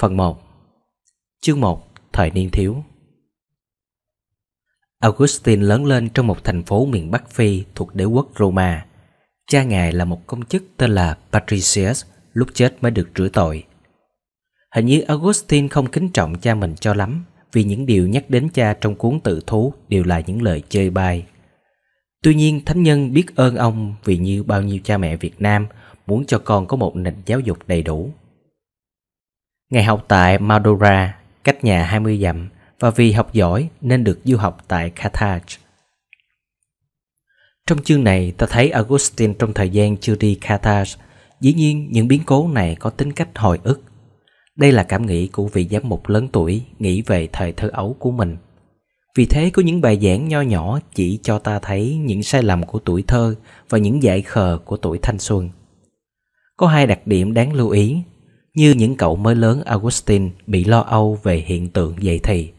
Phần 1 Chương 1 Thời niên thiếu Augustine lớn lên trong một thành phố miền Bắc Phi thuộc đế quốc Roma. Cha ngài là một công chức tên là Patricius, lúc chết mới được rửa tội. Hình như Augustine không kính trọng cha mình cho lắm, vì những điều nhắc đến cha trong cuốn tự thú đều là những lời chơi bai. Tuy nhiên, thánh nhân biết ơn ông vì như bao nhiêu cha mẹ Việt Nam muốn cho con có một nền giáo dục đầy đủ Ngày học tại Madura, cách nhà 20 dặm, và vì học giỏi nên được du học tại Carthage. Trong chương này, ta thấy Augustine trong thời gian chưa đi Carthage. Dĩ nhiên, những biến cố này có tính cách hồi ức. Đây là cảm nghĩ của vị giám mục lớn tuổi nghĩ về thời thơ ấu của mình. Vì thế có những bài giảng nho nhỏ chỉ cho ta thấy những sai lầm của tuổi thơ và những dại khờ của tuổi thanh xuân. Có hai đặc điểm đáng lưu ý như những cậu mới lớn Augustine bị lo âu về hiện tượng dậy thì.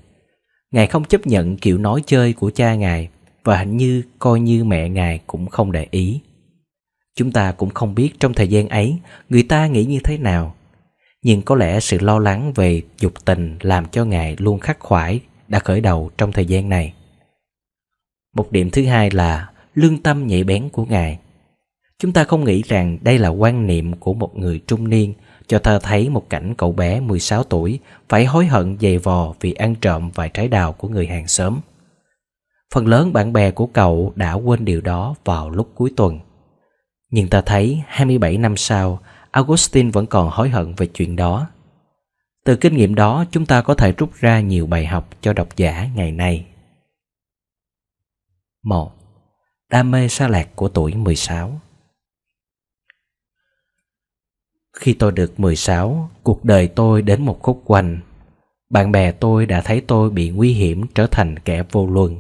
Ngài không chấp nhận kiểu nói chơi của cha ngài và hình như coi như mẹ ngài cũng không để ý. Chúng ta cũng không biết trong thời gian ấy người ta nghĩ như thế nào, nhưng có lẽ sự lo lắng về dục tình làm cho ngài luôn khắc khoải đã khởi đầu trong thời gian này. Một điểm thứ hai là lương tâm nhạy bén của ngài. Chúng ta không nghĩ rằng đây là quan niệm của một người trung niên cho ta thấy một cảnh cậu bé 16 tuổi phải hối hận dày vò vì ăn trộm vài trái đào của người hàng xóm. Phần lớn bạn bè của cậu đã quên điều đó vào lúc cuối tuần. Nhưng ta thấy 27 năm sau, Augustine vẫn còn hối hận về chuyện đó. Từ kinh nghiệm đó, chúng ta có thể rút ra nhiều bài học cho độc giả ngày nay. 1. Đam mê xa lạc của tuổi 16 Khi tôi được 16, cuộc đời tôi đến một khúc quanh. Bạn bè tôi đã thấy tôi bị nguy hiểm trở thành kẻ vô luận.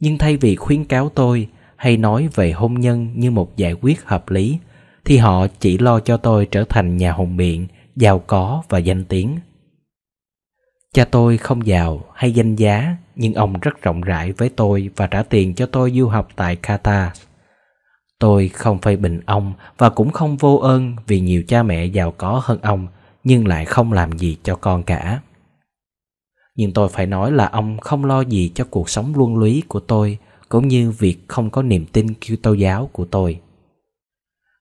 Nhưng thay vì khuyến cáo tôi hay nói về hôn nhân như một giải quyết hợp lý, thì họ chỉ lo cho tôi trở thành nhà hùng biện, giàu có và danh tiếng. Cha tôi không giàu hay danh giá, nhưng ông rất rộng rãi với tôi và trả tiền cho tôi du học tại Qatar. Tôi không phê bình ông và cũng không vô ơn vì nhiều cha mẹ giàu có hơn ông nhưng lại không làm gì cho con cả. Nhưng tôi phải nói là ông không lo gì cho cuộc sống luân lý của tôi cũng như việc không có niềm tin kiêu tô giáo của tôi.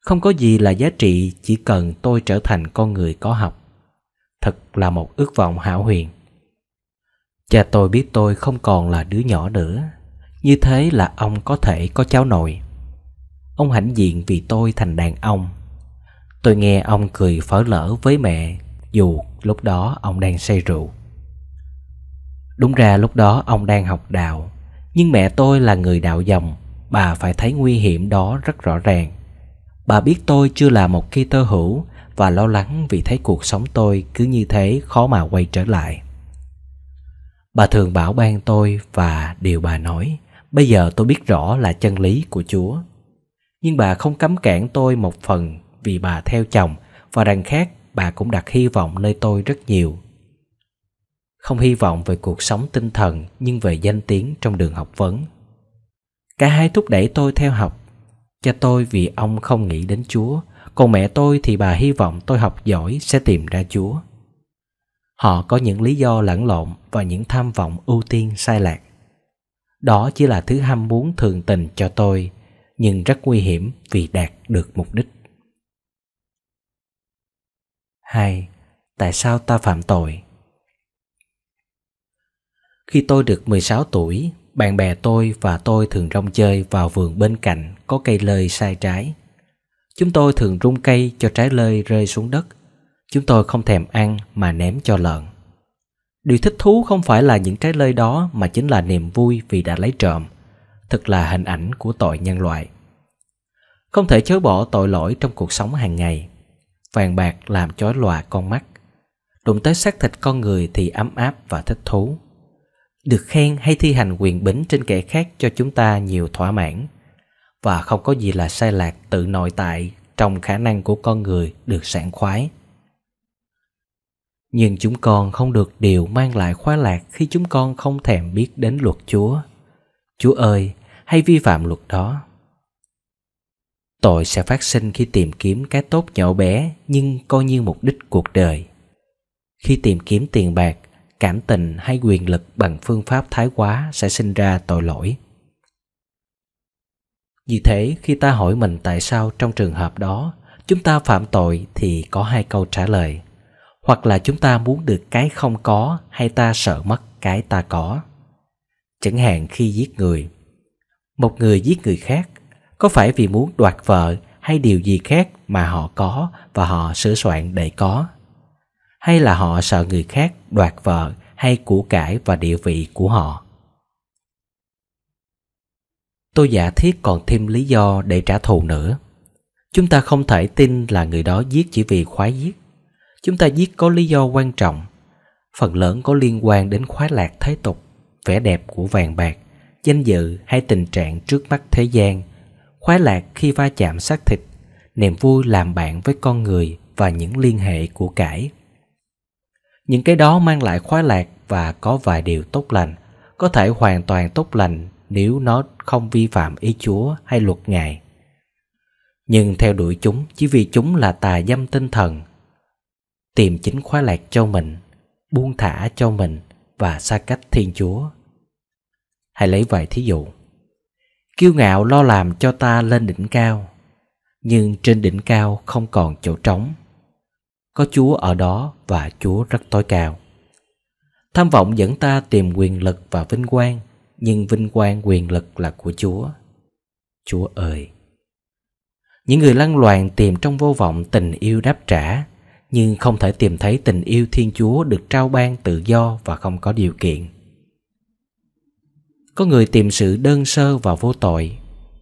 Không có gì là giá trị chỉ cần tôi trở thành con người có học. Thật là một ước vọng hảo huyền. Cha tôi biết tôi không còn là đứa nhỏ nữa. Như thế là ông có thể có cháu nội. Ông hãnh diện vì tôi thành đàn ông Tôi nghe ông cười phở lỡ với mẹ Dù lúc đó ông đang say rượu Đúng ra lúc đó ông đang học đạo Nhưng mẹ tôi là người đạo dòng Bà phải thấy nguy hiểm đó rất rõ ràng Bà biết tôi chưa là một khi tơ hữu Và lo lắng vì thấy cuộc sống tôi cứ như thế khó mà quay trở lại Bà thường bảo ban tôi và điều bà nói Bây giờ tôi biết rõ là chân lý của Chúa nhưng bà không cấm cản tôi một phần vì bà theo chồng và đằng khác bà cũng đặt hy vọng nơi tôi rất nhiều không hy vọng về cuộc sống tinh thần nhưng về danh tiếng trong đường học vấn cả hai thúc đẩy tôi theo học cha tôi vì ông không nghĩ đến chúa còn mẹ tôi thì bà hy vọng tôi học giỏi sẽ tìm ra chúa họ có những lý do lẫn lộn và những tham vọng ưu tiên sai lạc đó chỉ là thứ ham muốn thường tình cho tôi nhưng rất nguy hiểm vì đạt được mục đích. 2. Tại sao ta phạm tội? Khi tôi được 16 tuổi, bạn bè tôi và tôi thường rong chơi vào vườn bên cạnh có cây lơi sai trái. Chúng tôi thường rung cây cho trái lơi rơi xuống đất. Chúng tôi không thèm ăn mà ném cho lợn. Điều thích thú không phải là những trái lơi đó mà chính là niềm vui vì đã lấy trộm – thật là hình ảnh của tội nhân loại. Không thể chối bỏ tội lỗi trong cuộc sống hàng ngày. Vàng bạc làm chói lòa con mắt. Đụng tới xác thịt con người thì ấm áp và thích thú. Được khen hay thi hành quyền bính trên kẻ khác cho chúng ta nhiều thỏa mãn. Và không có gì là sai lạc tự nội tại trong khả năng của con người được sảng khoái. Nhưng chúng con không được điều mang lại khoái lạc khi chúng con không thèm biết đến luật Chúa. Chúa ơi, hay vi phạm luật đó tội sẽ phát sinh khi tìm kiếm cái tốt nhỏ bé nhưng coi như mục đích cuộc đời khi tìm kiếm tiền bạc cảm tình hay quyền lực bằng phương pháp thái quá sẽ sinh ra tội lỗi vì thế khi ta hỏi mình tại sao trong trường hợp đó chúng ta phạm tội thì có hai câu trả lời hoặc là chúng ta muốn được cái không có hay ta sợ mất cái ta có chẳng hạn khi giết người một người giết người khác có phải vì muốn đoạt vợ hay điều gì khác mà họ có và họ sửa soạn để có hay là họ sợ người khác đoạt vợ hay của cải và địa vị của họ tôi giả thiết còn thêm lý do để trả thù nữa chúng ta không thể tin là người đó giết chỉ vì khoái giết chúng ta giết có lý do quan trọng phần lớn có liên quan đến khoái lạc thế tục vẻ đẹp của vàng bạc danh dự hay tình trạng trước mắt thế gian khoái lạc khi va chạm xác thịt niềm vui làm bạn với con người và những liên hệ của cải những cái đó mang lại khoái lạc và có vài điều tốt lành có thể hoàn toàn tốt lành nếu nó không vi phạm ý chúa hay luật ngài nhưng theo đuổi chúng chỉ vì chúng là tà dâm tinh thần tìm chính khoái lạc cho mình buông thả cho mình và xa cách thiên chúa Hãy lấy vài thí dụ. Kiêu ngạo lo làm cho ta lên đỉnh cao, nhưng trên đỉnh cao không còn chỗ trống. Có Chúa ở đó và Chúa rất tối cao. Tham vọng dẫn ta tìm quyền lực và vinh quang, nhưng vinh quang quyền lực là của Chúa. Chúa ơi! Những người lăng loàn tìm trong vô vọng tình yêu đáp trả, nhưng không thể tìm thấy tình yêu Thiên Chúa được trao ban tự do và không có điều kiện có người tìm sự đơn sơ và vô tội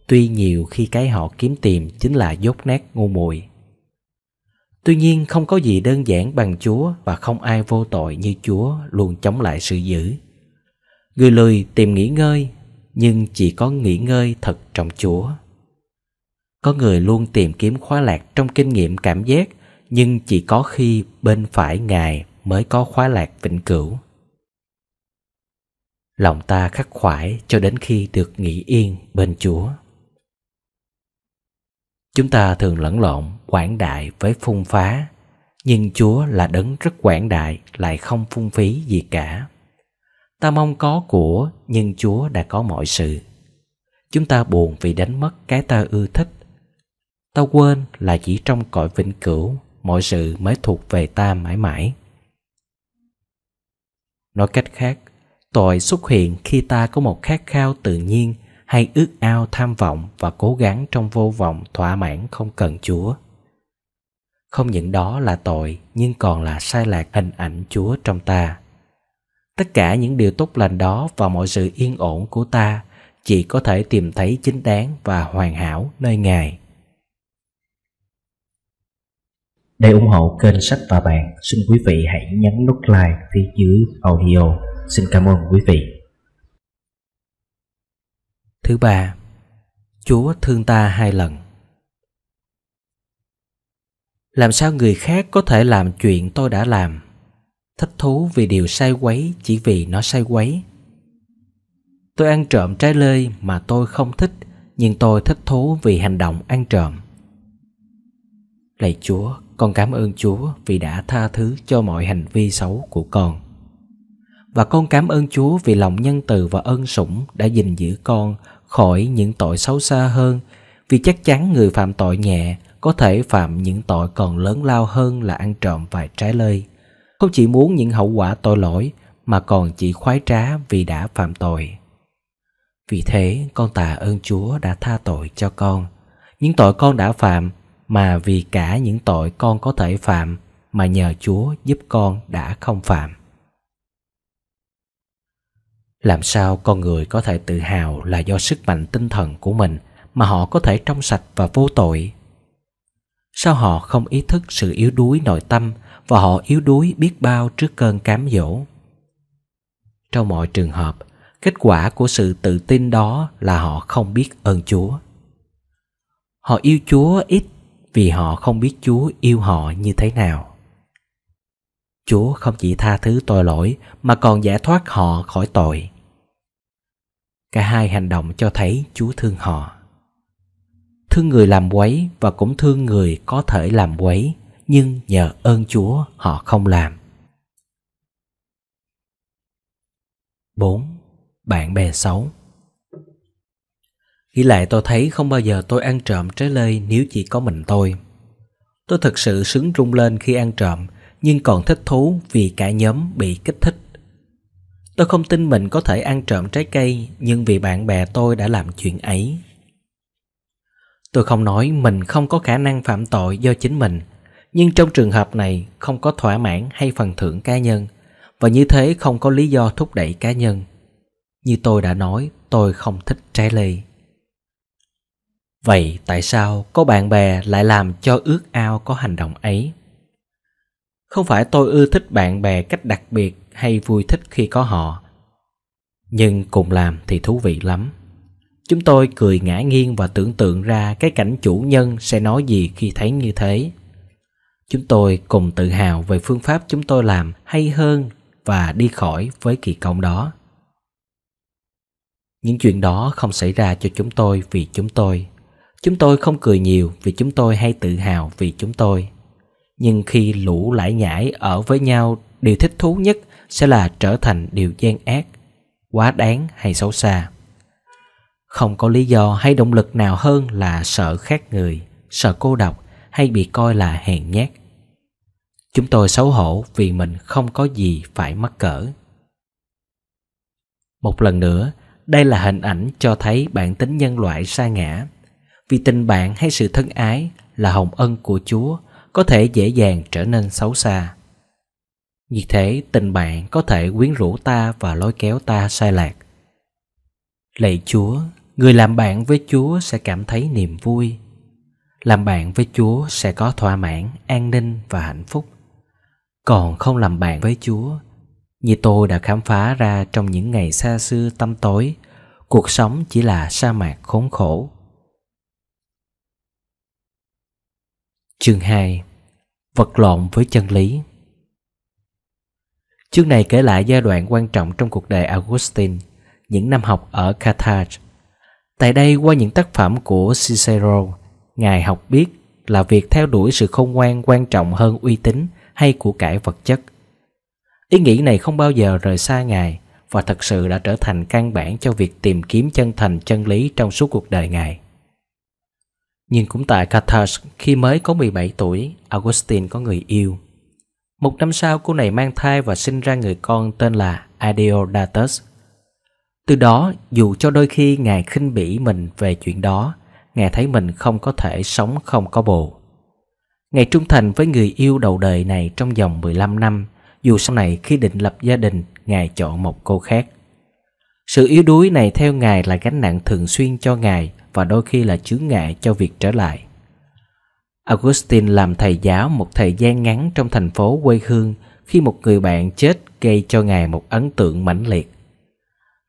tuy nhiều khi cái họ kiếm tìm chính là dốt nát ngu muội tuy nhiên không có gì đơn giản bằng chúa và không ai vô tội như chúa luôn chống lại sự dữ người lười tìm nghỉ ngơi nhưng chỉ có nghỉ ngơi thật trong chúa có người luôn tìm kiếm khóa lạc trong kinh nghiệm cảm giác nhưng chỉ có khi bên phải ngài mới có khóa lạc vĩnh cửu lòng ta khắc khoải cho đến khi được nghỉ yên bên Chúa. Chúng ta thường lẫn lộn quảng đại với phung phá, nhưng Chúa là đấng rất quảng đại lại không phung phí gì cả. Ta mong có của nhưng Chúa đã có mọi sự. Chúng ta buồn vì đánh mất cái ta ưa thích. Ta quên là chỉ trong cõi vĩnh cửu mọi sự mới thuộc về ta mãi mãi. Nói cách khác, Tội xuất hiện khi ta có một khát khao tự nhiên hay ước ao tham vọng và cố gắng trong vô vọng thỏa mãn không cần Chúa. Không những đó là tội, nhưng còn là sai lạc hình ảnh Chúa trong ta. Tất cả những điều tốt lành đó và mọi sự yên ổn của ta chỉ có thể tìm thấy chính đáng và hoàn hảo nơi Ngài. Để ủng hộ kênh sách và bạn, xin quý vị hãy nhấn nút like phía dưới audio Xin cảm ơn quý vị. Thứ ba, Chúa thương ta hai lần. Làm sao người khác có thể làm chuyện tôi đã làm? Thích thú vì điều sai quấy chỉ vì nó sai quấy. Tôi ăn trộm trái lơi mà tôi không thích, nhưng tôi thích thú vì hành động ăn trộm. Lạy Chúa, con cảm ơn Chúa vì đã tha thứ cho mọi hành vi xấu của con và con cảm ơn Chúa vì lòng nhân từ và ân sủng đã gìn giữ con khỏi những tội xấu xa hơn, vì chắc chắn người phạm tội nhẹ có thể phạm những tội còn lớn lao hơn là ăn trộm vài trái lơi. Không chỉ muốn những hậu quả tội lỗi mà còn chỉ khoái trá vì đã phạm tội. Vì thế, con tạ ơn Chúa đã tha tội cho con. Những tội con đã phạm mà vì cả những tội con có thể phạm mà nhờ Chúa giúp con đã không phạm làm sao con người có thể tự hào là do sức mạnh tinh thần của mình mà họ có thể trong sạch và vô tội sao họ không ý thức sự yếu đuối nội tâm và họ yếu đuối biết bao trước cơn cám dỗ trong mọi trường hợp kết quả của sự tự tin đó là họ không biết ơn chúa họ yêu chúa ít vì họ không biết chúa yêu họ như thế nào Chúa không chỉ tha thứ tội lỗi mà còn giải thoát họ khỏi tội. Cả hai hành động cho thấy Chúa thương họ. Thương người làm quấy và cũng thương người có thể làm quấy, nhưng nhờ ơn Chúa họ không làm. 4. Bạn bè xấu Nghĩ lại tôi thấy không bao giờ tôi ăn trộm trái lê nếu chỉ có mình tôi. Tôi thật sự sướng rung lên khi ăn trộm nhưng còn thích thú vì cả nhóm bị kích thích. Tôi không tin mình có thể ăn trộm trái cây, nhưng vì bạn bè tôi đã làm chuyện ấy. Tôi không nói mình không có khả năng phạm tội do chính mình, nhưng trong trường hợp này không có thỏa mãn hay phần thưởng cá nhân, và như thế không có lý do thúc đẩy cá nhân. Như tôi đã nói, tôi không thích trái lê. Vậy tại sao có bạn bè lại làm cho ước ao có hành động ấy? không phải tôi ưa thích bạn bè cách đặc biệt hay vui thích khi có họ nhưng cùng làm thì thú vị lắm chúng tôi cười ngã nghiêng và tưởng tượng ra cái cảnh chủ nhân sẽ nói gì khi thấy như thế chúng tôi cùng tự hào về phương pháp chúng tôi làm hay hơn và đi khỏi với kỳ công đó những chuyện đó không xảy ra cho chúng tôi vì chúng tôi chúng tôi không cười nhiều vì chúng tôi hay tự hào vì chúng tôi nhưng khi lũ lải nhải ở với nhau điều thích thú nhất sẽ là trở thành điều gian ác quá đáng hay xấu xa không có lý do hay động lực nào hơn là sợ khác người sợ cô độc hay bị coi là hèn nhát chúng tôi xấu hổ vì mình không có gì phải mắc cỡ một lần nữa đây là hình ảnh cho thấy bản tính nhân loại sa ngã vì tình bạn hay sự thân ái là hồng ân của chúa có thể dễ dàng trở nên xấu xa vì thế tình bạn có thể quyến rũ ta và lôi kéo ta sai lạc lạy chúa người làm bạn với chúa sẽ cảm thấy niềm vui làm bạn với chúa sẽ có thỏa mãn an ninh và hạnh phúc còn không làm bạn với chúa như tôi đã khám phá ra trong những ngày xa xưa tâm tối cuộc sống chỉ là sa mạc khốn khổ Chương 2 Vật lộn với chân lý Chương này kể lại giai đoạn quan trọng trong cuộc đời Augustine, những năm học ở Carthage. Tại đây qua những tác phẩm của Cicero, ngài học biết là việc theo đuổi sự khôn ngoan quan trọng hơn uy tín hay của cải vật chất. Ý nghĩ này không bao giờ rời xa ngài và thật sự đã trở thành căn bản cho việc tìm kiếm chân thành chân lý trong suốt cuộc đời ngài. Nhưng cũng tại Carthage khi mới có 17 tuổi, Augustine có người yêu. Một năm sau cô này mang thai và sinh ra người con tên là Adeodatus. Từ đó, dù cho đôi khi ngài khinh bỉ mình về chuyện đó, ngài thấy mình không có thể sống không có bồ. Ngài trung thành với người yêu đầu đời này trong vòng 15 năm, dù sau này khi định lập gia đình, ngài chọn một cô khác. Sự yếu đuối này theo ngài là gánh nặng thường xuyên cho ngài và đôi khi là chướng ngại cho việc trở lại. Augustine làm thầy giáo một thời gian ngắn trong thành phố quê hương khi một người bạn chết gây cho ngài một ấn tượng mãnh liệt.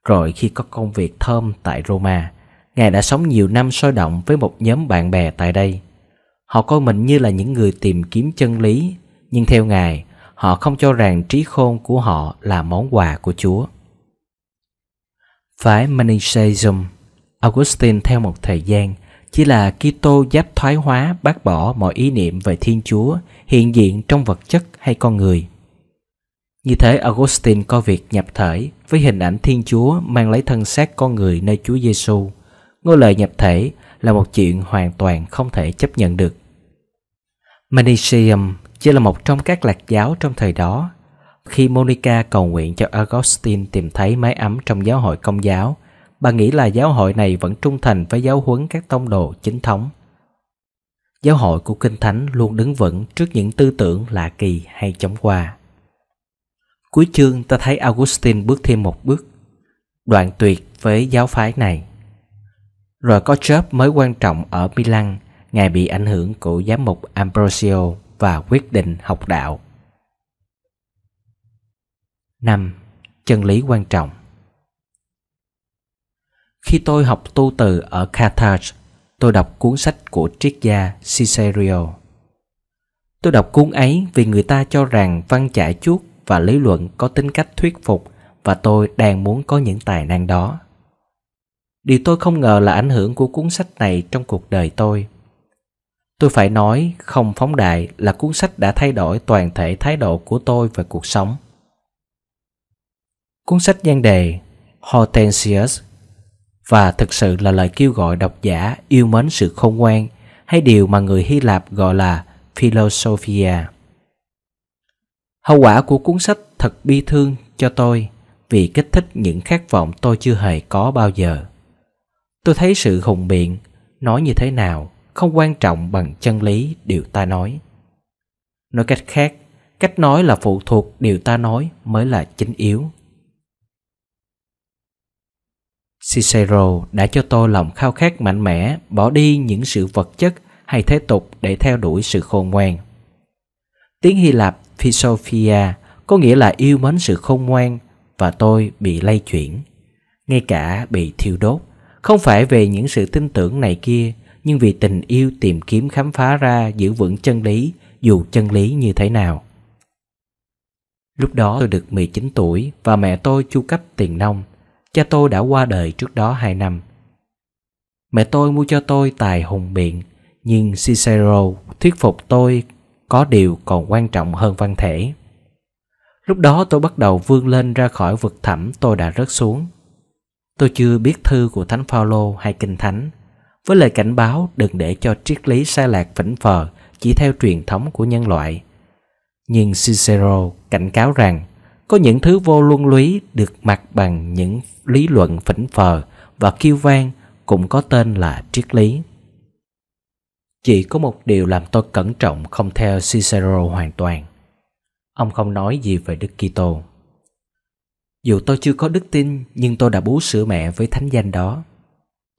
Rồi khi có công việc thơm tại Roma, ngài đã sống nhiều năm sôi động với một nhóm bạn bè tại đây. Họ coi mình như là những người tìm kiếm chân lý, nhưng theo ngài, họ không cho rằng trí khôn của họ là món quà của Chúa. Phái Manichaeism Augustine theo một thời gian chỉ là Kitô giáp thoái hóa bác bỏ mọi ý niệm về Thiên Chúa hiện diện trong vật chất hay con người. Như thế Augustine coi việc nhập thể với hình ảnh Thiên Chúa mang lấy thân xác con người nơi Chúa Giêsu. Ngôi lời nhập thể là một chuyện hoàn toàn không thể chấp nhận được. Manichaeum chỉ là một trong các lạc giáo trong thời đó. Khi Monica cầu nguyện cho Augustine tìm thấy mái ấm trong giáo hội công giáo, bà nghĩ là giáo hội này vẫn trung thành với giáo huấn các tông đồ chính thống. Giáo hội của Kinh Thánh luôn đứng vững trước những tư tưởng lạ kỳ hay chống qua. Cuối chương ta thấy Augustine bước thêm một bước, đoạn tuyệt với giáo phái này. Rồi có chớp mới quan trọng ở Milan, ngài bị ảnh hưởng của giám mục Ambrosio và quyết định học đạo. 5. Chân lý quan trọng khi tôi học tu từ ở Carthage, tôi đọc cuốn sách của triết gia Cicerio. Tôi đọc cuốn ấy vì người ta cho rằng văn trải chuốt và lý luận có tính cách thuyết phục và tôi đang muốn có những tài năng đó. Điều tôi không ngờ là ảnh hưởng của cuốn sách này trong cuộc đời tôi. Tôi phải nói không phóng đại là cuốn sách đã thay đổi toàn thể thái độ của tôi về cuộc sống. Cuốn sách nhan đề Hortensius và thực sự là lời kêu gọi độc giả yêu mến sự khôn ngoan hay điều mà người Hy Lạp gọi là philosophia. Hậu quả của cuốn sách thật bi thương cho tôi vì kích thích những khát vọng tôi chưa hề có bao giờ. Tôi thấy sự hùng biện, nói như thế nào, không quan trọng bằng chân lý điều ta nói. Nói cách khác, cách nói là phụ thuộc điều ta nói mới là chính yếu. Cicero đã cho tôi lòng khao khát mạnh mẽ bỏ đi những sự vật chất hay thế tục để theo đuổi sự khôn ngoan. Tiếng Hy Lạp philosophia có nghĩa là yêu mến sự khôn ngoan và tôi bị lay chuyển, ngay cả bị thiêu đốt, không phải về những sự tin tưởng này kia, nhưng vì tình yêu tìm kiếm khám phá ra giữ vững chân lý dù chân lý như thế nào. Lúc đó tôi được 19 tuổi và mẹ tôi chu cấp tiền nông. Cha tôi đã qua đời trước đó hai năm. Mẹ tôi mua cho tôi tài hùng biện, nhưng Cicero thuyết phục tôi có điều còn quan trọng hơn văn thể. Lúc đó tôi bắt đầu vươn lên ra khỏi vực thẳm tôi đã rớt xuống. Tôi chưa biết thư của Thánh Phaolô hay Kinh Thánh, với lời cảnh báo đừng để cho triết lý sai lạc vĩnh phờ chỉ theo truyền thống của nhân loại. Nhưng Cicero cảnh cáo rằng có những thứ vô luân lý được mặc bằng những lý luận phỉnh phờ và kiêu vang cũng có tên là triết lý. Chỉ có một điều làm tôi cẩn trọng không theo Cicero hoàn toàn. Ông không nói gì về Đức Kitô. Dù tôi chưa có đức tin nhưng tôi đã bú sữa mẹ với thánh danh đó.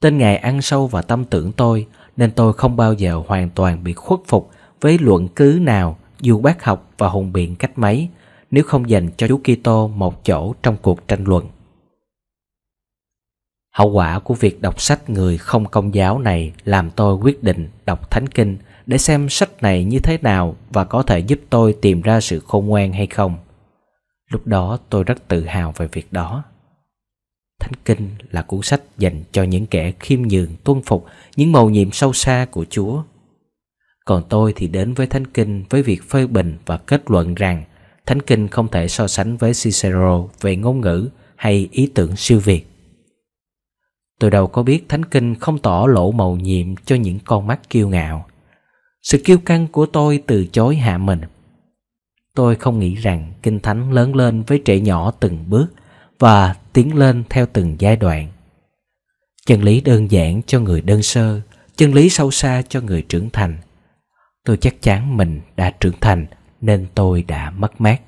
Tên Ngài ăn sâu vào tâm tưởng tôi nên tôi không bao giờ hoàn toàn bị khuất phục với luận cứ nào dù bác học và hùng biện cách mấy nếu không dành cho chú Kitô một chỗ trong cuộc tranh luận. Hậu quả của việc đọc sách người không công giáo này làm tôi quyết định đọc thánh kinh để xem sách này như thế nào và có thể giúp tôi tìm ra sự khôn ngoan hay không. Lúc đó tôi rất tự hào về việc đó. Thánh kinh là cuốn sách dành cho những kẻ khiêm nhường tuân phục những mầu nhiệm sâu xa của Chúa. Còn tôi thì đến với Thánh kinh với việc phê bình và kết luận rằng Thánh kinh không thể so sánh với Cicero về ngôn ngữ hay ý tưởng siêu việt. Từ đầu có biết Thánh Kinh không tỏ lỗ màu nhiệm cho những con mắt kiêu ngạo. Sự kiêu căng của tôi từ chối hạ mình. Tôi không nghĩ rằng Kinh Thánh lớn lên với trẻ nhỏ từng bước và tiến lên theo từng giai đoạn. Chân lý đơn giản cho người đơn sơ, chân lý sâu xa cho người trưởng thành. Tôi chắc chắn mình đã trưởng thành nên tôi đã mất mát.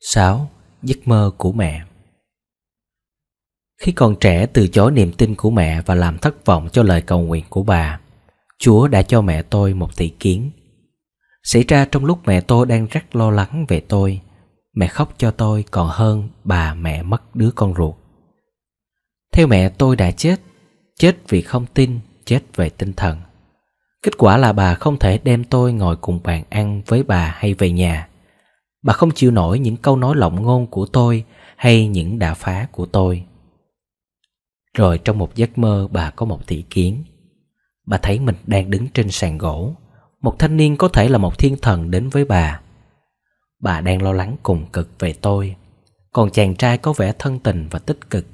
6. Giấc mơ của mẹ khi còn trẻ từ chối niềm tin của mẹ và làm thất vọng cho lời cầu nguyện của bà, Chúa đã cho mẹ tôi một tỷ kiến. Xảy ra trong lúc mẹ tôi đang rất lo lắng về tôi, mẹ khóc cho tôi còn hơn bà mẹ mất đứa con ruột. Theo mẹ tôi đã chết, chết vì không tin, chết về tinh thần. Kết quả là bà không thể đem tôi ngồi cùng bàn ăn với bà hay về nhà. Bà không chịu nổi những câu nói lộng ngôn của tôi hay những đả phá của tôi. Rồi trong một giấc mơ bà có một thị kiến Bà thấy mình đang đứng trên sàn gỗ Một thanh niên có thể là một thiên thần đến với bà Bà đang lo lắng cùng cực về tôi Còn chàng trai có vẻ thân tình và tích cực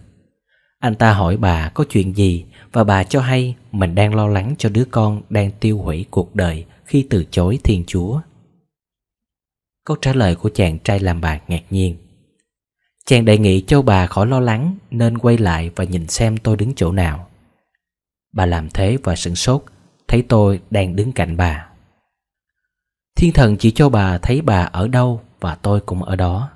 Anh ta hỏi bà có chuyện gì Và bà cho hay mình đang lo lắng cho đứa con đang tiêu hủy cuộc đời Khi từ chối Thiên Chúa Câu trả lời của chàng trai làm bà ngạc nhiên Chàng đề nghị cho bà khỏi lo lắng nên quay lại và nhìn xem tôi đứng chỗ nào. Bà làm thế và sửng sốt, thấy tôi đang đứng cạnh bà. Thiên thần chỉ cho bà thấy bà ở đâu và tôi cũng ở đó.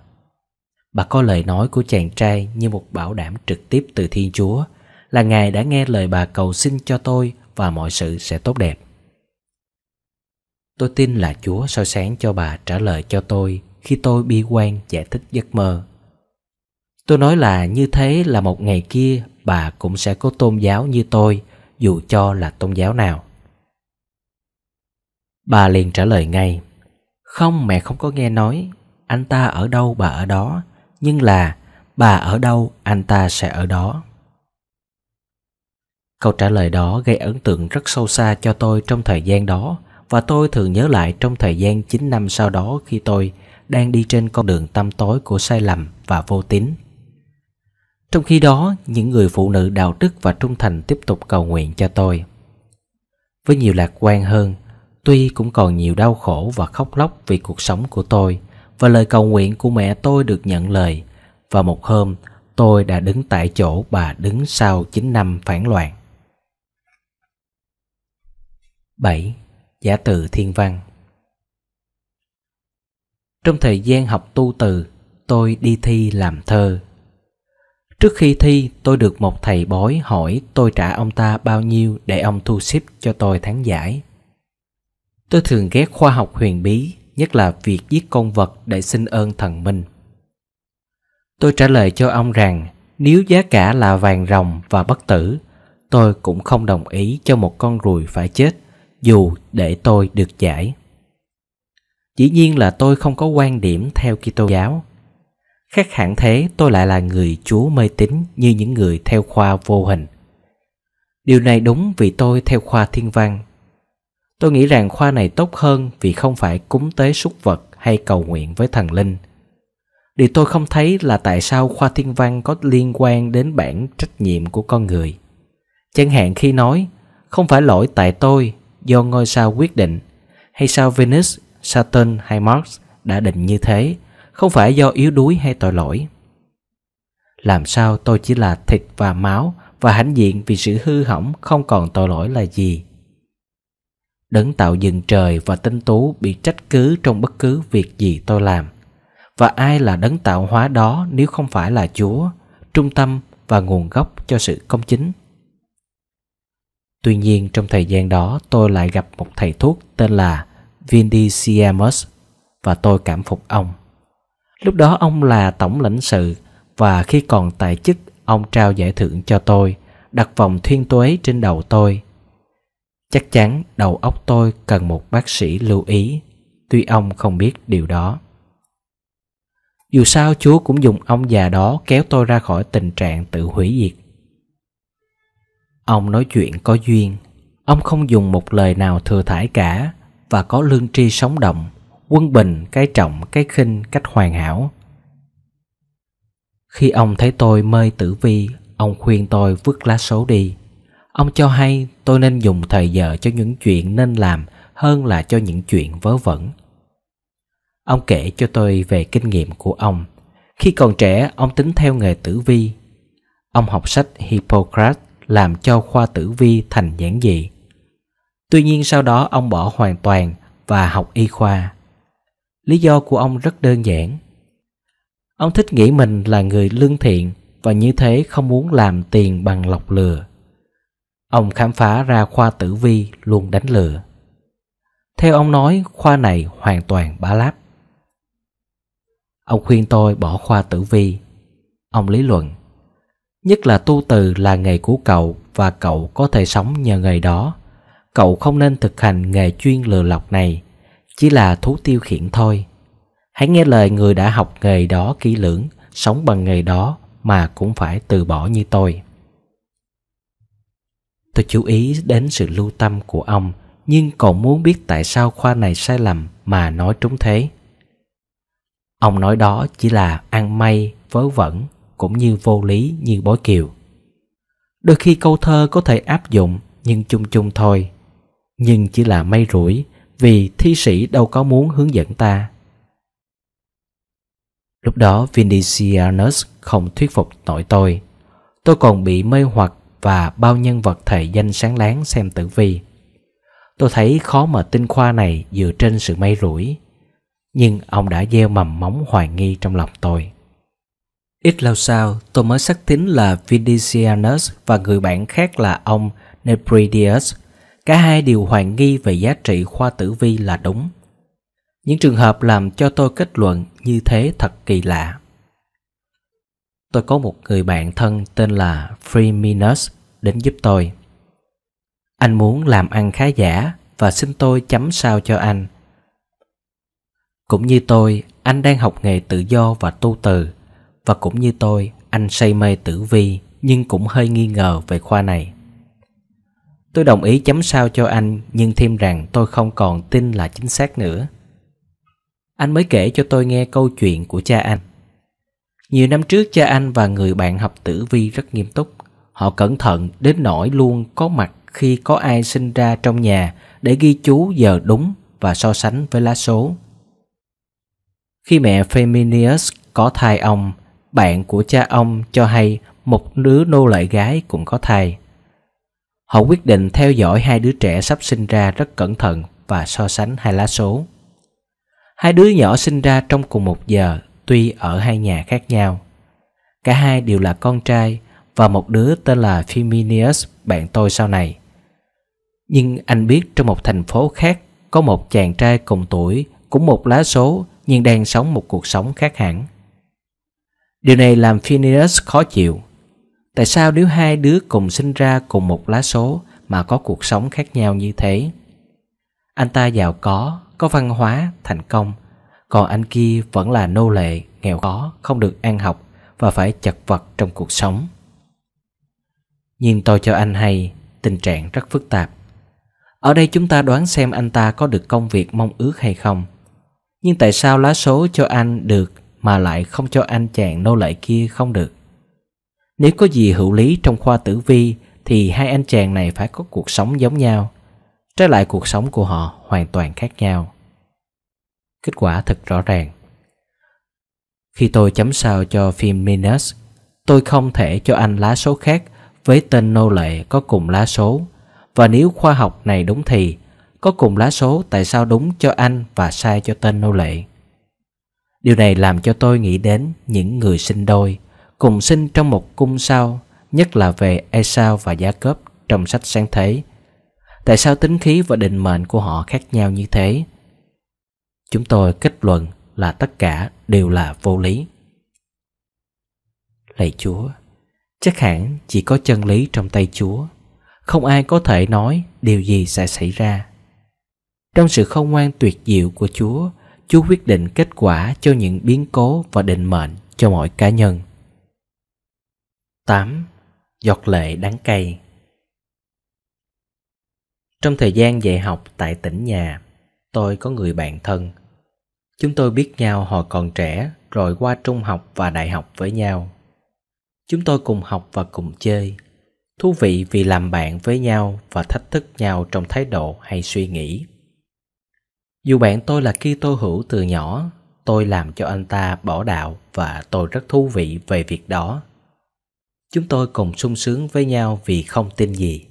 Bà có lời nói của chàng trai như một bảo đảm trực tiếp từ Thiên Chúa là Ngài đã nghe lời bà cầu xin cho tôi và mọi sự sẽ tốt đẹp. Tôi tin là Chúa soi sáng cho bà trả lời cho tôi khi tôi bi quan giải thích giấc mơ Tôi nói là như thế là một ngày kia bà cũng sẽ có tôn giáo như tôi, dù cho là tôn giáo nào. Bà liền trả lời ngay, không mẹ không có nghe nói, anh ta ở đâu bà ở đó, nhưng là bà ở đâu anh ta sẽ ở đó. Câu trả lời đó gây ấn tượng rất sâu xa cho tôi trong thời gian đó và tôi thường nhớ lại trong thời gian 9 năm sau đó khi tôi đang đi trên con đường tăm tối của sai lầm và vô tín. Trong khi đó, những người phụ nữ đạo đức và trung thành tiếp tục cầu nguyện cho tôi. Với nhiều lạc quan hơn, tuy cũng còn nhiều đau khổ và khóc lóc vì cuộc sống của tôi và lời cầu nguyện của mẹ tôi được nhận lời và một hôm tôi đã đứng tại chỗ bà đứng sau 9 năm phản loạn. 7. Giả từ thiên văn Trong thời gian học tu từ, tôi đi thi làm thơ Trước khi thi, tôi được một thầy bói hỏi tôi trả ông ta bao nhiêu để ông thu xếp cho tôi thắng giải. Tôi thường ghét khoa học huyền bí, nhất là việc giết con vật để xin ơn thần minh. Tôi trả lời cho ông rằng nếu giá cả là vàng rồng và bất tử, tôi cũng không đồng ý cho một con ruồi phải chết dù để tôi được giải. Dĩ nhiên là tôi không có quan điểm theo Kitô giáo, Khác hẳn thế tôi lại là người chúa mê tín như những người theo khoa vô hình. Điều này đúng vì tôi theo khoa thiên văn. Tôi nghĩ rằng khoa này tốt hơn vì không phải cúng tế súc vật hay cầu nguyện với thần linh. Điều tôi không thấy là tại sao khoa thiên văn có liên quan đến bản trách nhiệm của con người. Chẳng hạn khi nói, không phải lỗi tại tôi do ngôi sao quyết định, hay sao Venus, Saturn hay Mars đã định như thế, không phải do yếu đuối hay tội lỗi làm sao tôi chỉ là thịt và máu và hãnh diện vì sự hư hỏng không còn tội lỗi là gì đấng tạo dựng trời và tinh tú bị trách cứ trong bất cứ việc gì tôi làm và ai là đấng tạo hóa đó nếu không phải là chúa trung tâm và nguồn gốc cho sự công chính tuy nhiên trong thời gian đó tôi lại gặp một thầy thuốc tên là vindy và tôi cảm phục ông Lúc đó ông là tổng lãnh sự và khi còn tại chức ông trao giải thưởng cho tôi, đặt vòng thiên tuế trên đầu tôi. Chắc chắn đầu óc tôi cần một bác sĩ lưu ý, tuy ông không biết điều đó. Dù sao Chúa cũng dùng ông già đó kéo tôi ra khỏi tình trạng tự hủy diệt. Ông nói chuyện có duyên, ông không dùng một lời nào thừa thải cả và có lương tri sống động quân bình cái trọng cái khinh cách hoàn hảo khi ông thấy tôi mơi tử vi ông khuyên tôi vứt lá số đi ông cho hay tôi nên dùng thời giờ cho những chuyện nên làm hơn là cho những chuyện vớ vẩn ông kể cho tôi về kinh nghiệm của ông khi còn trẻ ông tính theo nghề tử vi ông học sách hippocrates làm cho khoa tử vi thành giản dị tuy nhiên sau đó ông bỏ hoàn toàn và học y khoa Lý do của ông rất đơn giản. Ông thích nghĩ mình là người lương thiện và như thế không muốn làm tiền bằng lọc lừa. Ông khám phá ra khoa tử vi luôn đánh lừa. Theo ông nói, khoa này hoàn toàn bá láp. Ông khuyên tôi bỏ khoa tử vi. Ông lý luận, nhất là tu từ là nghề của cậu và cậu có thể sống nhờ nghề đó. Cậu không nên thực hành nghề chuyên lừa lọc này chỉ là thú tiêu khiển thôi hãy nghe lời người đã học nghề đó kỹ lưỡng sống bằng nghề đó mà cũng phải từ bỏ như tôi tôi chú ý đến sự lưu tâm của ông nhưng còn muốn biết tại sao khoa này sai lầm mà nói trúng thế ông nói đó chỉ là ăn may vớ vẩn cũng như vô lý như bói kiều đôi khi câu thơ có thể áp dụng nhưng chung chung thôi nhưng chỉ là may rủi vì thi sĩ đâu có muốn hướng dẫn ta. Lúc đó Vinicianus không thuyết phục nổi tôi. Tôi còn bị mê hoặc và bao nhân vật thể danh sáng láng xem tử vi. Tôi thấy khó mà tinh khoa này dựa trên sự may rủi. Nhưng ông đã gieo mầm móng hoài nghi trong lòng tôi. Ít lâu sau, tôi mới xác tín là Vinicianus và người bạn khác là ông Nebridius cả hai đều hoài nghi về giá trị khoa tử vi là đúng những trường hợp làm cho tôi kết luận như thế thật kỳ lạ tôi có một người bạn thân tên là free minus đến giúp tôi anh muốn làm ăn khá giả và xin tôi chấm sao cho anh cũng như tôi anh đang học nghề tự do và tu từ và cũng như tôi anh say mê tử vi nhưng cũng hơi nghi ngờ về khoa này Tôi đồng ý chấm sao cho anh nhưng thêm rằng tôi không còn tin là chính xác nữa. Anh mới kể cho tôi nghe câu chuyện của cha anh. Nhiều năm trước cha anh và người bạn học tử vi rất nghiêm túc. Họ cẩn thận đến nỗi luôn có mặt khi có ai sinh ra trong nhà để ghi chú giờ đúng và so sánh với lá số. Khi mẹ Feminius có thai ông, bạn của cha ông cho hay một đứa nô lệ gái cũng có thai. Họ quyết định theo dõi hai đứa trẻ sắp sinh ra rất cẩn thận và so sánh hai lá số. Hai đứa nhỏ sinh ra trong cùng một giờ, tuy ở hai nhà khác nhau. Cả hai đều là con trai và một đứa tên là Phiminius bạn tôi sau này. Nhưng anh biết trong một thành phố khác có một chàng trai cùng tuổi cũng một lá số nhưng đang sống một cuộc sống khác hẳn. Điều này làm Phineas khó chịu tại sao nếu hai đứa cùng sinh ra cùng một lá số mà có cuộc sống khác nhau như thế anh ta giàu có có văn hóa thành công còn anh kia vẫn là nô lệ nghèo khó không được ăn học và phải chật vật trong cuộc sống nhưng tôi cho anh hay tình trạng rất phức tạp ở đây chúng ta đoán xem anh ta có được công việc mong ước hay không nhưng tại sao lá số cho anh được mà lại không cho anh chàng nô lệ kia không được nếu có gì hữu lý trong khoa tử vi thì hai anh chàng này phải có cuộc sống giống nhau. Trái lại cuộc sống của họ hoàn toàn khác nhau. Kết quả thật rõ ràng. Khi tôi chấm sao cho phim Minus, tôi không thể cho anh lá số khác với tên nô lệ có cùng lá số. Và nếu khoa học này đúng thì có cùng lá số tại sao đúng cho anh và sai cho tên nô lệ? Điều này làm cho tôi nghĩ đến những người sinh đôi cùng sinh trong một cung sao, nhất là về Esau và Gia cớp trong sách sáng thế. Tại sao tính khí và định mệnh của họ khác nhau như thế? Chúng tôi kết luận là tất cả đều là vô lý. Lạy Chúa, chắc hẳn chỉ có chân lý trong tay Chúa, không ai có thể nói điều gì sẽ xảy ra. Trong sự không ngoan tuyệt diệu của Chúa, Chúa quyết định kết quả cho những biến cố và định mệnh cho mỗi cá nhân. 8. Giọt lệ đắng cay Trong thời gian dạy học tại tỉnh nhà, tôi có người bạn thân. Chúng tôi biết nhau hồi còn trẻ rồi qua trung học và đại học với nhau. Chúng tôi cùng học và cùng chơi. Thú vị vì làm bạn với nhau và thách thức nhau trong thái độ hay suy nghĩ. Dù bạn tôi là kia tô hữu từ nhỏ, tôi làm cho anh ta bỏ đạo và tôi rất thú vị về việc đó chúng tôi cùng sung sướng với nhau vì không tin gì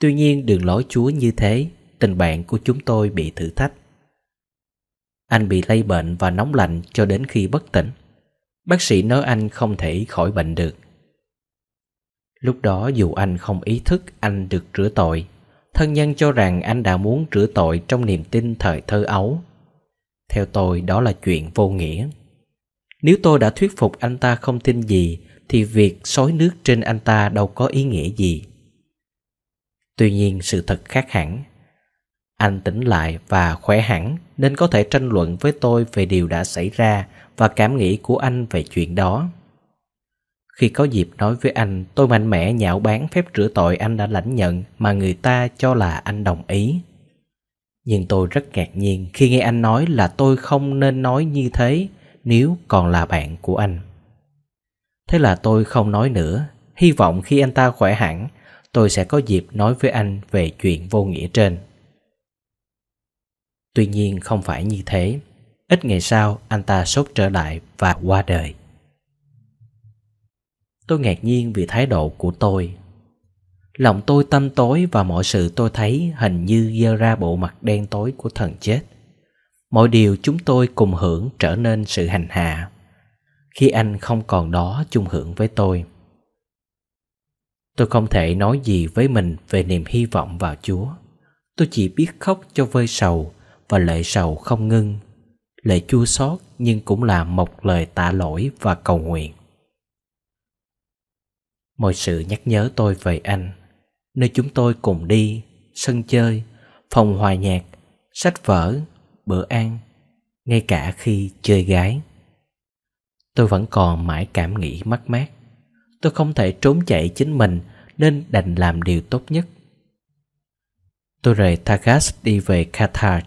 tuy nhiên đường lối chúa như thế tình bạn của chúng tôi bị thử thách anh bị lây bệnh và nóng lạnh cho đến khi bất tỉnh bác sĩ nói anh không thể khỏi bệnh được lúc đó dù anh không ý thức anh được rửa tội thân nhân cho rằng anh đã muốn rửa tội trong niềm tin thời thơ ấu theo tôi đó là chuyện vô nghĩa nếu tôi đã thuyết phục anh ta không tin gì thì việc xói nước trên anh ta đâu có ý nghĩa gì tuy nhiên sự thật khác hẳn anh tỉnh lại và khỏe hẳn nên có thể tranh luận với tôi về điều đã xảy ra và cảm nghĩ của anh về chuyện đó khi có dịp nói với anh tôi mạnh mẽ nhạo bán phép rửa tội anh đã lãnh nhận mà người ta cho là anh đồng ý nhưng tôi rất ngạc nhiên khi nghe anh nói là tôi không nên nói như thế nếu còn là bạn của anh Thế là tôi không nói nữa, hy vọng khi anh ta khỏe hẳn, tôi sẽ có dịp nói với anh về chuyện vô nghĩa trên. Tuy nhiên không phải như thế. Ít ngày sau, anh ta sốt trở lại và qua đời. Tôi ngạc nhiên vì thái độ của tôi. Lòng tôi tăm tối và mọi sự tôi thấy hình như dơ ra bộ mặt đen tối của thần chết. Mọi điều chúng tôi cùng hưởng trở nên sự hành hạ khi anh không còn đó chung hưởng với tôi tôi không thể nói gì với mình về niềm hy vọng vào chúa tôi chỉ biết khóc cho vơi sầu và lệ sầu không ngưng lệ chua xót nhưng cũng là một lời tạ lỗi và cầu nguyện mọi sự nhắc nhớ tôi về anh nơi chúng tôi cùng đi sân chơi phòng hòa nhạc sách vở bữa ăn ngay cả khi chơi gái Tôi vẫn còn mãi cảm nghĩ mất mát Tôi không thể trốn chạy chính mình Nên đành làm điều tốt nhất Tôi rời Tagas đi về Qatar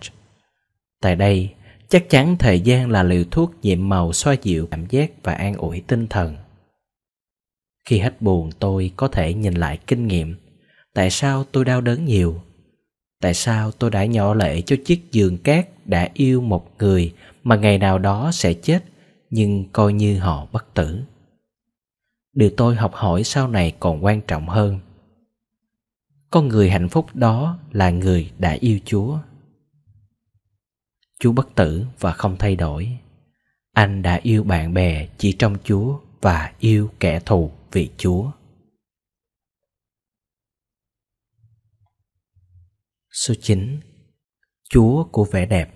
Tại đây chắc chắn thời gian là liều thuốc nhiệm màu xoa dịu cảm giác và an ủi tinh thần khi hết buồn tôi có thể nhìn lại kinh nghiệm tại sao tôi đau đớn nhiều tại sao tôi đã nhỏ lệ cho chiếc giường cát đã yêu một người mà ngày nào đó sẽ chết nhưng coi như họ bất tử điều tôi học hỏi sau này còn quan trọng hơn con người hạnh phúc đó là người đã yêu chúa chúa bất tử và không thay đổi anh đã yêu bạn bè chỉ trong chúa và yêu kẻ thù vì chúa số 9 chúa của vẻ đẹp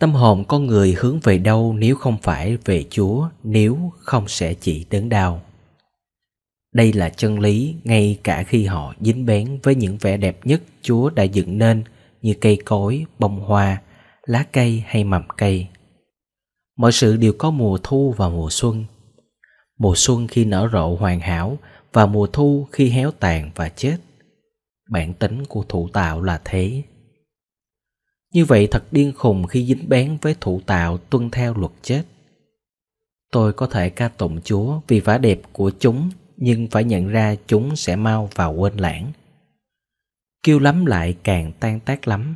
Tâm hồn con người hướng về đâu nếu không phải về Chúa, nếu không sẽ chỉ đớn đau. Đây là chân lý ngay cả khi họ dính bén với những vẻ đẹp nhất Chúa đã dựng nên như cây cối, bông hoa, lá cây hay mầm cây. Mọi sự đều có mùa thu và mùa xuân. Mùa xuân khi nở rộ hoàn hảo và mùa thu khi héo tàn và chết. Bản tính của thủ tạo là thế. Như vậy thật điên khùng khi dính bén với thủ tạo tuân theo luật chết. Tôi có thể ca tụng Chúa vì vẻ đẹp của chúng, nhưng phải nhận ra chúng sẽ mau vào quên lãng. Kêu lắm lại càng tan tác lắm.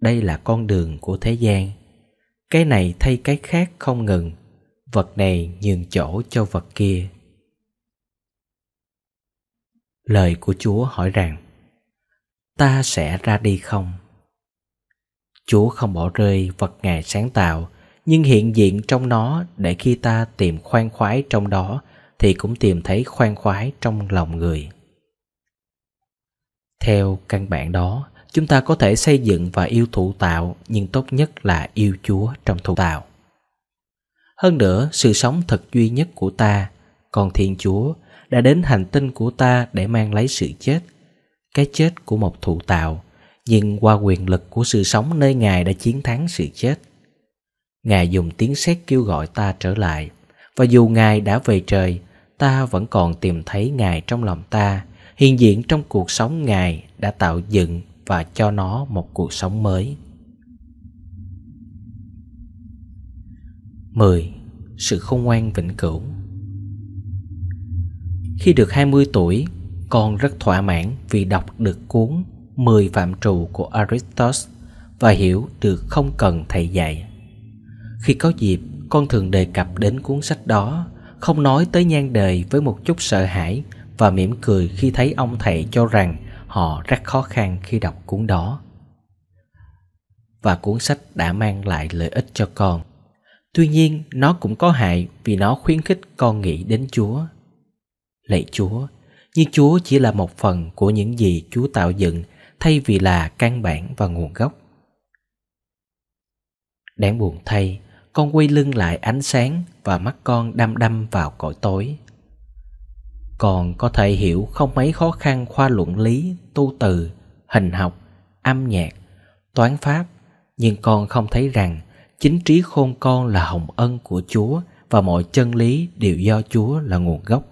Đây là con đường của thế gian. Cái này thay cái khác không ngừng, vật này nhường chỗ cho vật kia. Lời của Chúa hỏi rằng: Ta sẽ ra đi không? Chúa không bỏ rơi vật Ngài sáng tạo, nhưng hiện diện trong nó để khi ta tìm khoan khoái trong đó thì cũng tìm thấy khoan khoái trong lòng người. Theo căn bản đó, chúng ta có thể xây dựng và yêu thụ tạo, nhưng tốt nhất là yêu Chúa trong thụ tạo. Hơn nữa, sự sống thật duy nhất của ta, còn Thiên Chúa, đã đến hành tinh của ta để mang lấy sự chết, cái chết của một thụ tạo nhưng qua quyền lực của sự sống nơi ngài đã chiến thắng sự chết ngài dùng tiếng sét kêu gọi ta trở lại và dù ngài đã về trời ta vẫn còn tìm thấy ngài trong lòng ta hiện diện trong cuộc sống ngài đã tạo dựng và cho nó một cuộc sống mới 10. Sự khôn ngoan vĩnh cửu Khi được 20 tuổi, con rất thỏa mãn vì đọc được cuốn 10 phạm trù của Aristos và hiểu được không cần thầy dạy. Khi có dịp, con thường đề cập đến cuốn sách đó, không nói tới nhan đề với một chút sợ hãi và mỉm cười khi thấy ông thầy cho rằng họ rất khó khăn khi đọc cuốn đó. Và cuốn sách đã mang lại lợi ích cho con. Tuy nhiên, nó cũng có hại vì nó khuyến khích con nghĩ đến Chúa. Lạy Chúa, như Chúa chỉ là một phần của những gì Chúa tạo dựng thay vì là căn bản và nguồn gốc đáng buồn thay con quay lưng lại ánh sáng và mắt con đăm đăm vào cõi tối còn có thể hiểu không mấy khó khăn khoa luận lý tu từ hình học âm nhạc toán pháp nhưng con không thấy rằng chính trí khôn con là hồng ân của chúa và mọi chân lý đều do chúa là nguồn gốc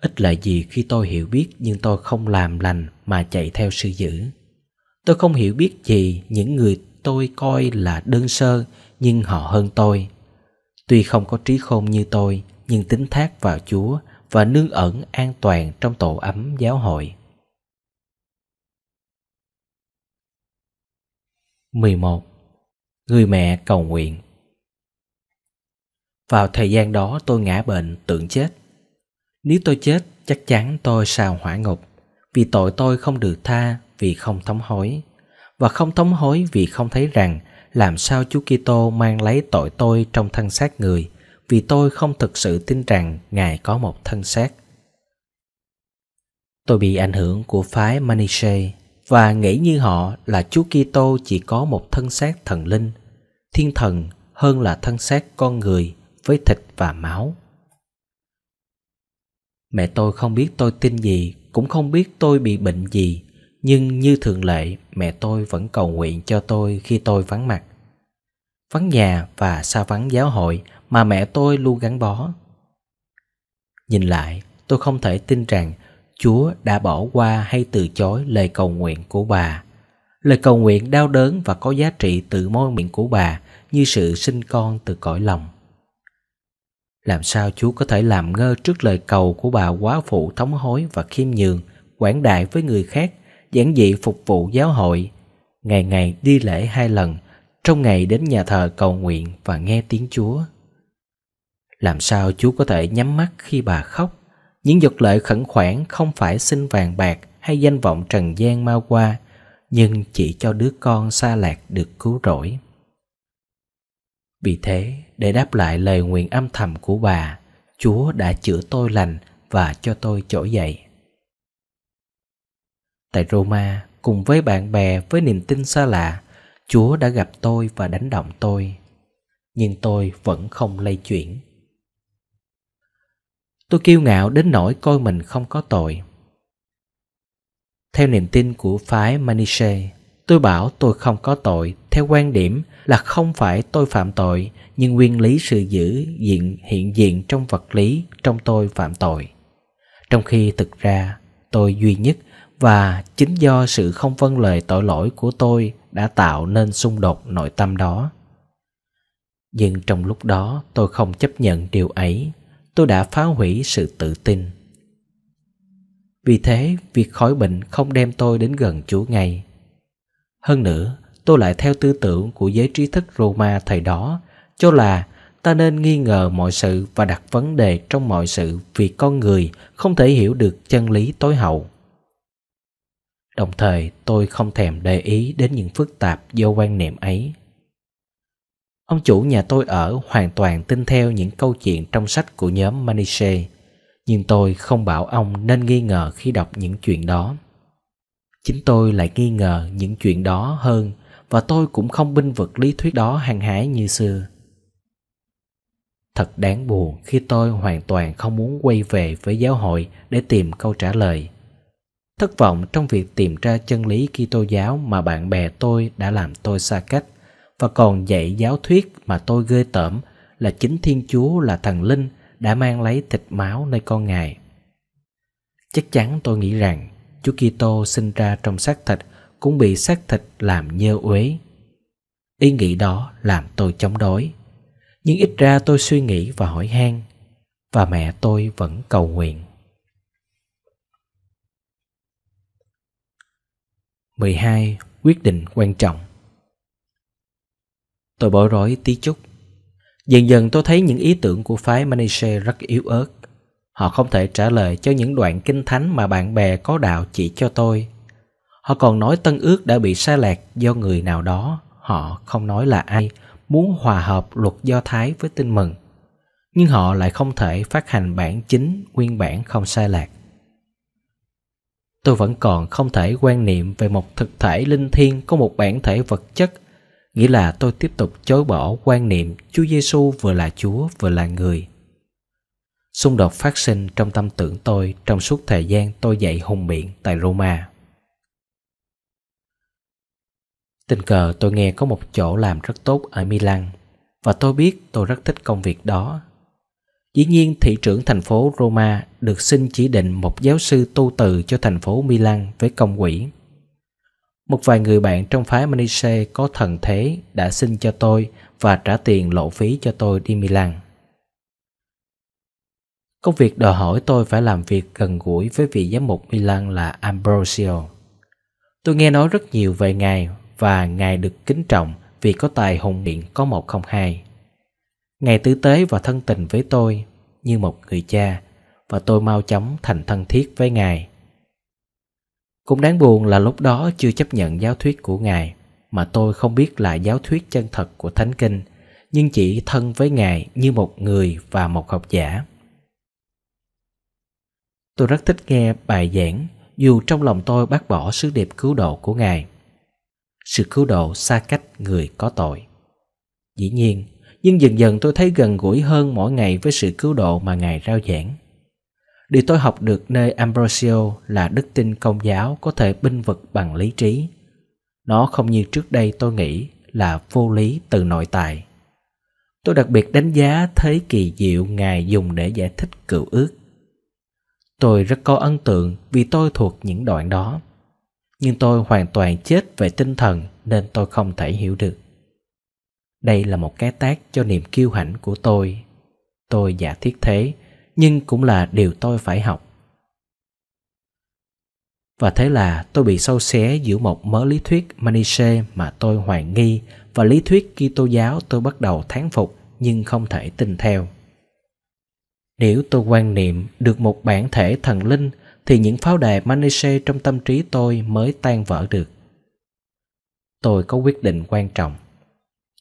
Ít là gì khi tôi hiểu biết nhưng tôi không làm lành mà chạy theo sư dữ. Tôi không hiểu biết gì những người tôi coi là đơn sơ nhưng họ hơn tôi. Tuy không có trí khôn như tôi nhưng tính thác vào Chúa và nương ẩn an toàn trong tổ ấm giáo hội. 11. Người mẹ cầu nguyện Vào thời gian đó tôi ngã bệnh, tưởng chết nếu tôi chết, chắc chắn tôi sào hỏa ngục, vì tội tôi không được tha vì không thống hối, và không thống hối vì không thấy rằng làm sao Chúa Kitô mang lấy tội tôi trong thân xác người, vì tôi không thực sự tin rằng Ngài có một thân xác. Tôi bị ảnh hưởng của phái Manichae và nghĩ như họ là Chúa Kitô chỉ có một thân xác thần linh, thiên thần hơn là thân xác con người với thịt và máu. Mẹ tôi không biết tôi tin gì, cũng không biết tôi bị bệnh gì, nhưng như thường lệ, mẹ tôi vẫn cầu nguyện cho tôi khi tôi vắng mặt. Vắng nhà và xa vắng giáo hội mà mẹ tôi luôn gắn bó. Nhìn lại, tôi không thể tin rằng Chúa đã bỏ qua hay từ chối lời cầu nguyện của bà. Lời cầu nguyện đau đớn và có giá trị từ môi miệng của bà như sự sinh con từ cõi lòng. Làm sao chú có thể làm ngơ trước lời cầu của bà quá phụ thống hối và khiêm nhường, quảng đại với người khác, giản dị phục vụ giáo hội, ngày ngày đi lễ hai lần, trong ngày đến nhà thờ cầu nguyện và nghe tiếng Chúa. Làm sao chú có thể nhắm mắt khi bà khóc? Những giọt lệ khẩn khoản không phải xin vàng bạc hay danh vọng trần gian mau qua, nhưng chỉ cho đứa con xa lạc được cứu rỗi. Vì thế, để đáp lại lời nguyện âm thầm của bà chúa đã chữa tôi lành và cho tôi trỗi dậy tại roma cùng với bạn bè với niềm tin xa lạ chúa đã gặp tôi và đánh động tôi nhưng tôi vẫn không lay chuyển tôi kiêu ngạo đến nỗi coi mình không có tội theo niềm tin của phái maniche tôi bảo tôi không có tội theo quan điểm là không phải tôi phạm tội nhưng nguyên lý sự giữ diện hiện diện trong vật lý trong tôi phạm tội trong khi thực ra tôi duy nhất và chính do sự không vâng lời tội lỗi của tôi đã tạo nên xung đột nội tâm đó nhưng trong lúc đó tôi không chấp nhận điều ấy tôi đã phá hủy sự tự tin vì thế việc khỏi bệnh không đem tôi đến gần chúa ngay hơn nữa tôi lại theo tư tưởng của giới trí thức Roma thời đó, cho là ta nên nghi ngờ mọi sự và đặt vấn đề trong mọi sự vì con người không thể hiểu được chân lý tối hậu. Đồng thời, tôi không thèm để ý đến những phức tạp do quan niệm ấy. Ông chủ nhà tôi ở hoàn toàn tin theo những câu chuyện trong sách của nhóm Maniche, nhưng tôi không bảo ông nên nghi ngờ khi đọc những chuyện đó. Chính tôi lại nghi ngờ những chuyện đó hơn và tôi cũng không binh vực lý thuyết đó hàng hải như xưa thật đáng buồn khi tôi hoàn toàn không muốn quay về với giáo hội để tìm câu trả lời thất vọng trong việc tìm ra chân lý Kitô giáo mà bạn bè tôi đã làm tôi xa cách và còn dạy giáo thuyết mà tôi ghê tởm là chính Thiên Chúa là thần linh đã mang lấy thịt máu nơi con Ngài. Chắc chắn tôi nghĩ rằng Chúa Kitô sinh ra trong xác thịt cũng bị xác thịt làm nhơ uế. Ý nghĩ đó làm tôi chống đối. Nhưng ít ra tôi suy nghĩ và hỏi han và mẹ tôi vẫn cầu nguyện. 12. Quyết định quan trọng Tôi bỏ rối tí chút. Dần dần tôi thấy những ý tưởng của phái Manichae rất yếu ớt. Họ không thể trả lời cho những đoạn kinh thánh mà bạn bè có đạo chỉ cho tôi Họ còn nói tân ước đã bị sai lạc do người nào đó, họ không nói là ai, muốn hòa hợp luật Do Thái với tin mừng. Nhưng họ lại không thể phát hành bản chính nguyên bản không sai lạc. Tôi vẫn còn không thể quan niệm về một thực thể linh thiêng có một bản thể vật chất, nghĩa là tôi tiếp tục chối bỏ quan niệm Chúa Giêsu vừa là Chúa vừa là người. Xung đột phát sinh trong tâm tưởng tôi trong suốt thời gian tôi dạy hùng biện tại Roma. Tình cờ tôi nghe có một chỗ làm rất tốt ở Milan và tôi biết tôi rất thích công việc đó. Dĩ nhiên thị trưởng thành phố Roma được xin chỉ định một giáo sư tu từ cho thành phố Milan với công quỹ. Một vài người bạn trong phái Maniche có thần thế đã xin cho tôi và trả tiền lộ phí cho tôi đi Milan. Công việc đòi hỏi tôi phải làm việc gần gũi với vị giám mục Milan là Ambrosio. Tôi nghe nói rất nhiều về ngài và ngài được kính trọng vì có tài hùng biện có một không hai. Ngài tử tế và thân tình với tôi như một người cha và tôi mau chóng thành thân thiết với Ngài. Cũng đáng buồn là lúc đó chưa chấp nhận giáo thuyết của Ngài mà tôi không biết là giáo thuyết chân thật của Thánh Kinh nhưng chỉ thân với Ngài như một người và một học giả. Tôi rất thích nghe bài giảng dù trong lòng tôi bác bỏ sứ điệp cứu độ của Ngài – sự cứu độ xa cách người có tội. Dĩ nhiên, nhưng dần dần tôi thấy gần gũi hơn mỗi ngày với sự cứu độ mà Ngài rao giảng. Điều tôi học được nơi Ambrosio là đức tin công giáo có thể binh vực bằng lý trí. Nó không như trước đây tôi nghĩ là vô lý từ nội tại. Tôi đặc biệt đánh giá thế kỳ diệu Ngài dùng để giải thích cựu ước. Tôi rất có ấn tượng vì tôi thuộc những đoạn đó nhưng tôi hoàn toàn chết về tinh thần nên tôi không thể hiểu được đây là một cái tác cho niềm kiêu hãnh của tôi tôi giả thiết thế nhưng cũng là điều tôi phải học và thế là tôi bị sâu xé giữa một mớ lý thuyết Maniche mà tôi hoài nghi và lý thuyết Kitô giáo tôi bắt đầu thán phục nhưng không thể tin theo. Nếu tôi quan niệm được một bản thể thần linh thì những pháo đài Maniche trong tâm trí tôi mới tan vỡ được. Tôi có quyết định quan trọng.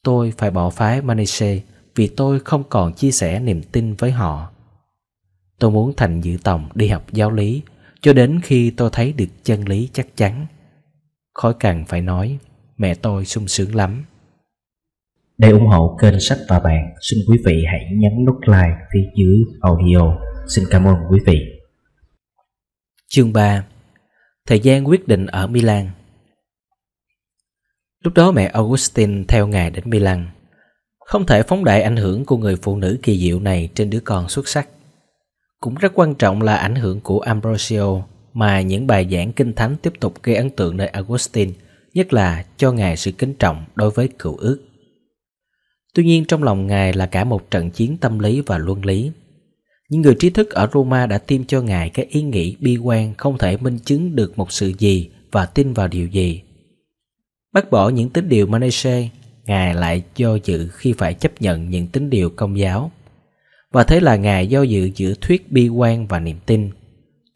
Tôi phải bỏ phái Maniche vì tôi không còn chia sẻ niềm tin với họ. Tôi muốn thành dự tòng đi học giáo lý cho đến khi tôi thấy được chân lý chắc chắn. Khói càng phải nói, mẹ tôi sung sướng lắm. Để ủng hộ kênh sách và bạn, xin quý vị hãy nhấn nút like phía dưới audio. Xin cảm ơn quý vị. Chương 3 Thời gian quyết định ở Milan Lúc đó mẹ Augustine theo ngài đến Milan Không thể phóng đại ảnh hưởng của người phụ nữ kỳ diệu này trên đứa con xuất sắc Cũng rất quan trọng là ảnh hưởng của Ambrosio mà những bài giảng kinh thánh tiếp tục gây ấn tượng nơi Augustine, nhất là cho ngài sự kính trọng đối với cựu ước. Tuy nhiên trong lòng ngài là cả một trận chiến tâm lý và luân lý – những người trí thức ở Roma đã tiêm cho ngài cái ý nghĩ bi quan không thể minh chứng được một sự gì và tin vào điều gì. Bác bỏ những tín điều Manichee, ngài lại do dự khi phải chấp nhận những tín điều công giáo. Và thế là ngài do dự giữa thuyết bi quan và niềm tin,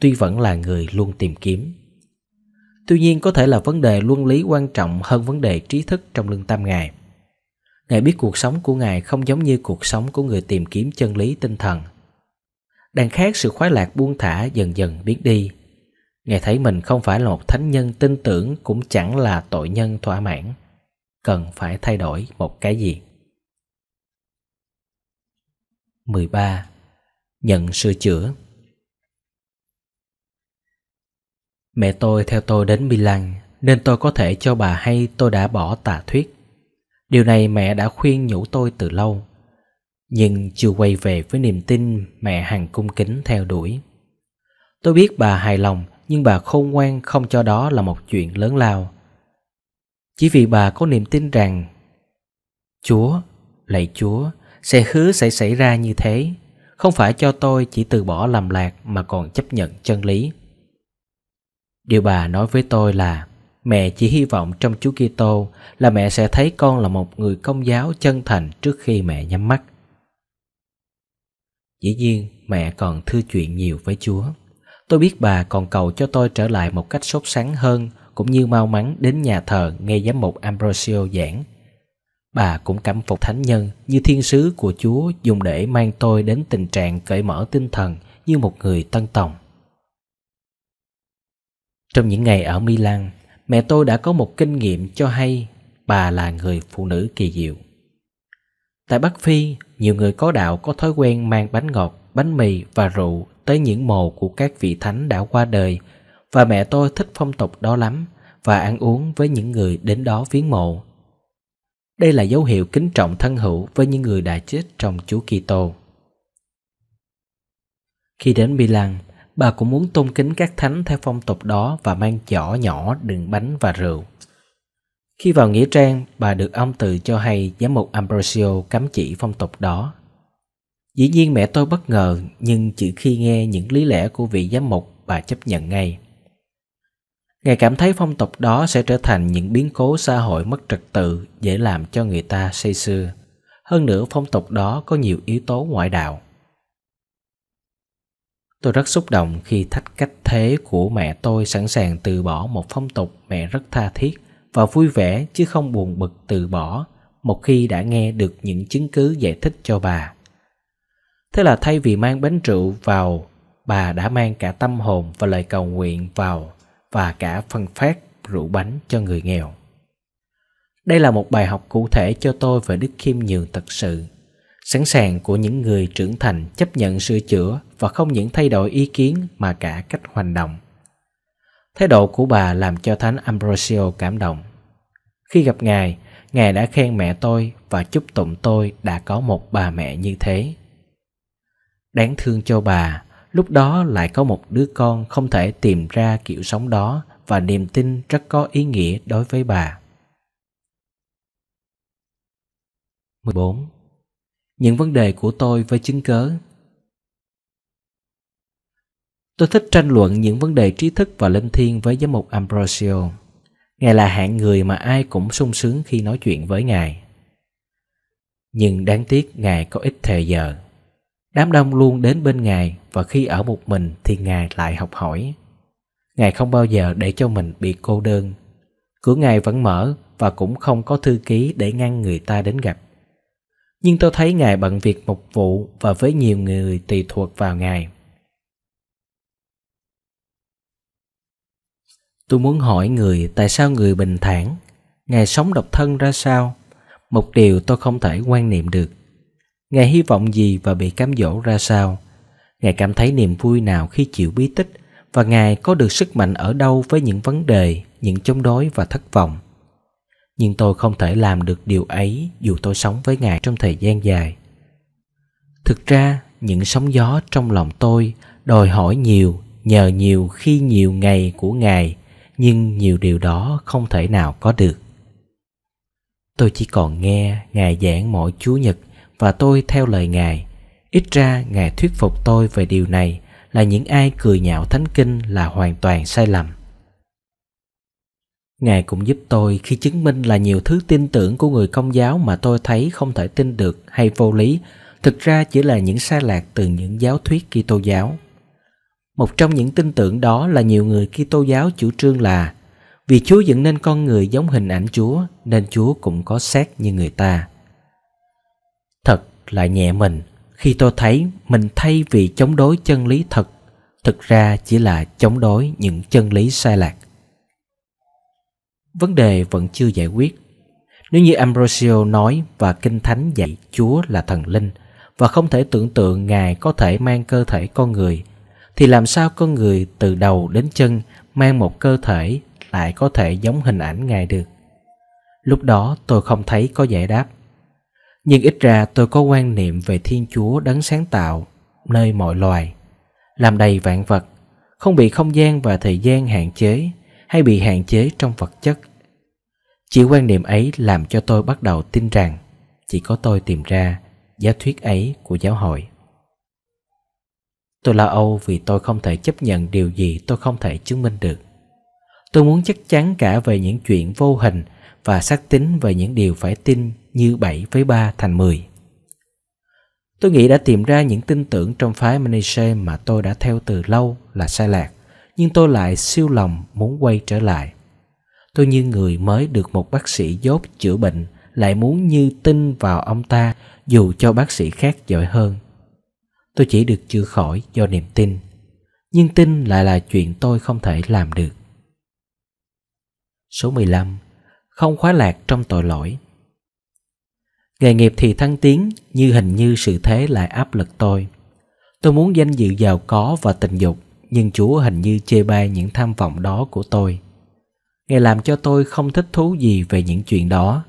tuy vẫn là người luôn tìm kiếm. Tuy nhiên có thể là vấn đề luân lý quan trọng hơn vấn đề trí thức trong lương tâm ngài. Ngài biết cuộc sống của ngài không giống như cuộc sống của người tìm kiếm chân lý tinh thần – Đàn khác sự khoái lạc buông thả dần dần biến đi Ngài thấy mình không phải là một thánh nhân tin tưởng Cũng chẳng là tội nhân thỏa mãn Cần phải thay đổi một cái gì 13. Nhận sửa chữa Mẹ tôi theo tôi đến Milan Nên tôi có thể cho bà hay tôi đã bỏ tà thuyết Điều này mẹ đã khuyên nhủ tôi từ lâu nhưng chưa quay về với niềm tin mẹ hằng cung kính theo đuổi. Tôi biết bà hài lòng nhưng bà khôn ngoan không cho đó là một chuyện lớn lao. Chỉ vì bà có niềm tin rằng Chúa, lạy Chúa, sẽ hứa sẽ xảy ra như thế, không phải cho tôi chỉ từ bỏ làm lạc mà còn chấp nhận chân lý. Điều bà nói với tôi là mẹ chỉ hy vọng trong Chúa Kitô là mẹ sẽ thấy con là một người công giáo chân thành trước khi mẹ nhắm mắt. Dĩ nhiên, mẹ còn thư chuyện nhiều với Chúa. Tôi biết bà còn cầu cho tôi trở lại một cách sốt sắng hơn cũng như mau mắn đến nhà thờ nghe giám mục Ambrosio giảng. Bà cũng cảm phục thánh nhân như thiên sứ của Chúa dùng để mang tôi đến tình trạng cởi mở tinh thần như một người tân tòng. Trong những ngày ở Milan, mẹ tôi đã có một kinh nghiệm cho hay bà là người phụ nữ kỳ diệu. Tại Bắc Phi, nhiều người có đạo có thói quen mang bánh ngọt, bánh mì và rượu tới những mồ của các vị thánh đã qua đời và mẹ tôi thích phong tục đó lắm và ăn uống với những người đến đó viếng mộ. Đây là dấu hiệu kính trọng thân hữu với những người đã chết trong Chúa Kitô. Khi đến Milan, bà cũng muốn tôn kính các thánh theo phong tục đó và mang giỏ nhỏ đựng bánh và rượu khi vào Nghĩa Trang, bà được ông Từ cho hay giám mục Ambrosio cấm chỉ phong tục đó. Dĩ nhiên mẹ tôi bất ngờ, nhưng chỉ khi nghe những lý lẽ của vị giám mục, bà chấp nhận ngay. Ngài cảm thấy phong tục đó sẽ trở thành những biến cố xã hội mất trật tự dễ làm cho người ta say sưa. Hơn nữa phong tục đó có nhiều yếu tố ngoại đạo. Tôi rất xúc động khi thách cách thế của mẹ tôi sẵn sàng từ bỏ một phong tục mẹ rất tha thiết và vui vẻ chứ không buồn bực từ bỏ một khi đã nghe được những chứng cứ giải thích cho bà. Thế là thay vì mang bánh rượu vào, bà đã mang cả tâm hồn và lời cầu nguyện vào và cả phân phát rượu bánh cho người nghèo. Đây là một bài học cụ thể cho tôi về đức khiêm nhường thật sự. Sẵn sàng của những người trưởng thành chấp nhận sửa chữa và không những thay đổi ý kiến mà cả cách hành động. Thái độ của bà làm cho Thánh Ambrosio cảm động. Khi gặp Ngài, Ngài đã khen mẹ tôi và chúc tụng tôi đã có một bà mẹ như thế. Đáng thương cho bà, lúc đó lại có một đứa con không thể tìm ra kiểu sống đó và niềm tin rất có ý nghĩa đối với bà. 14. Những vấn đề của tôi với chứng cớ Tôi thích tranh luận những vấn đề trí thức và linh thiêng với giám mục Ambrosio. Ngài là hạng người mà ai cũng sung sướng khi nói chuyện với Ngài. Nhưng đáng tiếc Ngài có ít thời giờ. Đám đông luôn đến bên Ngài và khi ở một mình thì Ngài lại học hỏi. Ngài không bao giờ để cho mình bị cô đơn. Cửa Ngài vẫn mở và cũng không có thư ký để ngăn người ta đến gặp. Nhưng tôi thấy Ngài bận việc mục vụ và với nhiều người tùy thuộc vào Ngài Tôi muốn hỏi người tại sao người bình thản, ngài sống độc thân ra sao? Một điều tôi không thể quan niệm được. Ngài hy vọng gì và bị cám dỗ ra sao? Ngài cảm thấy niềm vui nào khi chịu bí tích và Ngài có được sức mạnh ở đâu với những vấn đề, những chống đối và thất vọng. Nhưng tôi không thể làm được điều ấy dù tôi sống với Ngài trong thời gian dài. Thực ra, những sóng gió trong lòng tôi đòi hỏi nhiều, nhờ nhiều khi nhiều ngày của Ngài nhưng nhiều điều đó không thể nào có được tôi chỉ còn nghe ngài giảng mỗi Chúa nhật và tôi theo lời ngài ít ra ngài thuyết phục tôi về điều này là những ai cười nhạo thánh kinh là hoàn toàn sai lầm ngài cũng giúp tôi khi chứng minh là nhiều thứ tin tưởng của người công giáo mà tôi thấy không thể tin được hay vô lý thực ra chỉ là những sai lạc từ những giáo thuyết kitô giáo một trong những tin tưởng đó là nhiều người Kitô giáo chủ trương là vì Chúa dựng nên con người giống hình ảnh Chúa nên Chúa cũng có xét như người ta. Thật là nhẹ mình khi tôi thấy mình thay vì chống đối chân lý thật, thực ra chỉ là chống đối những chân lý sai lạc. Vấn đề vẫn chưa giải quyết. Nếu như Ambrosio nói và Kinh Thánh dạy Chúa là thần linh và không thể tưởng tượng Ngài có thể mang cơ thể con người – thì làm sao con người từ đầu đến chân mang một cơ thể lại có thể giống hình ảnh ngài được lúc đó tôi không thấy có giải đáp nhưng ít ra tôi có quan niệm về thiên chúa đấng sáng tạo nơi mọi loài làm đầy vạn vật không bị không gian và thời gian hạn chế hay bị hạn chế trong vật chất chỉ quan niệm ấy làm cho tôi bắt đầu tin rằng chỉ có tôi tìm ra giả thuyết ấy của giáo hội Tôi lo âu vì tôi không thể chấp nhận điều gì tôi không thể chứng minh được. Tôi muốn chắc chắn cả về những chuyện vô hình và xác tín về những điều phải tin như 7 với 3 thành 10. Tôi nghĩ đã tìm ra những tin tưởng trong phái Manichae mà tôi đã theo từ lâu là sai lạc, nhưng tôi lại siêu lòng muốn quay trở lại. Tôi như người mới được một bác sĩ dốt chữa bệnh lại muốn như tin vào ông ta dù cho bác sĩ khác giỏi hơn tôi chỉ được chữa khỏi do niềm tin nhưng tin lại là chuyện tôi không thể làm được số 15 không khóa lạc trong tội lỗi nghề nghiệp thì thăng tiến như hình như sự thế lại áp lực tôi tôi muốn danh dự giàu có và tình dục nhưng chúa hình như chê bai những tham vọng đó của tôi ngài làm cho tôi không thích thú gì về những chuyện đó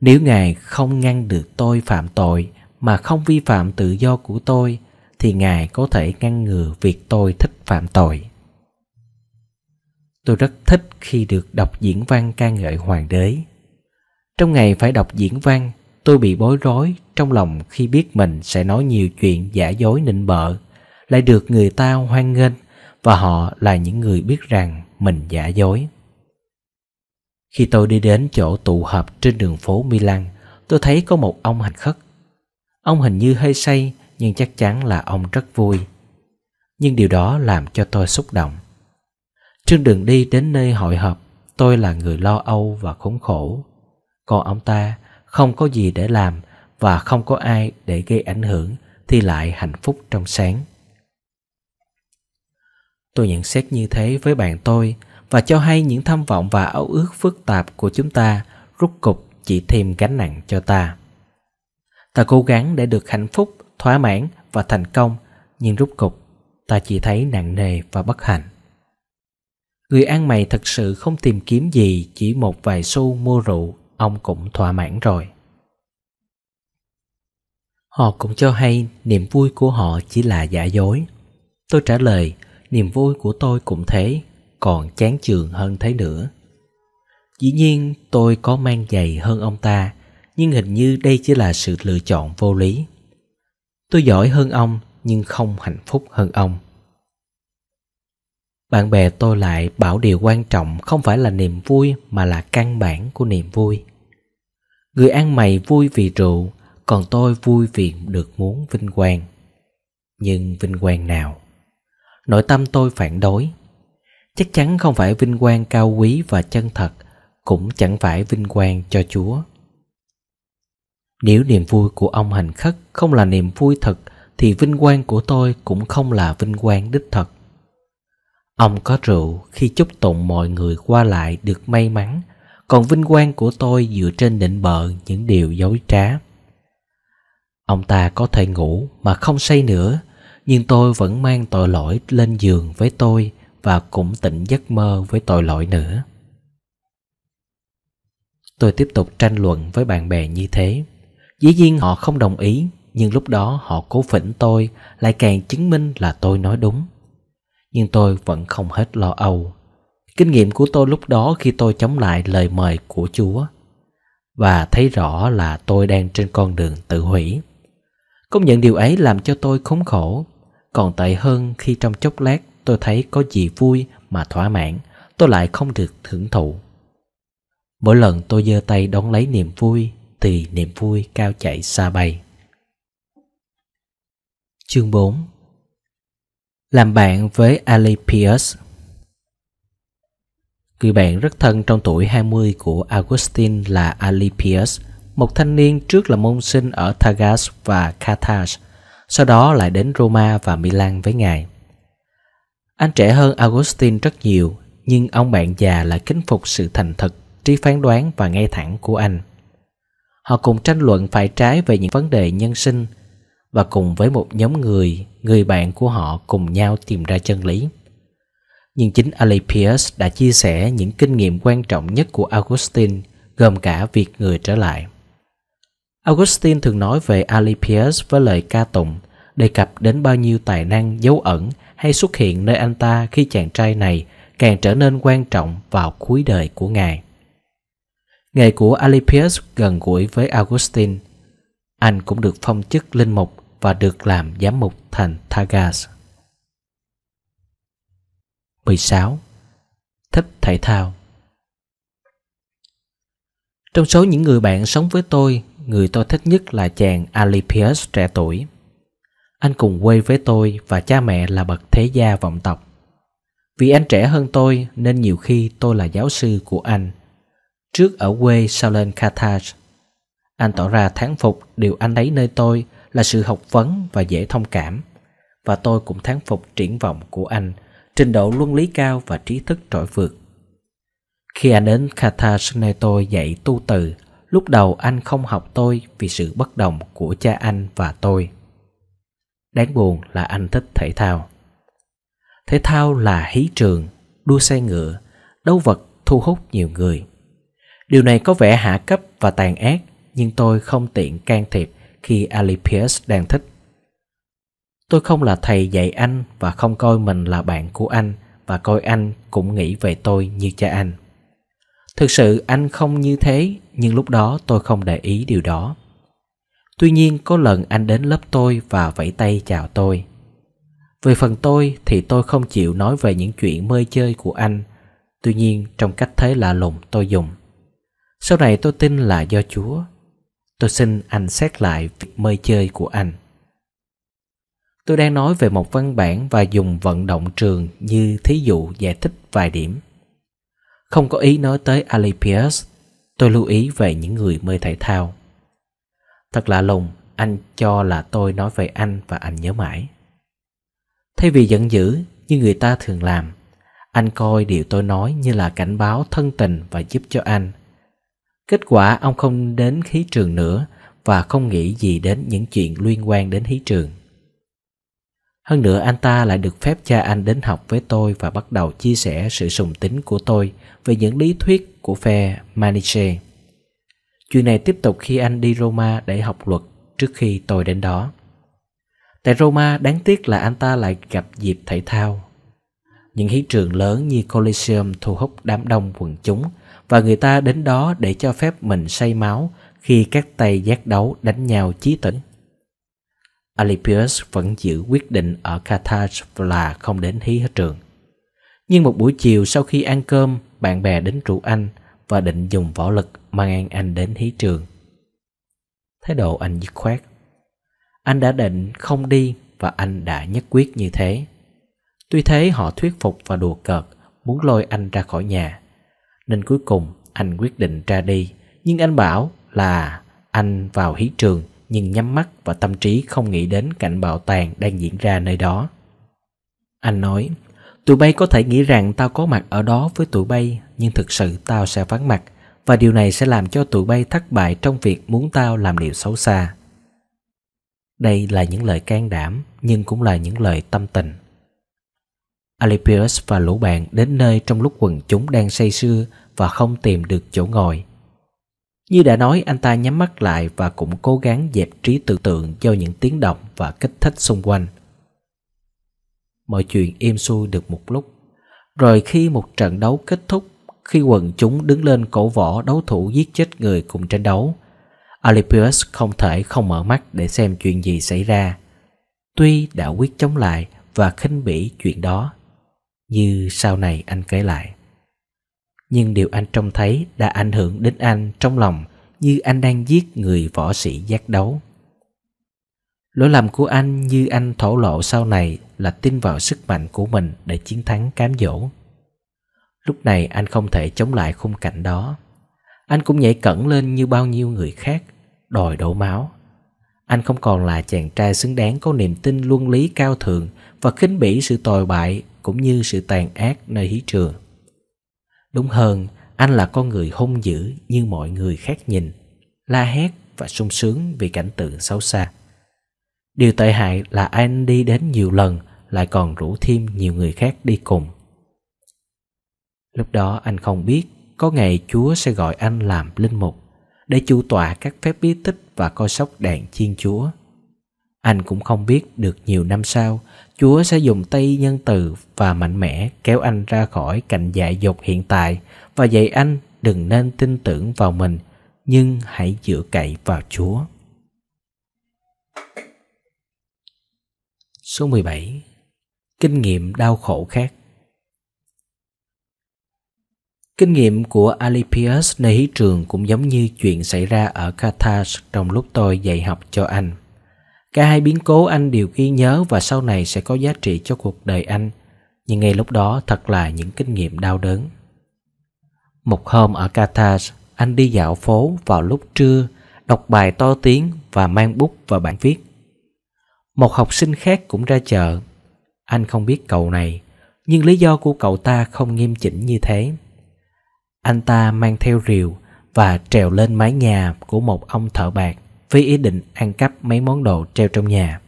nếu ngài không ngăn được tôi phạm tội mà không vi phạm tự do của tôi thì ngài có thể ngăn ngừa việc tôi thích phạm tội tôi rất thích khi được đọc diễn văn ca ngợi hoàng đế trong ngày phải đọc diễn văn tôi bị bối rối trong lòng khi biết mình sẽ nói nhiều chuyện giả dối nịnh bợ lại được người ta hoan nghênh và họ là những người biết rằng mình giả dối khi tôi đi đến chỗ tụ họp trên đường phố Milan, tôi thấy có một ông hành khất Ông hình như hơi say nhưng chắc chắn là ông rất vui. Nhưng điều đó làm cho tôi xúc động. Trên đường đi đến nơi hội họp, tôi là người lo âu và khốn khổ. Còn ông ta không có gì để làm và không có ai để gây ảnh hưởng thì lại hạnh phúc trong sáng. Tôi nhận xét như thế với bạn tôi và cho hay những tham vọng và ấu ước phức tạp của chúng ta rút cục chỉ thêm gánh nặng cho ta. Ta cố gắng để được hạnh phúc, thỏa mãn và thành công, nhưng rút cục ta chỉ thấy nặng nề và bất hạnh. Người ăn mày thật sự không tìm kiếm gì, chỉ một vài xu mua rượu, ông cũng thỏa mãn rồi. Họ cũng cho hay niềm vui của họ chỉ là giả dối. Tôi trả lời, niềm vui của tôi cũng thế, còn chán chường hơn thế nữa. Dĩ nhiên tôi có mang giày hơn ông ta, nhưng hình như đây chỉ là sự lựa chọn vô lý tôi giỏi hơn ông nhưng không hạnh phúc hơn ông bạn bè tôi lại bảo điều quan trọng không phải là niềm vui mà là căn bản của niềm vui người ăn mày vui vì rượu còn tôi vui vì được muốn vinh quang nhưng vinh quang nào nội tâm tôi phản đối chắc chắn không phải vinh quang cao quý và chân thật cũng chẳng phải vinh quang cho chúa nếu niềm vui của ông hành khất không là niềm vui thật thì vinh quang của tôi cũng không là vinh quang đích thật. Ông có rượu khi chúc tụng mọi người qua lại được may mắn, còn vinh quang của tôi dựa trên định bợ những điều dối trá. Ông ta có thể ngủ mà không say nữa, nhưng tôi vẫn mang tội lỗi lên giường với tôi và cũng tỉnh giấc mơ với tội lỗi nữa. Tôi tiếp tục tranh luận với bạn bè như thế. Dĩ nhiên họ không đồng ý Nhưng lúc đó họ cố phỉnh tôi Lại càng chứng minh là tôi nói đúng Nhưng tôi vẫn không hết lo âu Kinh nghiệm của tôi lúc đó khi tôi chống lại lời mời của Chúa Và thấy rõ là tôi đang trên con đường tự hủy Công nhận điều ấy làm cho tôi khốn khổ Còn tệ hơn khi trong chốc lát tôi thấy có gì vui mà thỏa mãn Tôi lại không được thưởng thụ Mỗi lần tôi giơ tay đón lấy niềm vui thì niềm vui cao chạy xa bay. Chương 4 Làm bạn với Ali Pierce Người bạn rất thân trong tuổi 20 của Augustine là Ali Pierce, một thanh niên trước là môn sinh ở Tagas và Carthage, sau đó lại đến Roma và Milan với ngài. Anh trẻ hơn Augustine rất nhiều, nhưng ông bạn già lại kính phục sự thành thật, trí phán đoán và ngay thẳng của anh – Họ cùng tranh luận phải trái về những vấn đề nhân sinh và cùng với một nhóm người, người bạn của họ cùng nhau tìm ra chân lý. Nhưng chính Alepius đã chia sẻ những kinh nghiệm quan trọng nhất của Augustine gồm cả việc người trở lại. Augustine thường nói về Alepius với lời ca tụng, đề cập đến bao nhiêu tài năng dấu ẩn hay xuất hiện nơi anh ta khi chàng trai này càng trở nên quan trọng vào cuối đời của ngài. Nghề của Alipius gần gũi với Augustine. Anh cũng được phong chức linh mục và được làm giám mục thành Tagas. 16. Thích thể thao Trong số những người bạn sống với tôi, người tôi thích nhất là chàng Alipius trẻ tuổi. Anh cùng quê với tôi và cha mẹ là bậc thế gia vọng tộc. Vì anh trẻ hơn tôi nên nhiều khi tôi là giáo sư của anh trước ở quê sau lên Carthage. Anh tỏ ra thán phục điều anh thấy nơi tôi là sự học vấn và dễ thông cảm. Và tôi cũng thán phục triển vọng của anh, trình độ luân lý cao và trí thức trội vượt. Khi anh đến Carthage nơi tôi dạy tu từ, lúc đầu anh không học tôi vì sự bất đồng của cha anh và tôi. Đáng buồn là anh thích thể thao. Thể thao là hí trường, đua xe ngựa, đấu vật thu hút nhiều người. Điều này có vẻ hạ cấp và tàn ác, nhưng tôi không tiện can thiệp khi Alipius đang thích. Tôi không là thầy dạy anh và không coi mình là bạn của anh và coi anh cũng nghĩ về tôi như cha anh. Thực sự anh không như thế, nhưng lúc đó tôi không để ý điều đó. Tuy nhiên có lần anh đến lớp tôi và vẫy tay chào tôi. Về phần tôi thì tôi không chịu nói về những chuyện mơi chơi của anh, tuy nhiên trong cách thế lạ lùng tôi dùng. Sau này tôi tin là do Chúa. Tôi xin anh xét lại việc mê chơi của anh. Tôi đang nói về một văn bản và dùng vận động trường như thí dụ giải thích vài điểm. Không có ý nói tới Alipius, tôi lưu ý về những người mê thể thao. Thật lạ lùng, anh cho là tôi nói về anh và anh nhớ mãi. Thay vì giận dữ như người ta thường làm, anh coi điều tôi nói như là cảnh báo thân tình và giúp cho anh Kết quả ông không đến khí trường nữa và không nghĩ gì đến những chuyện liên quan đến khí trường. Hơn nữa anh ta lại được phép cha anh đến học với tôi và bắt đầu chia sẻ sự sùng tín của tôi về những lý thuyết của phe Maniche. Chuyện này tiếp tục khi anh đi Roma để học luật trước khi tôi đến đó. Tại Roma, đáng tiếc là anh ta lại gặp dịp thể thao. Những hí trường lớn như Coliseum thu hút đám đông quần chúng – và người ta đến đó để cho phép mình say máu khi các tay giác đấu đánh nhau chí tỉnh. Alipius vẫn giữ quyết định ở Carthage là không đến hí hết trường. Nhưng một buổi chiều sau khi ăn cơm, bạn bè đến trụ anh và định dùng võ lực mang anh đến hí trường. Thái độ anh dứt khoát. Anh đã định không đi và anh đã nhất quyết như thế. Tuy thế họ thuyết phục và đùa cợt, muốn lôi anh ra khỏi nhà nên cuối cùng anh quyết định ra đi. Nhưng anh bảo là anh vào hiến trường nhưng nhắm mắt và tâm trí không nghĩ đến cảnh bảo tàng đang diễn ra nơi đó. Anh nói, tụi bay có thể nghĩ rằng tao có mặt ở đó với tụi bay, nhưng thực sự tao sẽ vắng mặt và điều này sẽ làm cho tụi bay thất bại trong việc muốn tao làm điều xấu xa. Đây là những lời can đảm nhưng cũng là những lời tâm tình. Alypius và lũ bạn đến nơi trong lúc quần chúng đang say sưa và không tìm được chỗ ngồi. Như đã nói, anh ta nhắm mắt lại và cũng cố gắng dẹp trí tưởng tượng do những tiếng động và kích thích xung quanh. Mọi chuyện im xuôi được một lúc. Rồi khi một trận đấu kết thúc, khi quần chúng đứng lên cổ võ đấu thủ giết chết người cùng tranh đấu, Alypius không thể không mở mắt để xem chuyện gì xảy ra. Tuy đã quyết chống lại và khinh bỉ chuyện đó, như sau này anh kể lại nhưng điều anh trông thấy đã ảnh hưởng đến anh trong lòng như anh đang giết người võ sĩ giác đấu lỗi lầm của anh như anh thổ lộ sau này là tin vào sức mạnh của mình để chiến thắng cám dỗ lúc này anh không thể chống lại khung cảnh đó anh cũng nhảy cẩn lên như bao nhiêu người khác đòi đổ máu anh không còn là chàng trai xứng đáng có niềm tin luân lý cao thượng và khinh bỉ sự tồi bại cũng như sự tàn ác nơi hí trường. Đúng hơn, anh là con người hung dữ như mọi người khác nhìn, la hét và sung sướng vì cảnh tượng xấu xa. Điều tệ hại là anh đi đến nhiều lần lại còn rủ thêm nhiều người khác đi cùng. Lúc đó anh không biết có ngày Chúa sẽ gọi anh làm linh mục để chu tọa các phép bí tích và coi sóc đàn chiên Chúa. Anh cũng không biết được nhiều năm sau Chúa sẽ dùng tay nhân từ và mạnh mẽ kéo anh ra khỏi cảnh dại dột hiện tại và dạy anh đừng nên tin tưởng vào mình, nhưng hãy dựa cậy vào Chúa. Số 17. Kinh nghiệm đau khổ khác Kinh nghiệm của Alipius nơi hí trường cũng giống như chuyện xảy ra ở Carthage trong lúc tôi dạy học cho anh – Cả hai biến cố anh đều ghi nhớ và sau này sẽ có giá trị cho cuộc đời anh. Nhưng ngay lúc đó thật là những kinh nghiệm đau đớn. Một hôm ở Qatar, anh đi dạo phố vào lúc trưa, đọc bài to tiếng và mang bút và bản viết. Một học sinh khác cũng ra chợ. Anh không biết cậu này, nhưng lý do của cậu ta không nghiêm chỉnh như thế. Anh ta mang theo rìu và trèo lên mái nhà của một ông thợ bạc với ý định ăn cắp mấy món đồ treo trong nhà.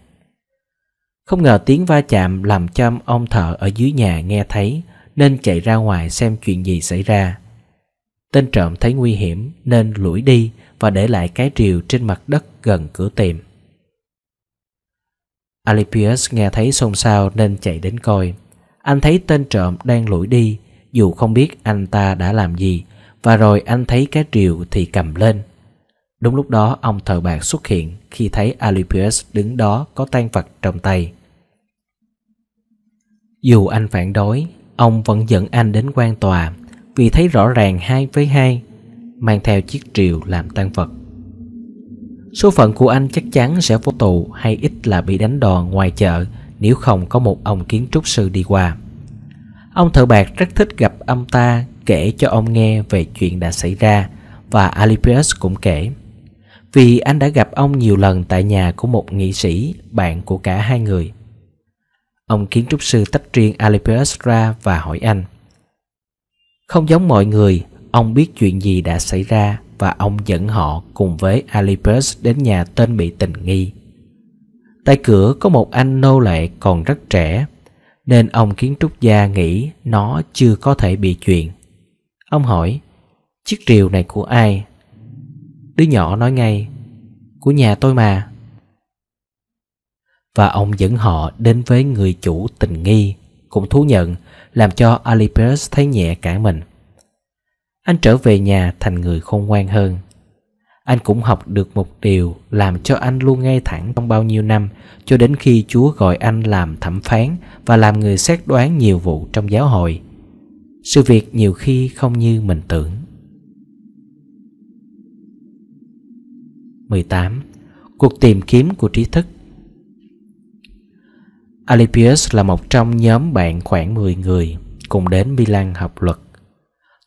Không ngờ tiếng va chạm làm cho ông thợ ở dưới nhà nghe thấy nên chạy ra ngoài xem chuyện gì xảy ra. Tên trộm thấy nguy hiểm nên lủi đi và để lại cái rìu trên mặt đất gần cửa tiệm. Alipius nghe thấy xôn xao nên chạy đến coi. Anh thấy tên trộm đang lủi đi dù không biết anh ta đã làm gì và rồi anh thấy cái rìu thì cầm lên. Đúng lúc đó ông thợ bạc xuất hiện khi thấy Alipius đứng đó có tan vật trong tay. Dù anh phản đối, ông vẫn dẫn anh đến quan tòa vì thấy rõ ràng hai với hai, mang theo chiếc triều làm tan vật. Số phận của anh chắc chắn sẽ vô tù hay ít là bị đánh đòn ngoài chợ nếu không có một ông kiến trúc sư đi qua. Ông thợ bạc rất thích gặp ông ta kể cho ông nghe về chuyện đã xảy ra và Alipius cũng kể vì anh đã gặp ông nhiều lần tại nhà của một nghị sĩ, bạn của cả hai người. Ông kiến trúc sư tách riêng Alipius ra và hỏi anh. Không giống mọi người, ông biết chuyện gì đã xảy ra và ông dẫn họ cùng với Alipius đến nhà tên bị tình nghi. Tại cửa có một anh nô lệ còn rất trẻ, nên ông kiến trúc gia nghĩ nó chưa có thể bị chuyện. Ông hỏi, chiếc rìu này của ai? Đứa nhỏ nói ngay Của nhà tôi mà Và ông dẫn họ đến với người chủ tình nghi Cũng thú nhận Làm cho Alipers thấy nhẹ cả mình Anh trở về nhà thành người khôn ngoan hơn Anh cũng học được một điều Làm cho anh luôn ngay thẳng trong bao nhiêu năm Cho đến khi Chúa gọi anh làm thẩm phán Và làm người xét đoán nhiều vụ trong giáo hội sự việc nhiều khi không như mình tưởng 18 Cuộc tìm kiếm của trí thức Alipius là một trong nhóm bạn khoảng 10 người cùng đến Milan học luật.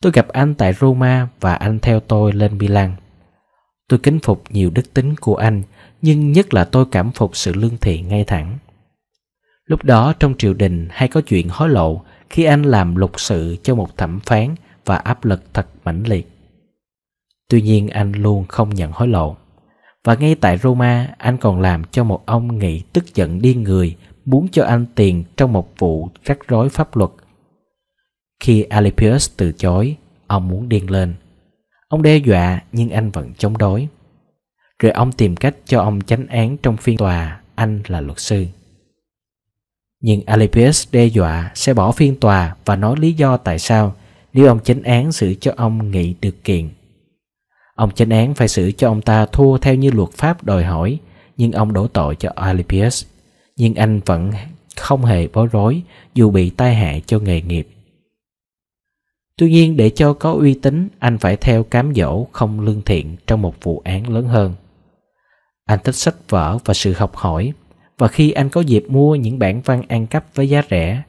Tôi gặp anh tại Roma và anh theo tôi lên Milan. Tôi kính phục nhiều đức tính của anh, nhưng nhất là tôi cảm phục sự lương thiện ngay thẳng. Lúc đó trong triều đình hay có chuyện hối lộ khi anh làm lục sự cho một thẩm phán và áp lực thật mãnh liệt. Tuy nhiên anh luôn không nhận hối lộ. Và ngay tại Roma, anh còn làm cho một ông nghị tức giận điên người muốn cho anh tiền trong một vụ rắc rối pháp luật. Khi Alipius từ chối, ông muốn điên lên. Ông đe dọa nhưng anh vẫn chống đối. Rồi ông tìm cách cho ông tránh án trong phiên tòa, anh là luật sư. Nhưng Alipius đe dọa sẽ bỏ phiên tòa và nói lý do tại sao nếu ông chánh án xử cho ông nghị được kiện. Ông chánh án phải xử cho ông ta thua theo như luật pháp đòi hỏi, nhưng ông đổ tội cho Alipius. Nhưng anh vẫn không hề bối rối dù bị tai hại cho nghề nghiệp. Tuy nhiên để cho có uy tín, anh phải theo cám dỗ không lương thiện trong một vụ án lớn hơn. Anh thích sách vở và sự học hỏi, và khi anh có dịp mua những bản văn ăn cắp với giá rẻ,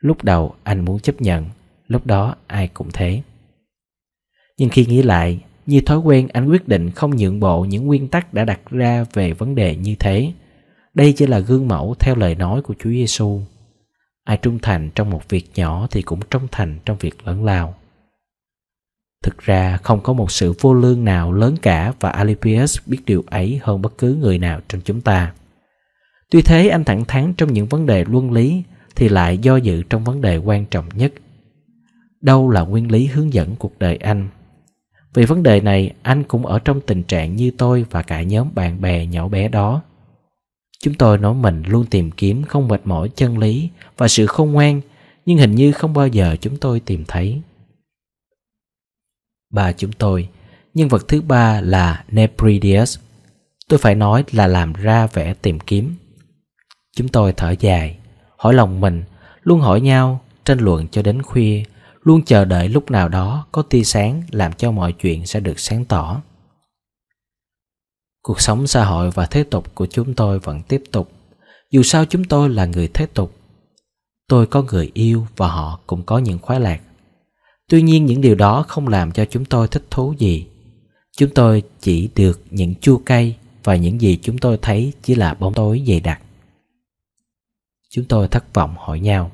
lúc đầu anh muốn chấp nhận, lúc đó ai cũng thế. Nhưng khi nghĩ lại, như thói quen anh quyết định không nhượng bộ những nguyên tắc đã đặt ra về vấn đề như thế. Đây chỉ là gương mẫu theo lời nói của Chúa Giêsu. Ai trung thành trong một việc nhỏ thì cũng trung thành trong việc lớn lao. Thực ra không có một sự vô lương nào lớn cả và Alipius biết điều ấy hơn bất cứ người nào trong chúng ta. Tuy thế anh thẳng thắn trong những vấn đề luân lý thì lại do dự trong vấn đề quan trọng nhất. Đâu là nguyên lý hướng dẫn cuộc đời anh? Vì vấn đề này, anh cũng ở trong tình trạng như tôi và cả nhóm bạn bè nhỏ bé đó. Chúng tôi nói mình luôn tìm kiếm không mệt mỏi chân lý và sự khôn ngoan, nhưng hình như không bao giờ chúng tôi tìm thấy. Ba chúng tôi, nhân vật thứ ba là Nepridius Tôi phải nói là làm ra vẻ tìm kiếm. Chúng tôi thở dài, hỏi lòng mình, luôn hỏi nhau, tranh luận cho đến khuya luôn chờ đợi lúc nào đó có tia sáng làm cho mọi chuyện sẽ được sáng tỏ cuộc sống xã hội và thế tục của chúng tôi vẫn tiếp tục dù sao chúng tôi là người thế tục tôi có người yêu và họ cũng có những khoái lạc tuy nhiên những điều đó không làm cho chúng tôi thích thú gì chúng tôi chỉ được những chua cay và những gì chúng tôi thấy chỉ là bóng tối dày đặc chúng tôi thất vọng hỏi nhau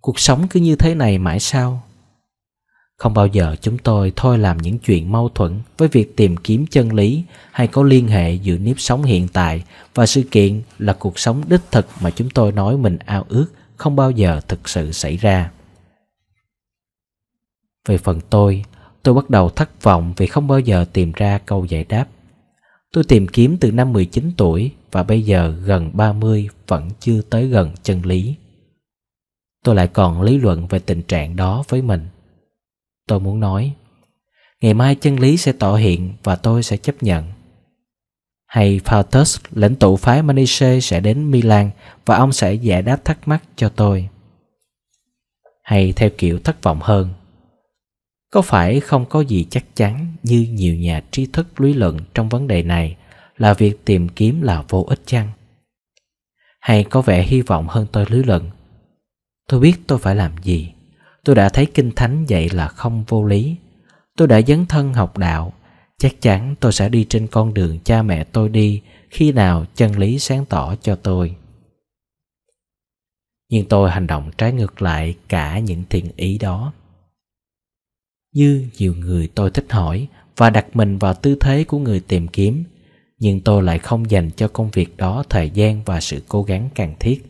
cuộc sống cứ như thế này mãi sao không bao giờ chúng tôi thôi làm những chuyện mâu thuẫn với việc tìm kiếm chân lý hay có liên hệ giữa nếp sống hiện tại và sự kiện là cuộc sống đích thực mà chúng tôi nói mình ao ước không bao giờ thực sự xảy ra về phần tôi tôi bắt đầu thất vọng vì không bao giờ tìm ra câu giải đáp tôi tìm kiếm từ năm 19 tuổi và bây giờ gần 30 vẫn chưa tới gần chân lý tôi lại còn lý luận về tình trạng đó với mình tôi muốn nói ngày mai chân lý sẽ tỏ hiện và tôi sẽ chấp nhận hay Pautus, lãnh tụ phái Maniche sẽ đến Milan và ông sẽ giải đáp thắc mắc cho tôi. Hay theo kiểu thất vọng hơn, có phải không có gì chắc chắn như nhiều nhà tri thức lý luận trong vấn đề này là việc tìm kiếm là vô ích chăng? Hay có vẻ hy vọng hơn tôi lý luận Tôi biết tôi phải làm gì. Tôi đã thấy kinh thánh dạy là không vô lý. Tôi đã dấn thân học đạo. Chắc chắn tôi sẽ đi trên con đường cha mẹ tôi đi khi nào chân lý sáng tỏ cho tôi. Nhưng tôi hành động trái ngược lại cả những thiện ý đó. Như nhiều người tôi thích hỏi và đặt mình vào tư thế của người tìm kiếm, nhưng tôi lại không dành cho công việc đó thời gian và sự cố gắng cần thiết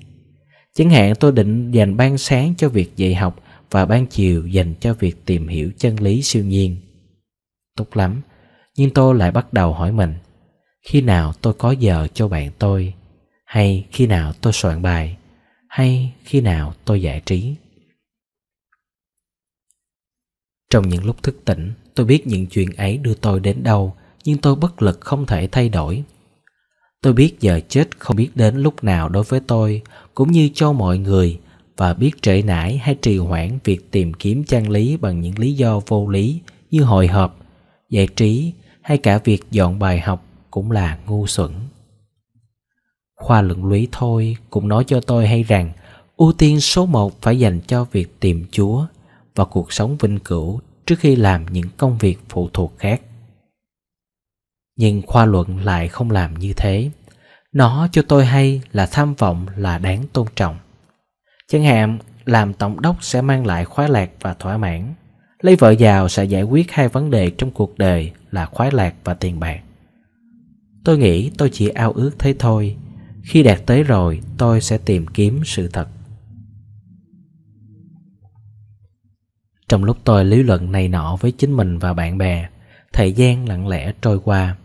Chẳng hạn tôi định dành ban sáng cho việc dạy học và ban chiều dành cho việc tìm hiểu chân lý siêu nhiên. Tốt lắm, nhưng tôi lại bắt đầu hỏi mình, khi nào tôi có giờ cho bạn tôi, hay khi nào tôi soạn bài, hay khi nào tôi giải trí. Trong những lúc thức tỉnh, tôi biết những chuyện ấy đưa tôi đến đâu, nhưng tôi bất lực không thể thay đổi. Tôi biết giờ chết không biết đến lúc nào đối với tôi, cũng như cho mọi người và biết trễ nải hay trì hoãn việc tìm kiếm chân lý bằng những lý do vô lý như hội họp, giải trí hay cả việc dọn bài học cũng là ngu xuẩn. Khoa luận lý thôi cũng nói cho tôi hay rằng ưu tiên số một phải dành cho việc tìm Chúa và cuộc sống vinh cửu trước khi làm những công việc phụ thuộc khác. Nhưng khoa luận lại không làm như thế nó cho tôi hay là tham vọng là đáng tôn trọng chẳng hạn làm tổng đốc sẽ mang lại khoái lạc và thỏa mãn lấy vợ giàu sẽ giải quyết hai vấn đề trong cuộc đời là khoái lạc và tiền bạc tôi nghĩ tôi chỉ ao ước thế thôi khi đạt tới rồi tôi sẽ tìm kiếm sự thật trong lúc tôi lý luận này nọ với chính mình và bạn bè thời gian lặng lẽ trôi qua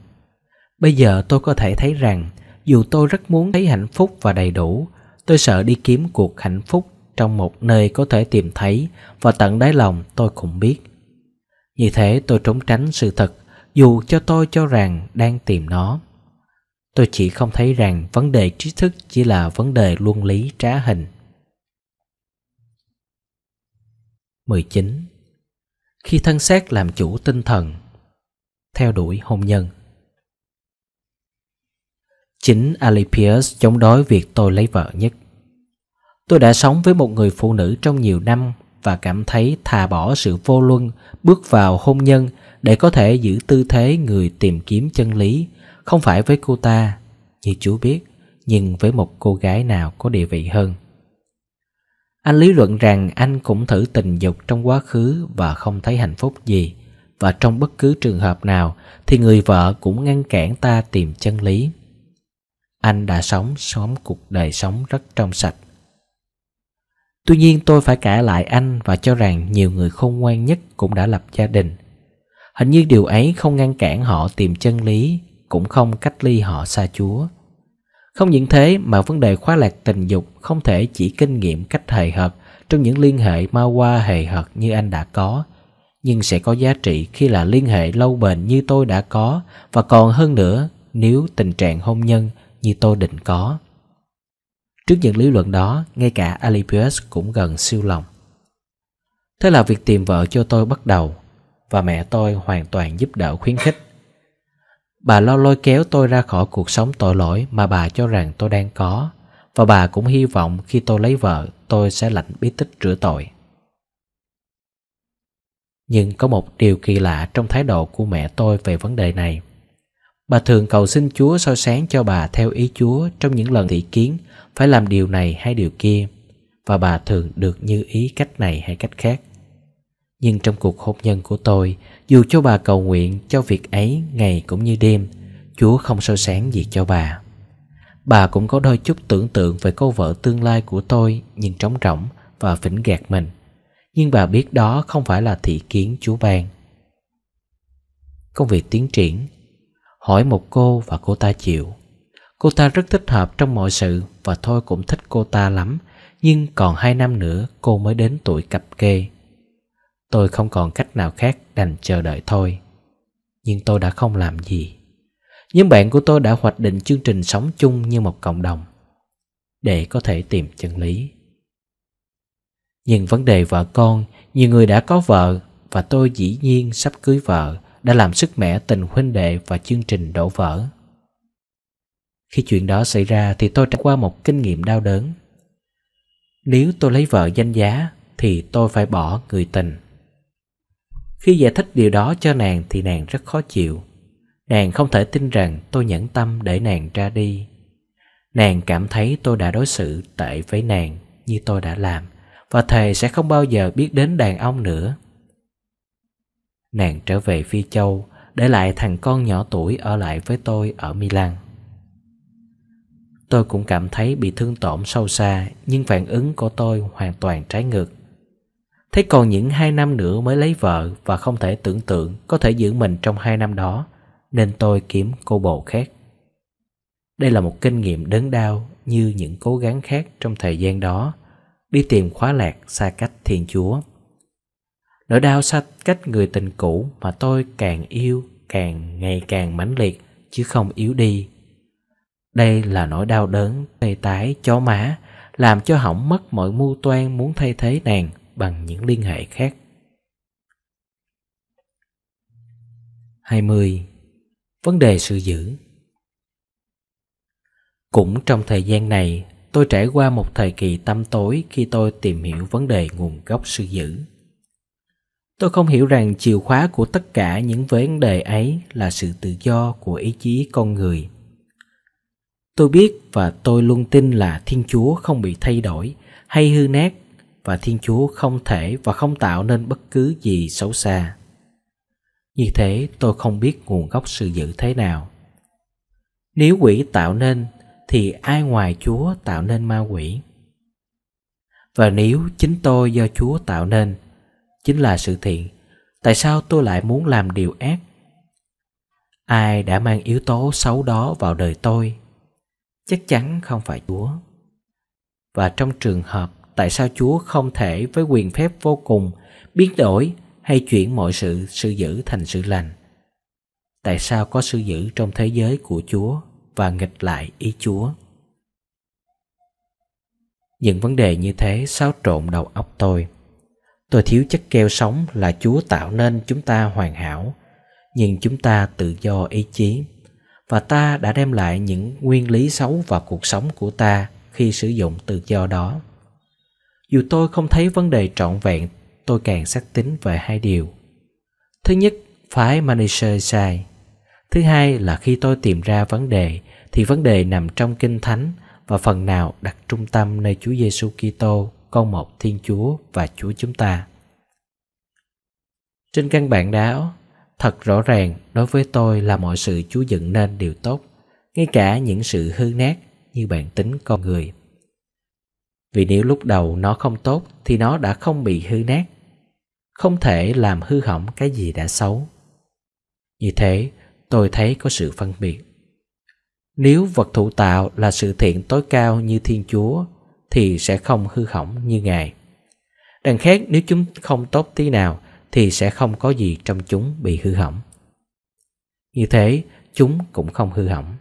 bây giờ tôi có thể thấy rằng dù tôi rất muốn thấy hạnh phúc và đầy đủ tôi sợ đi kiếm cuộc hạnh phúc trong một nơi có thể tìm thấy và tận đáy lòng tôi cũng biết như thế tôi trốn tránh sự thật dù cho tôi cho rằng đang tìm nó tôi chỉ không thấy rằng vấn đề trí thức chỉ là vấn đề luân lý trá hình 19. Khi thân xác làm chủ tinh thần Theo đuổi hôn nhân Chính Alipius chống đối việc tôi lấy vợ nhất. Tôi đã sống với một người phụ nữ trong nhiều năm và cảm thấy thà bỏ sự vô luân, bước vào hôn nhân để có thể giữ tư thế người tìm kiếm chân lý, không phải với cô ta, như chú biết, nhưng với một cô gái nào có địa vị hơn. Anh lý luận rằng anh cũng thử tình dục trong quá khứ và không thấy hạnh phúc gì, và trong bất cứ trường hợp nào thì người vợ cũng ngăn cản ta tìm chân lý anh đã sống sống cuộc đời sống rất trong sạch tuy nhiên tôi phải cãi lại anh và cho rằng nhiều người khôn ngoan nhất cũng đã lập gia đình hình như điều ấy không ngăn cản họ tìm chân lý cũng không cách ly họ xa chúa không những thế mà vấn đề khóa lạc tình dục không thể chỉ kinh nghiệm cách hời hợt trong những liên hệ ma qua hề hợt như anh đã có nhưng sẽ có giá trị khi là liên hệ lâu bền như tôi đã có và còn hơn nữa nếu tình trạng hôn nhân như tôi định có. Trước những lý luận đó, ngay cả Alipius cũng gần siêu lòng. Thế là việc tìm vợ cho tôi bắt đầu và mẹ tôi hoàn toàn giúp đỡ khuyến khích. Bà lo lôi kéo tôi ra khỏi cuộc sống tội lỗi mà bà cho rằng tôi đang có và bà cũng hy vọng khi tôi lấy vợ tôi sẽ lãnh bí tích rửa tội. Nhưng có một điều kỳ lạ trong thái độ của mẹ tôi về vấn đề này – Bà thường cầu xin Chúa soi sáng cho bà theo ý Chúa trong những lần thị kiến phải làm điều này hay điều kia và bà thường được như ý cách này hay cách khác. Nhưng trong cuộc hôn nhân của tôi, dù cho bà cầu nguyện cho việc ấy ngày cũng như đêm, Chúa không soi sáng gì cho bà. Bà cũng có đôi chút tưởng tượng về cô vợ tương lai của tôi nhưng trống rỗng và vĩnh gạt mình. Nhưng bà biết đó không phải là thị kiến Chúa ban. Công việc tiến triển hỏi một cô và cô ta chịu cô ta rất thích hợp trong mọi sự và thôi cũng thích cô ta lắm nhưng còn hai năm nữa cô mới đến tuổi cặp kê tôi không còn cách nào khác đành chờ đợi thôi nhưng tôi đã không làm gì những bạn của tôi đã hoạch định chương trình sống chung như một cộng đồng để có thể tìm chân lý nhưng vấn đề vợ con nhiều người đã có vợ và tôi dĩ nhiên sắp cưới vợ đã làm sức mẻ tình huynh đệ và chương trình đổ vỡ. Khi chuyện đó xảy ra thì tôi trải qua một kinh nghiệm đau đớn. Nếu tôi lấy vợ danh giá thì tôi phải bỏ người tình. Khi giải thích điều đó cho nàng thì nàng rất khó chịu. Nàng không thể tin rằng tôi nhẫn tâm để nàng ra đi. Nàng cảm thấy tôi đã đối xử tệ với nàng như tôi đã làm và thề sẽ không bao giờ biết đến đàn ông nữa. Nàng trở về Phi Châu để lại thằng con nhỏ tuổi ở lại với tôi ở Milan. Tôi cũng cảm thấy bị thương tổn sâu xa nhưng phản ứng của tôi hoàn toàn trái ngược. Thế còn những hai năm nữa mới lấy vợ và không thể tưởng tượng có thể giữ mình trong hai năm đó nên tôi kiếm cô bồ khác. Đây là một kinh nghiệm đớn đau như những cố gắng khác trong thời gian đó, đi tìm khóa lạc xa cách Thiên Chúa. Nỗi đau xa cách người tình cũ mà tôi càng yêu càng ngày càng mãnh liệt chứ không yếu đi. Đây là nỗi đau đớn tay tái chó má làm cho hỏng mất mọi mưu toan muốn thay thế nàng bằng những liên hệ khác. 20. Vấn đề sự giữ Cũng trong thời gian này, tôi trải qua một thời kỳ tâm tối khi tôi tìm hiểu vấn đề nguồn gốc sự giữ tôi không hiểu rằng chìa khóa của tất cả những vấn đề ấy là sự tự do của ý chí con người tôi biết và tôi luôn tin là thiên chúa không bị thay đổi hay hư nát và thiên chúa không thể và không tạo nên bất cứ gì xấu xa như thế tôi không biết nguồn gốc sự dữ thế nào nếu quỷ tạo nên thì ai ngoài chúa tạo nên ma quỷ và nếu chính tôi do chúa tạo nên chính là sự thiện tại sao tôi lại muốn làm điều ác ai đã mang yếu tố xấu đó vào đời tôi chắc chắn không phải chúa và trong trường hợp tại sao chúa không thể với quyền phép vô cùng biến đổi hay chuyển mọi sự sự dữ thành sự lành tại sao có sự dữ trong thế giới của chúa và nghịch lại ý chúa những vấn đề như thế xáo trộn đầu óc tôi Tôi thiếu chất keo sống là Chúa tạo nên chúng ta hoàn hảo, nhưng chúng ta tự do ý chí và ta đã đem lại những nguyên lý xấu vào cuộc sống của ta khi sử dụng tự do đó. Dù tôi không thấy vấn đề trọn vẹn, tôi càng xác tính về hai điều. Thứ nhất, phái Manisher sai. Thứ hai là khi tôi tìm ra vấn đề thì vấn đề nằm trong kinh thánh và phần nào đặt trung tâm nơi Chúa Giêsu Kitô con một Thiên Chúa và Chúa chúng ta. Trên căn bản đó, thật rõ ràng đối với tôi là mọi sự Chúa dựng nên đều tốt, ngay cả những sự hư nát như bản tính con người. Vì nếu lúc đầu nó không tốt thì nó đã không bị hư nát, không thể làm hư hỏng cái gì đã xấu. Như thế, tôi thấy có sự phân biệt. Nếu vật thụ tạo là sự thiện tối cao như Thiên Chúa thì sẽ không hư hỏng như Ngài. Đằng khác nếu chúng không tốt tí nào thì sẽ không có gì trong chúng bị hư hỏng. Như thế, chúng cũng không hư hỏng.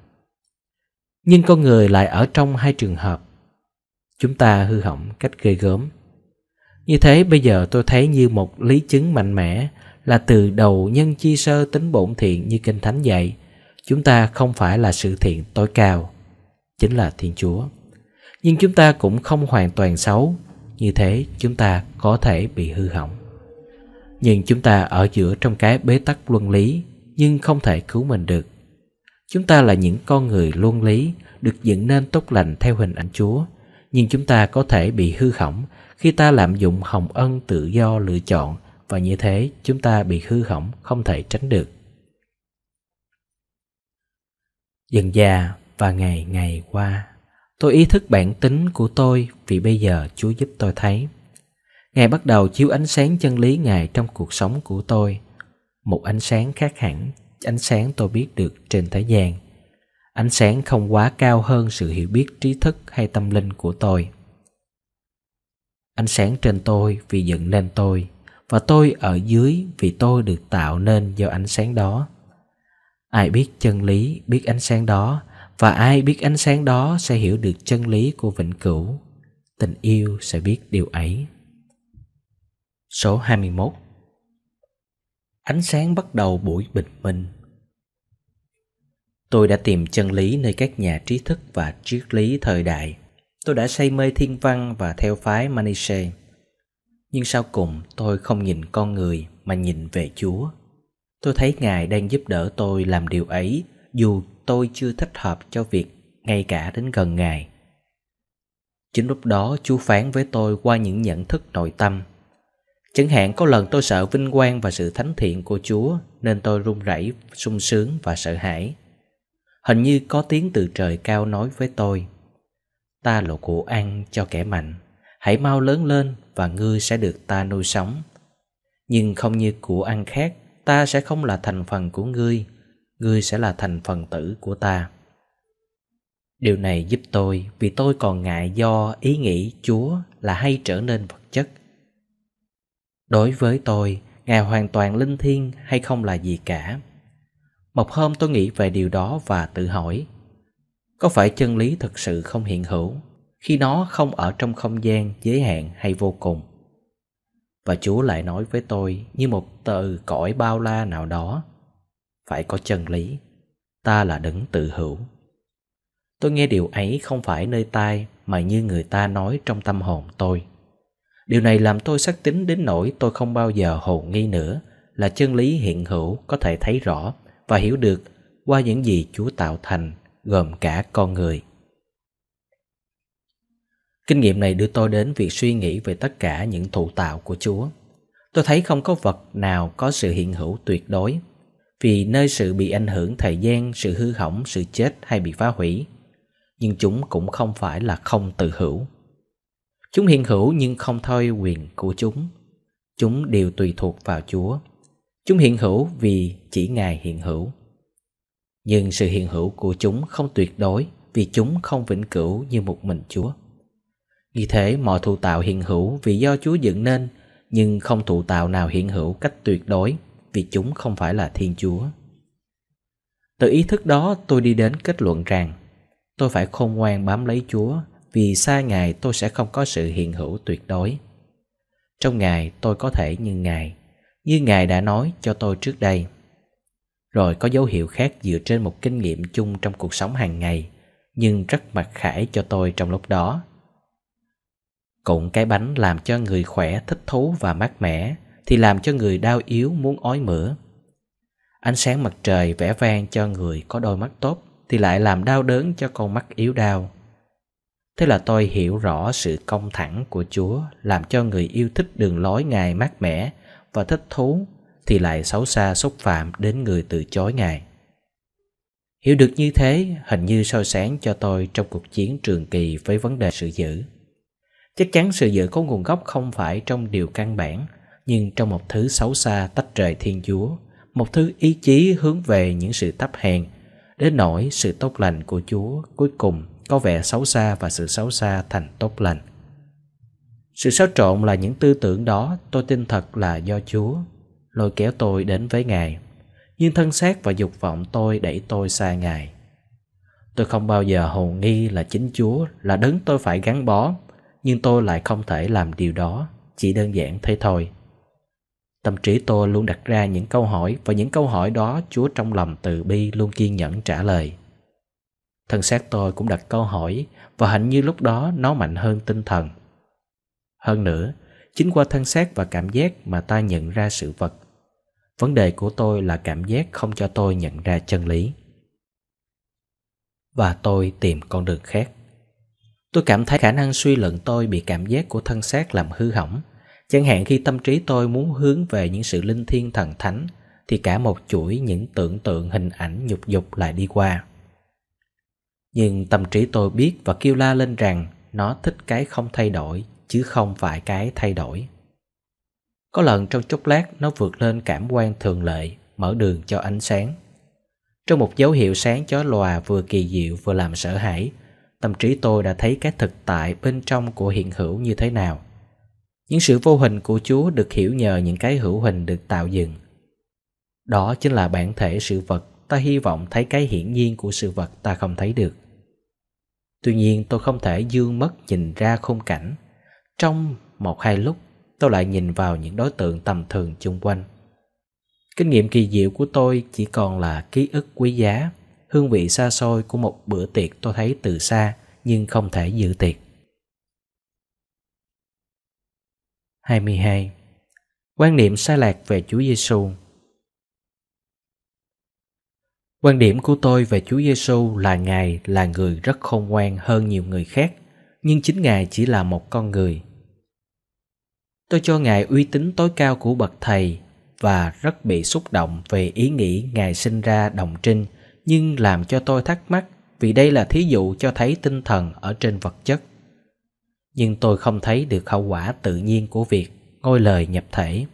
Nhưng con người lại ở trong hai trường hợp. Chúng ta hư hỏng cách ghê gớm. Như thế bây giờ tôi thấy như một lý chứng mạnh mẽ là từ đầu nhân chi sơ tính bổn thiện như Kinh Thánh dạy, chúng ta không phải là sự thiện tối cao, chính là Thiên Chúa nhưng chúng ta cũng không hoàn toàn xấu như thế chúng ta có thể bị hư hỏng nhưng chúng ta ở giữa trong cái bế tắc luân lý nhưng không thể cứu mình được chúng ta là những con người luân lý được dựng nên tốt lành theo hình ảnh chúa nhưng chúng ta có thể bị hư hỏng khi ta lạm dụng hồng ân tự do lựa chọn và như thế chúng ta bị hư hỏng không thể tránh được dần già và ngày ngày qua Tôi ý thức bản tính của tôi vì bây giờ Chúa giúp tôi thấy. Ngài bắt đầu chiếu ánh sáng chân lý Ngài trong cuộc sống của tôi. Một ánh sáng khác hẳn, ánh sáng tôi biết được trên thế gian. Ánh sáng không quá cao hơn sự hiểu biết trí thức hay tâm linh của tôi. Ánh sáng trên tôi vì dựng nên tôi và tôi ở dưới vì tôi được tạo nên do ánh sáng đó. Ai biết chân lý, biết ánh sáng đó và ai biết ánh sáng đó sẽ hiểu được chân lý của vĩnh cửu tình yêu sẽ biết điều ấy số 21 ánh sáng bắt đầu buổi bình minh tôi đã tìm chân lý nơi các nhà trí thức và triết lý thời đại tôi đã say mê thiên văn và theo phái maniche nhưng sau cùng tôi không nhìn con người mà nhìn về chúa tôi thấy ngài đang giúp đỡ tôi làm điều ấy dù tôi chưa thích hợp cho việc ngay cả đến gần ngài chính lúc đó chú phán với tôi qua những nhận thức nội tâm chẳng hạn có lần tôi sợ vinh quang và sự thánh thiện của chúa nên tôi run rẩy sung sướng và sợ hãi hình như có tiếng từ trời cao nói với tôi ta lộ của ăn cho kẻ mạnh hãy mau lớn lên và ngươi sẽ được ta nuôi sống nhưng không như của ăn khác ta sẽ không là thành phần của ngươi ngươi sẽ là thành phần tử của ta điều này giúp tôi vì tôi còn ngại do ý nghĩ chúa là hay trở nên vật chất đối với tôi ngài hoàn toàn linh thiêng hay không là gì cả một hôm tôi nghĩ về điều đó và tự hỏi có phải chân lý thực sự không hiện hữu khi nó không ở trong không gian giới hạn hay vô cùng và chúa lại nói với tôi như một từ cõi bao la nào đó phải có chân lý ta là đấng tự hữu tôi nghe điều ấy không phải nơi tai mà như người ta nói trong tâm hồn tôi điều này làm tôi xác tín đến nỗi tôi không bao giờ hồ nghi nữa là chân lý hiện hữu có thể thấy rõ và hiểu được qua những gì chúa tạo thành gồm cả con người kinh nghiệm này đưa tôi đến việc suy nghĩ về tất cả những thụ tạo của chúa tôi thấy không có vật nào có sự hiện hữu tuyệt đối vì nơi sự bị ảnh hưởng thời gian, sự hư hỏng, sự chết hay bị phá hủy. Nhưng chúng cũng không phải là không tự hữu. Chúng hiện hữu nhưng không thôi quyền của chúng. Chúng đều tùy thuộc vào Chúa. Chúng hiện hữu vì chỉ Ngài hiện hữu. Nhưng sự hiện hữu của chúng không tuyệt đối vì chúng không vĩnh cửu như một mình Chúa. như thế mọi thụ tạo hiện hữu vì do Chúa dựng nên, nhưng không thụ tạo nào hiện hữu cách tuyệt đối vì chúng không phải là thiên chúa từ ý thức đó tôi đi đến kết luận rằng tôi phải khôn ngoan bám lấy chúa vì xa ngài tôi sẽ không có sự hiện hữu tuyệt đối trong ngài tôi có thể như ngài như ngài đã nói cho tôi trước đây rồi có dấu hiệu khác dựa trên một kinh nghiệm chung trong cuộc sống hàng ngày nhưng rất mặc khải cho tôi trong lúc đó cụm cái bánh làm cho người khỏe thích thú và mát mẻ thì làm cho người đau yếu muốn ói mửa. Ánh sáng mặt trời vẽ vang cho người có đôi mắt tốt thì lại làm đau đớn cho con mắt yếu đau. Thế là tôi hiểu rõ sự công thẳng của Chúa làm cho người yêu thích đường lối Ngài mát mẻ và thích thú thì lại xấu xa xúc phạm đến người từ chối Ngài. Hiểu được như thế hình như soi sáng cho tôi trong cuộc chiến trường kỳ với vấn đề sự giữ. Chắc chắn sự giữ có nguồn gốc không phải trong điều căn bản nhưng trong một thứ xấu xa tách rời thiên chúa một thứ ý chí hướng về những sự thấp hèn đến nỗi sự tốt lành của chúa cuối cùng có vẻ xấu xa và sự xấu xa thành tốt lành sự xáo trộn là những tư tưởng đó tôi tin thật là do chúa lôi kéo tôi đến với ngài nhưng thân xác và dục vọng tôi đẩy tôi xa ngài tôi không bao giờ hồ nghi là chính chúa là đấng tôi phải gắn bó nhưng tôi lại không thể làm điều đó chỉ đơn giản thế thôi Tâm trí tôi luôn đặt ra những câu hỏi và những câu hỏi đó Chúa trong lòng từ bi luôn kiên nhẫn trả lời. Thân xác tôi cũng đặt câu hỏi và hình như lúc đó nó mạnh hơn tinh thần. Hơn nữa, chính qua thân xác và cảm giác mà ta nhận ra sự vật. Vấn đề của tôi là cảm giác không cho tôi nhận ra chân lý. Và tôi tìm con đường khác. Tôi cảm thấy khả năng suy luận tôi bị cảm giác của thân xác làm hư hỏng Chẳng hạn khi tâm trí tôi muốn hướng về những sự linh thiêng thần thánh thì cả một chuỗi những tưởng tượng hình ảnh nhục dục lại đi qua. Nhưng tâm trí tôi biết và kêu la lên rằng nó thích cái không thay đổi chứ không phải cái thay đổi. Có lần trong chốc lát nó vượt lên cảm quan thường lệ, mở đường cho ánh sáng. Trong một dấu hiệu sáng chói lòa vừa kỳ diệu vừa làm sợ hãi, tâm trí tôi đã thấy cái thực tại bên trong của hiện hữu như thế nào – những sự vô hình của Chúa được hiểu nhờ những cái hữu hình được tạo dựng. Đó chính là bản thể sự vật ta hy vọng thấy cái hiển nhiên của sự vật ta không thấy được. Tuy nhiên tôi không thể dương mất nhìn ra khung cảnh. Trong một hai lúc tôi lại nhìn vào những đối tượng tầm thường chung quanh. Kinh nghiệm kỳ diệu của tôi chỉ còn là ký ức quý giá, hương vị xa xôi của một bữa tiệc tôi thấy từ xa nhưng không thể dự tiệc. 22. Quan niệm sai lạc về Chúa Giêsu. Quan điểm của tôi về Chúa Giêsu là Ngài là người rất khôn ngoan hơn nhiều người khác, nhưng chính Ngài chỉ là một con người. Tôi cho Ngài uy tín tối cao của bậc thầy và rất bị xúc động về ý nghĩ Ngài sinh ra đồng trinh, nhưng làm cho tôi thắc mắc vì đây là thí dụ cho thấy tinh thần ở trên vật chất nhưng tôi không thấy được hậu quả tự nhiên của việc ngôi lời nhập thể.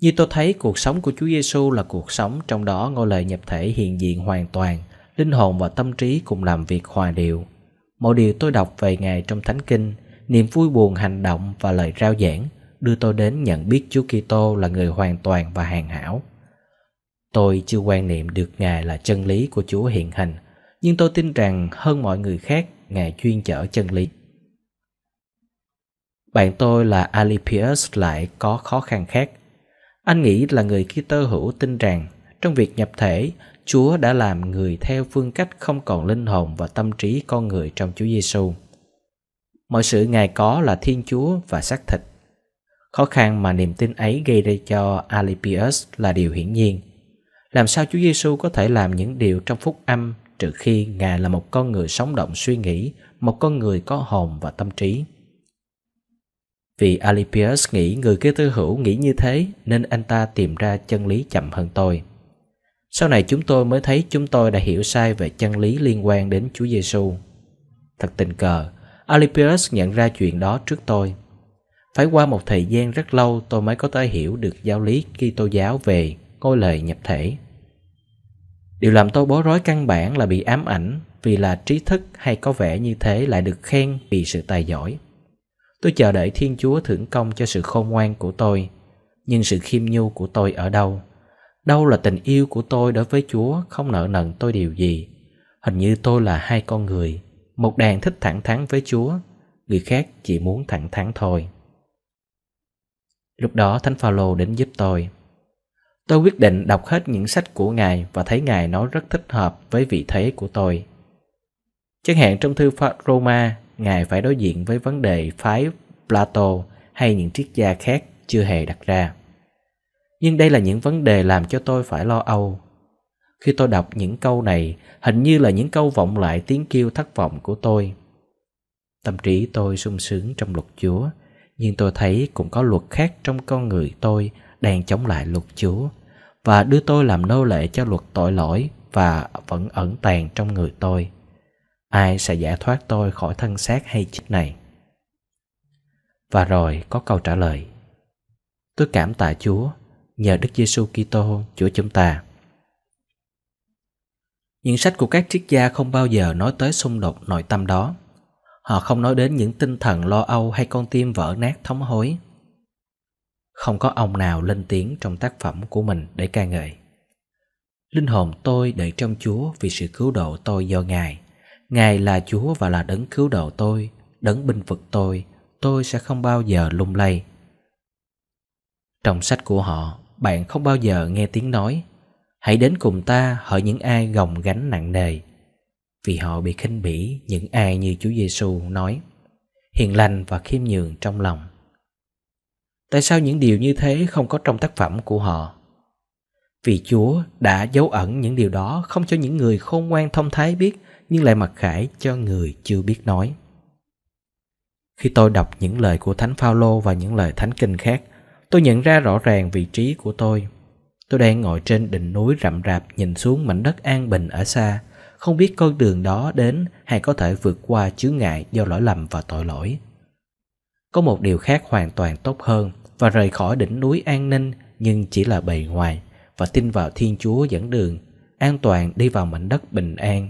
Như tôi thấy cuộc sống của Chúa Giêsu là cuộc sống trong đó ngôi lời nhập thể hiện diện hoàn toàn, linh hồn và tâm trí cùng làm việc hòa điệu. Mọi điều tôi đọc về Ngài trong Thánh Kinh, niềm vui buồn hành động và lời rao giảng đưa tôi đến nhận biết Chúa Kitô là người hoàn toàn và hoàn hảo. Tôi chưa quan niệm được Ngài là chân lý của Chúa hiện hành, nhưng tôi tin rằng hơn mọi người khác, Ngài chuyên chở chân lý. Bạn tôi là Alipius lại có khó khăn khác. Anh nghĩ là người tơ hữu tin rằng trong việc nhập thể, Chúa đã làm người theo phương cách không còn linh hồn và tâm trí con người trong Chúa Giêsu. Mọi sự Ngài có là Thiên Chúa và xác thịt. Khó khăn mà niềm tin ấy gây ra cho Alipius là điều hiển nhiên. Làm sao Chúa Giêsu có thể làm những điều trong phúc âm trừ khi Ngài là một con người sống động suy nghĩ, một con người có hồn và tâm trí? Vì Alipius nghĩ người kia tư hữu nghĩ như thế nên anh ta tìm ra chân lý chậm hơn tôi. Sau này chúng tôi mới thấy chúng tôi đã hiểu sai về chân lý liên quan đến Chúa Giêsu. Thật tình cờ, Alipius nhận ra chuyện đó trước tôi. Phải qua một thời gian rất lâu tôi mới có thể hiểu được giáo lý Kitô giáo về ngôi lời nhập thể. Điều làm tôi bối rối căn bản là bị ám ảnh vì là trí thức hay có vẻ như thế lại được khen vì sự tài giỏi. Tôi chờ đợi Thiên Chúa thưởng công cho sự khôn ngoan của tôi, nhưng sự khiêm nhu của tôi ở đâu? Đâu là tình yêu của tôi đối với Chúa không nợ nần tôi điều gì? Hình như tôi là hai con người, một đàn thích thẳng thắn với Chúa, người khác chỉ muốn thẳng thắn thôi. Lúc đó Thánh Phaolô đến giúp tôi. Tôi quyết định đọc hết những sách của Ngài và thấy Ngài nói rất thích hợp với vị thế của tôi. Chẳng hạn trong thư Roma ngài phải đối diện với vấn đề phái Plato hay những triết gia khác chưa hề đặt ra. Nhưng đây là những vấn đề làm cho tôi phải lo âu. Khi tôi đọc những câu này, hình như là những câu vọng lại tiếng kêu thất vọng của tôi. Tâm trí tôi sung sướng trong luật Chúa, nhưng tôi thấy cũng có luật khác trong con người tôi đang chống lại luật Chúa và đưa tôi làm nô lệ cho luật tội lỗi và vẫn ẩn tàng trong người tôi ai sẽ giải thoát tôi khỏi thân xác hay chết này và rồi có câu trả lời tôi cảm tạ chúa nhờ đức giêsu kitô chúa chúng ta những sách của các triết gia không bao giờ nói tới xung đột nội tâm đó họ không nói đến những tinh thần lo âu hay con tim vỡ nát thống hối không có ông nào lên tiếng trong tác phẩm của mình để ca ngợi linh hồn tôi đợi trong chúa vì sự cứu độ tôi do ngài Ngài là Chúa và là đấng cứu độ tôi, đấng binh vực tôi, tôi sẽ không bao giờ lung lay. Trong sách của họ, bạn không bao giờ nghe tiếng nói Hãy đến cùng ta hỡi những ai gồng gánh nặng nề Vì họ bị khinh bỉ những ai như Chúa Giêsu nói Hiền lành và khiêm nhường trong lòng Tại sao những điều như thế không có trong tác phẩm của họ? Vì Chúa đã giấu ẩn những điều đó không cho những người khôn ngoan thông thái biết nhưng lại mặc khải cho người chưa biết nói. Khi tôi đọc những lời của Thánh Phaolô và những lời thánh kinh khác, tôi nhận ra rõ ràng vị trí của tôi. Tôi đang ngồi trên đỉnh núi rậm rạp nhìn xuống mảnh đất an bình ở xa, không biết con đường đó đến hay có thể vượt qua chướng ngại do lỗi lầm và tội lỗi. Có một điều khác hoàn toàn tốt hơn và rời khỏi đỉnh núi an ninh nhưng chỉ là bề ngoài và tin vào Thiên Chúa dẫn đường, an toàn đi vào mảnh đất bình an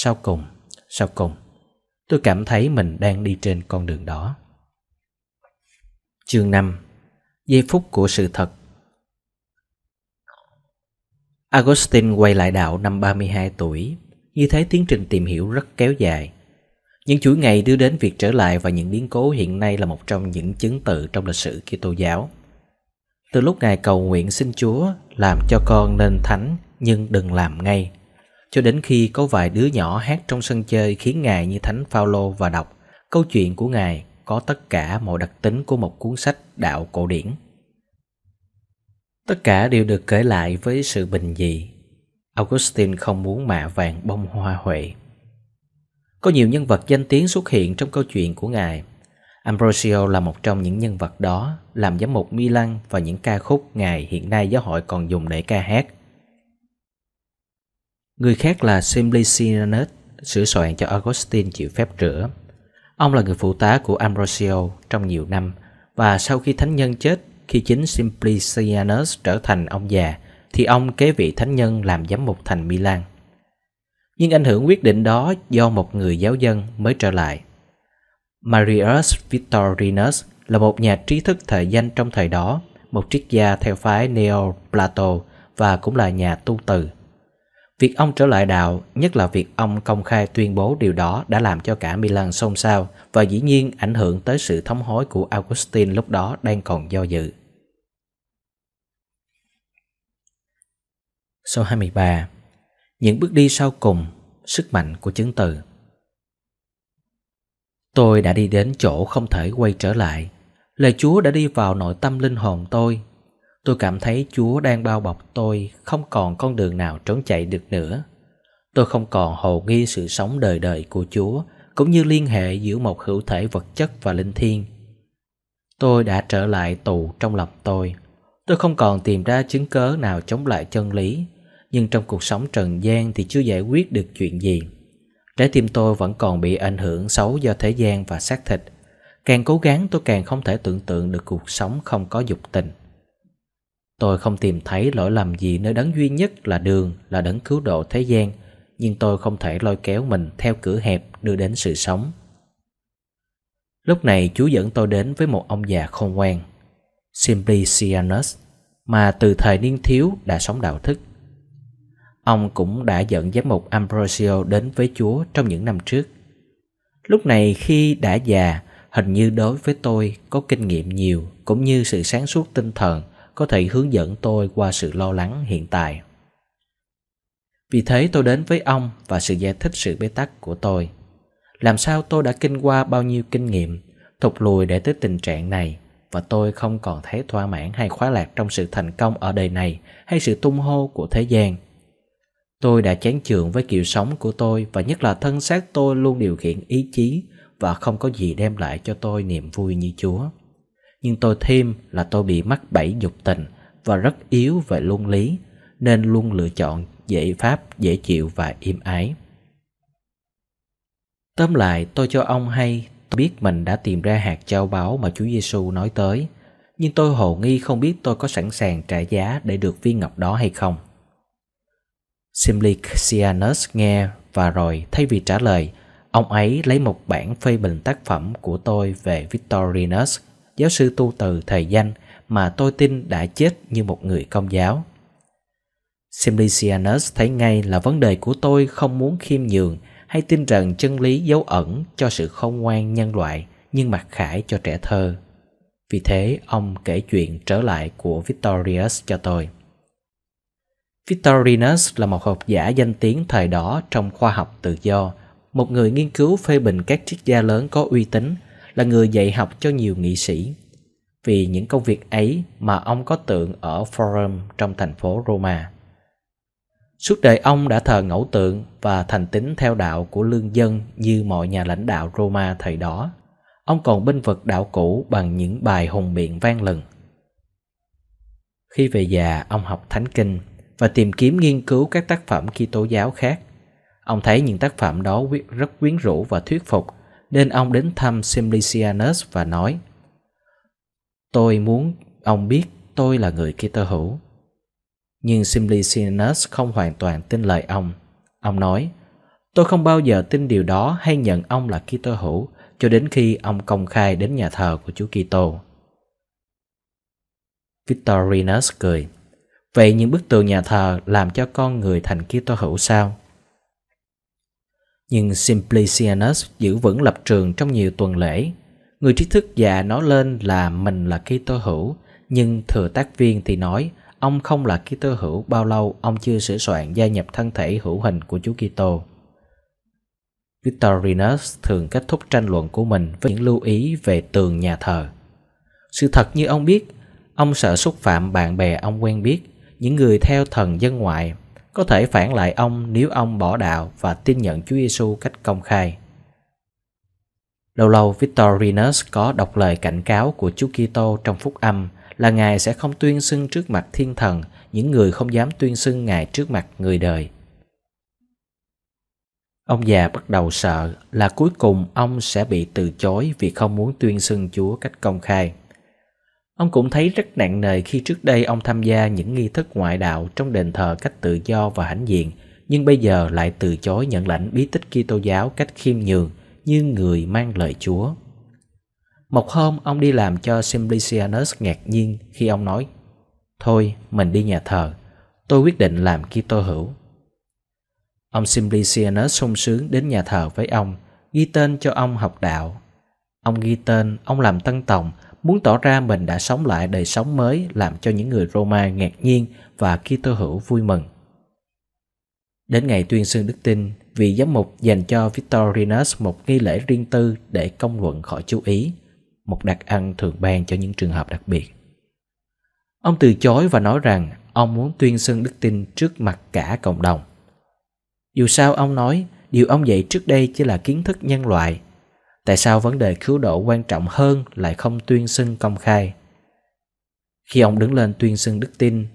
sau cùng, sau cùng, tôi cảm thấy mình đang đi trên con đường đó. Chương 5 Giây phút của sự thật Agustin quay lại đạo năm 32 tuổi, như thế tiến trình tìm hiểu rất kéo dài. Những chuỗi ngày đưa đến việc trở lại và những biến cố hiện nay là một trong những chứng tự trong lịch sử Kitô giáo. Từ lúc Ngài cầu nguyện xin Chúa làm cho con nên thánh nhưng đừng làm ngay, cho đến khi có vài đứa nhỏ hát trong sân chơi khiến ngài như thánh Phaolô và đọc câu chuyện của ngài có tất cả mọi đặc tính của một cuốn sách đạo cổ điển. Tất cả đều được kể lại với sự bình dị. Augustine không muốn mạ vàng bông hoa huệ. Có nhiều nhân vật danh tiếng xuất hiện trong câu chuyện của ngài. Ambrosio là một trong những nhân vật đó, làm giám mục Milan và những ca khúc ngài hiện nay giáo hội còn dùng để ca hát. Người khác là Simplicianus sửa soạn cho Augustine chịu phép rửa. Ông là người phụ tá của Ambrosio trong nhiều năm và sau khi thánh nhân chết, khi chính Simplicianus trở thành ông già, thì ông kế vị thánh nhân làm giám mục thành Milan. Nhưng ảnh hưởng quyết định đó do một người giáo dân mới trở lại. Marius Victorinus là một nhà trí thức thời danh trong thời đó, một triết gia theo phái Neo-Plato và cũng là nhà tu từ. Việc ông trở lại đạo, nhất là việc ông công khai tuyên bố điều đó đã làm cho cả Milan xôn xao và dĩ nhiên ảnh hưởng tới sự thống hối của Augustine lúc đó đang còn do dự. Số 23 Những bước đi sau cùng, sức mạnh của chứng từ Tôi đã đi đến chỗ không thể quay trở lại. Lời Chúa đã đi vào nội tâm linh hồn tôi Tôi cảm thấy Chúa đang bao bọc tôi, không còn con đường nào trốn chạy được nữa. Tôi không còn hồ nghi sự sống đời đời của Chúa, cũng như liên hệ giữa một hữu thể vật chất và linh thiêng. Tôi đã trở lại tù trong lòng tôi. Tôi không còn tìm ra chứng cớ nào chống lại chân lý, nhưng trong cuộc sống trần gian thì chưa giải quyết được chuyện gì. Trái tim tôi vẫn còn bị ảnh hưởng xấu do thế gian và xác thịt. Càng cố gắng tôi càng không thể tưởng tượng được cuộc sống không có dục tình. Tôi không tìm thấy lỗi lầm gì nơi đấng duy nhất là đường, là đấng cứu độ thế gian, nhưng tôi không thể lôi kéo mình theo cửa hẹp đưa đến sự sống. Lúc này chú dẫn tôi đến với một ông già khôn ngoan, Simplicianus, mà từ thời niên thiếu đã sống đạo thức. Ông cũng đã dẫn giám mục Ambrosio đến với Chúa trong những năm trước. Lúc này khi đã già, hình như đối với tôi có kinh nghiệm nhiều cũng như sự sáng suốt tinh thần – có thể hướng dẫn tôi qua sự lo lắng hiện tại vì thế tôi đến với ông và sự giải thích sự bế tắc của tôi làm sao tôi đã kinh qua bao nhiêu kinh nghiệm thụt lùi để tới tình trạng này và tôi không còn thấy thỏa mãn hay khoái lạc trong sự thành công ở đời này hay sự tung hô của thế gian tôi đã chán chường với kiểu sống của tôi và nhất là thân xác tôi luôn điều khiển ý chí và không có gì đem lại cho tôi niềm vui như chúa nhưng tôi thêm là tôi bị mắc bẫy dục tình và rất yếu về luân lý nên luôn lựa chọn dễ pháp dễ chịu và im ái tóm lại tôi cho ông hay tôi biết mình đã tìm ra hạt châu báu mà chúa giêsu nói tới nhưng tôi hồ nghi không biết tôi có sẵn sàng trả giá để được viên ngọc đó hay không simplicianus nghe và rồi thay vì trả lời ông ấy lấy một bản phê bình tác phẩm của tôi về victorinus giáo sư tu từ thời danh mà tôi tin đã chết như một người công giáo. Simplicianus thấy ngay là vấn đề của tôi không muốn khiêm nhường hay tin rằng chân lý dấu ẩn cho sự khôn ngoan nhân loại nhưng mặc khải cho trẻ thơ. Vì thế ông kể chuyện trở lại của Victorius cho tôi. Victorinus là một học giả danh tiếng thời đó trong khoa học tự do, một người nghiên cứu phê bình các triết gia lớn có uy tín là người dạy học cho nhiều nghị sĩ. Vì những công việc ấy mà ông có tượng ở Forum trong thành phố Roma. Suốt đời ông đã thờ ngẫu tượng và thành tín theo đạo của lương dân như mọi nhà lãnh đạo Roma thời đó. Ông còn binh vực đạo cũ bằng những bài hùng biện vang lừng. Khi về già, ông học thánh kinh và tìm kiếm nghiên cứu các tác phẩm Kitô giáo khác. Ông thấy những tác phẩm đó rất quyến rũ và thuyết phục nên ông đến thăm Simplicianus và nói Tôi muốn ông biết tôi là người Kitô hữu. Nhưng Simplicianus không hoàn toàn tin lời ông. Ông nói, tôi không bao giờ tin điều đó hay nhận ông là Kitô hữu cho đến khi ông công khai đến nhà thờ của Chúa Kitô. Victorinus cười. Vậy những bức tường nhà thờ làm cho con người thành Kitô hữu sao? Nhưng Simplicianus giữ vững lập trường trong nhiều tuần lễ. Người trí thức già nói lên là mình là Kitô hữu, nhưng thừa tác viên thì nói ông không là Kitô hữu bao lâu ông chưa sửa soạn gia nhập thân thể hữu hình của Chúa Kitô. Victorinus thường kết thúc tranh luận của mình với những lưu ý về tường nhà thờ. Sự thật như ông biết, ông sợ xúc phạm bạn bè ông quen biết, những người theo thần dân ngoại có thể phản lại ông nếu ông bỏ đạo và tin nhận Chúa Giêsu cách công khai. Lâu lâu Victorinus có đọc lời cảnh cáo của Chúa Kitô trong phúc âm là Ngài sẽ không tuyên xưng trước mặt thiên thần những người không dám tuyên xưng Ngài trước mặt người đời. Ông già bắt đầu sợ là cuối cùng ông sẽ bị từ chối vì không muốn tuyên xưng Chúa cách công khai. Ông cũng thấy rất nặng nề khi trước đây ông tham gia những nghi thức ngoại đạo trong đền thờ cách tự do và hãnh diện, nhưng bây giờ lại từ chối nhận lãnh bí tích Kitô giáo cách khiêm nhường như người mang lời Chúa. Một hôm, ông đi làm cho Simplicianus ngạc nhiên khi ông nói Thôi, mình đi nhà thờ. Tôi quyết định làm Kitô hữu. Ông Simplicianus sung sướng đến nhà thờ với ông, ghi tên cho ông học đạo. Ông ghi tên, ông làm tân tòng, muốn tỏ ra mình đã sống lại đời sống mới làm cho những người Roma ngạc nhiên và Kitô hữu vui mừng. Đến ngày tuyên xưng đức tin, vị giám mục dành cho Victorinus một nghi lễ riêng tư để công luận khỏi chú ý, một đặc ăn thường ban cho những trường hợp đặc biệt. Ông từ chối và nói rằng ông muốn tuyên xưng đức tin trước mặt cả cộng đồng. Dù sao ông nói, điều ông dạy trước đây chỉ là kiến thức nhân loại tại sao vấn đề cứu độ quan trọng hơn lại không tuyên xưng công khai khi ông đứng lên tuyên xưng đức tin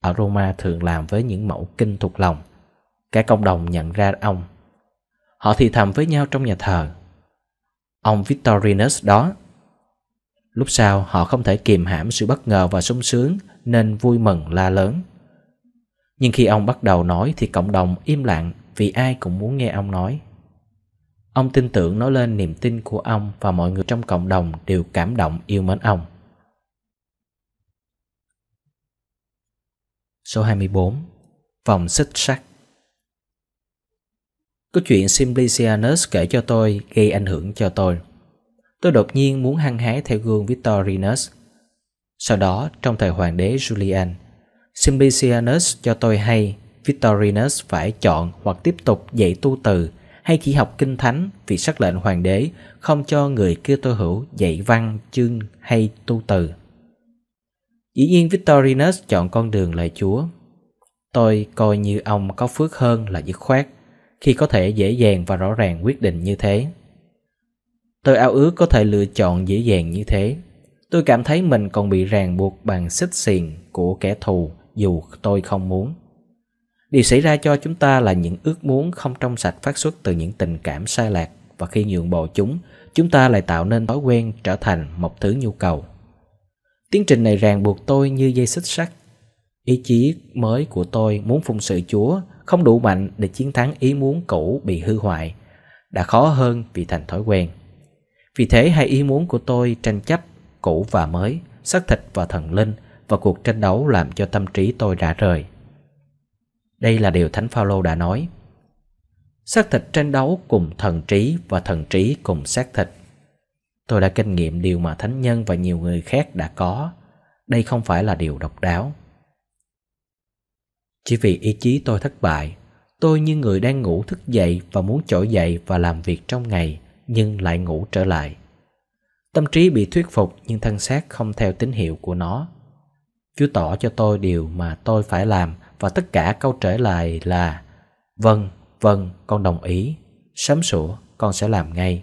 ở roma thường làm với những mẫu kinh thuộc lòng cả cộng đồng nhận ra ông họ thì thầm với nhau trong nhà thờ ông victorinus đó lúc sau họ không thể kiềm hãm sự bất ngờ và sung sướng nên vui mừng la lớn nhưng khi ông bắt đầu nói thì cộng đồng im lặng vì ai cũng muốn nghe ông nói Ông tin tưởng nói lên niềm tin của ông và mọi người trong cộng đồng đều cảm động yêu mến ông. Số 24 Vòng xích sắt Câu chuyện Simplicianus kể cho tôi gây ảnh hưởng cho tôi. Tôi đột nhiên muốn hăng hái theo gương Victorinus. Sau đó, trong thời hoàng đế Julian, Simplicianus cho tôi hay Victorinus phải chọn hoặc tiếp tục dạy tu từ hay chỉ học kinh thánh vì sắc lệnh hoàng đế không cho người kia tô hữu dạy văn, chương hay tu từ. Dĩ nhiên Victorinus chọn con đường lời Chúa. Tôi coi như ông có phước hơn là dứt khoát khi có thể dễ dàng và rõ ràng quyết định như thế. Tôi ao ước có thể lựa chọn dễ dàng như thế. Tôi cảm thấy mình còn bị ràng buộc bằng xích xiền của kẻ thù dù tôi không muốn. Điều xảy ra cho chúng ta là những ước muốn không trong sạch phát xuất từ những tình cảm sai lạc và khi nhượng bộ chúng, chúng ta lại tạo nên thói quen trở thành một thứ nhu cầu. Tiến trình này ràng buộc tôi như dây xích sắt. Ý chí mới của tôi muốn phụng sự Chúa không đủ mạnh để chiến thắng ý muốn cũ bị hư hoại, đã khó hơn vì thành thói quen. Vì thế hai ý muốn của tôi tranh chấp, cũ và mới, xác thịt và thần linh và cuộc tranh đấu làm cho tâm trí tôi đã rời. Đây là điều Thánh Phaolô đã nói. Xác thịt tranh đấu cùng thần trí và thần trí cùng xác thịt. Tôi đã kinh nghiệm điều mà thánh nhân và nhiều người khác đã có. Đây không phải là điều độc đáo. Chỉ vì ý chí tôi thất bại, tôi như người đang ngủ thức dậy và muốn trỗi dậy và làm việc trong ngày nhưng lại ngủ trở lại. Tâm trí bị thuyết phục nhưng thân xác không theo tín hiệu của nó. Chúa tỏ cho tôi điều mà tôi phải làm và tất cả câu trả lời là Vâng, vâng, con đồng ý. Sớm sủa, con sẽ làm ngay.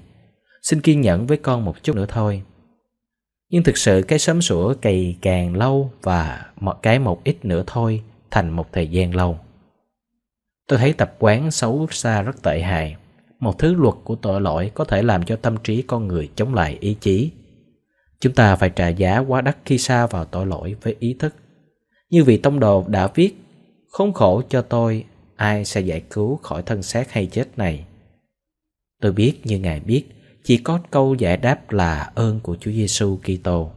Xin kiên nhẫn với con một chút nữa thôi. Nhưng thực sự cái sớm sủa cày càng lâu và một cái một ít nữa thôi thành một thời gian lâu. Tôi thấy tập quán xấu xa rất tệ hại. Một thứ luật của tội lỗi có thể làm cho tâm trí con người chống lại ý chí. Chúng ta phải trả giá quá đắt khi xa vào tội lỗi với ý thức. Như vị tông đồ đã viết Khốn khổ cho tôi, ai sẽ giải cứu khỏi thân xác hay chết này? Tôi biết như Ngài biết, chỉ có câu giải đáp là ơn của Chúa Giêsu Kitô.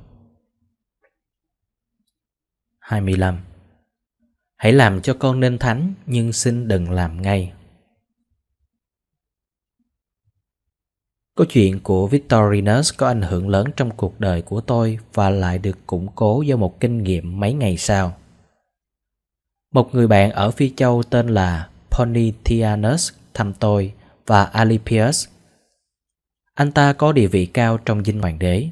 25. Hãy làm cho con nên thánh, nhưng xin đừng làm ngay. Câu chuyện của Victorinus có ảnh hưởng lớn trong cuộc đời của tôi và lại được củng cố do một kinh nghiệm mấy ngày sau. Một người bạn ở Phi Châu tên là Ponitianus thăm tôi và Alipius. Anh ta có địa vị cao trong dinh hoàng đế.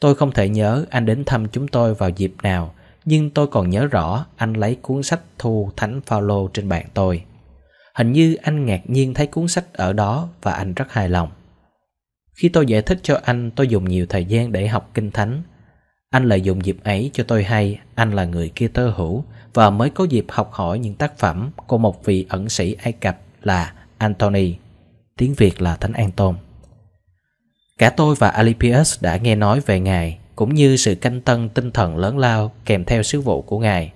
Tôi không thể nhớ anh đến thăm chúng tôi vào dịp nào, nhưng tôi còn nhớ rõ anh lấy cuốn sách thu Thánh Phaolô trên bàn tôi. Hình như anh ngạc nhiên thấy cuốn sách ở đó và anh rất hài lòng. Khi tôi giải thích cho anh tôi dùng nhiều thời gian để học kinh thánh. Anh lợi dụng dịp ấy cho tôi hay anh là người kia tơ hữu và mới có dịp học hỏi những tác phẩm của một vị ẩn sĩ Ai Cập là Anthony, tiếng Việt là Thánh An Tôn. Cả tôi và Alipius đã nghe nói về Ngài cũng như sự canh tân tinh thần lớn lao kèm theo sứ vụ của Ngài.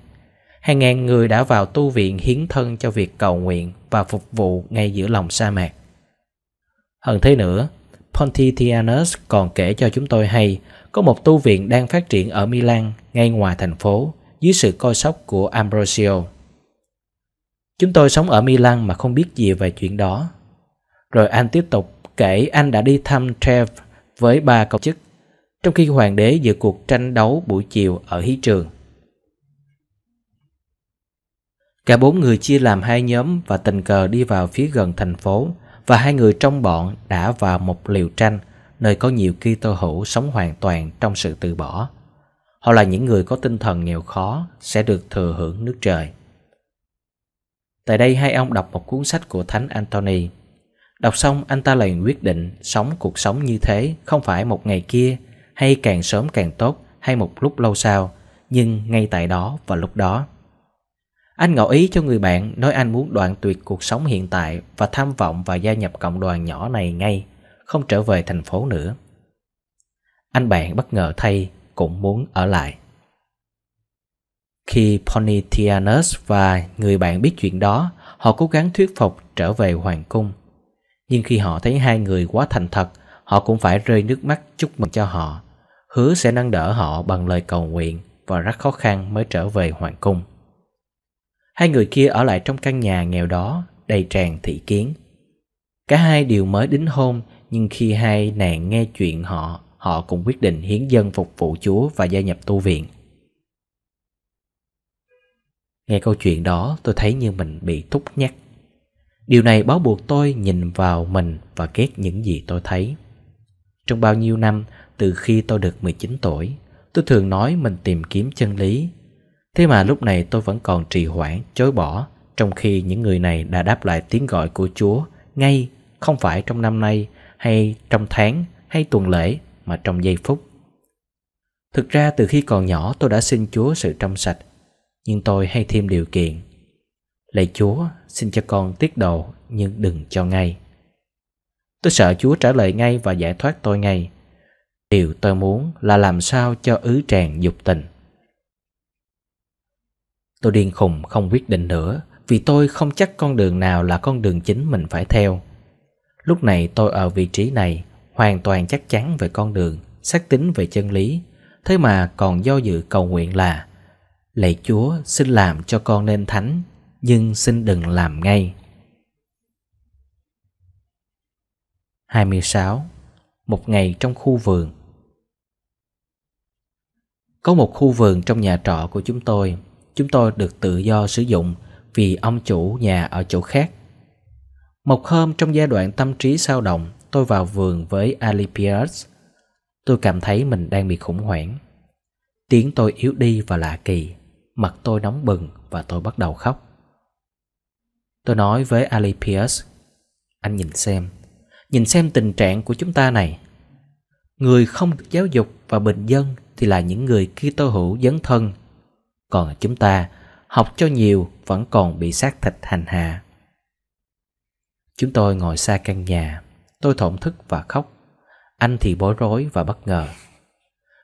Hàng ngàn người đã vào tu viện hiến thân cho việc cầu nguyện và phục vụ ngay giữa lòng sa mạc. Hơn thế nữa, Pontitianus còn kể cho chúng tôi hay có một tu viện đang phát triển ở Milan ngay ngoài thành phố dưới sự coi sóc của Ambrosio. Chúng tôi sống ở Milan mà không biết gì về chuyện đó. Rồi anh tiếp tục kể anh đã đi thăm Trev với ba công chức, trong khi hoàng đế dự cuộc tranh đấu buổi chiều ở hí trường. Cả bốn người chia làm hai nhóm và tình cờ đi vào phía gần thành phố và hai người trong bọn đã vào một liều tranh nơi có nhiều Kitô hữu sống hoàn toàn trong sự từ bỏ. Họ là những người có tinh thần nghèo khó sẽ được thừa hưởng nước trời. Tại đây hai ông đọc một cuốn sách của Thánh Anthony. Đọc xong anh ta liền quyết định sống cuộc sống như thế không phải một ngày kia hay càng sớm càng tốt hay một lúc lâu sau, nhưng ngay tại đó và lúc đó. Anh ngỏ ý cho người bạn nói anh muốn đoạn tuyệt cuộc sống hiện tại và tham vọng và gia nhập cộng đoàn nhỏ này ngay, không trở về thành phố nữa. Anh bạn bất ngờ thay cũng muốn ở lại. Khi Ponitianus và người bạn biết chuyện đó, họ cố gắng thuyết phục trở về hoàng cung. Nhưng khi họ thấy hai người quá thành thật, họ cũng phải rơi nước mắt chúc mừng cho họ, hứa sẽ nâng đỡ họ bằng lời cầu nguyện và rất khó khăn mới trở về hoàng cung. Hai người kia ở lại trong căn nhà nghèo đó, đầy tràn thị kiến. Cả hai đều mới đính hôn, nhưng khi hai nàng nghe chuyện họ họ cũng quyết định hiến dân phục vụ Chúa và gia nhập tu viện. Nghe câu chuyện đó tôi thấy như mình bị thúc nhắc. Điều này báo buộc tôi nhìn vào mình và ghét những gì tôi thấy. Trong bao nhiêu năm, từ khi tôi được 19 tuổi, tôi thường nói mình tìm kiếm chân lý. Thế mà lúc này tôi vẫn còn trì hoãn, chối bỏ, trong khi những người này đã đáp lại tiếng gọi của Chúa ngay, không phải trong năm nay hay trong tháng hay tuần lễ mà trong giây phút. Thực ra từ khi còn nhỏ tôi đã xin Chúa sự trong sạch, nhưng tôi hay thêm điều kiện. Lạy Chúa, xin cho con tiết đầu nhưng đừng cho ngay. Tôi sợ Chúa trả lời ngay và giải thoát tôi ngay. Điều tôi muốn là làm sao cho ứ tràng dục tình. Tôi điên khùng không quyết định nữa vì tôi không chắc con đường nào là con đường chính mình phải theo. Lúc này tôi ở vị trí này hoàn toàn chắc chắn về con đường, xác tính về chân lý, thế mà còn do dự cầu nguyện là Lạy Chúa xin làm cho con nên thánh, nhưng xin đừng làm ngay. 26. Một ngày trong khu vườn Có một khu vườn trong nhà trọ của chúng tôi, chúng tôi được tự do sử dụng vì ông chủ nhà ở chỗ khác. Một hôm trong giai đoạn tâm trí sao động, tôi vào vườn với Alipius. Tôi cảm thấy mình đang bị khủng hoảng. Tiếng tôi yếu đi và lạ kỳ, mặt tôi nóng bừng và tôi bắt đầu khóc. Tôi nói với Alipius, anh nhìn xem, nhìn xem tình trạng của chúng ta này. Người không được giáo dục và bình dân thì là những người khi tô hữu dấn thân. Còn chúng ta học cho nhiều vẫn còn bị xác thịt hành hạ. Chúng tôi ngồi xa căn nhà Tôi thổn thức và khóc Anh thì bối rối và bất ngờ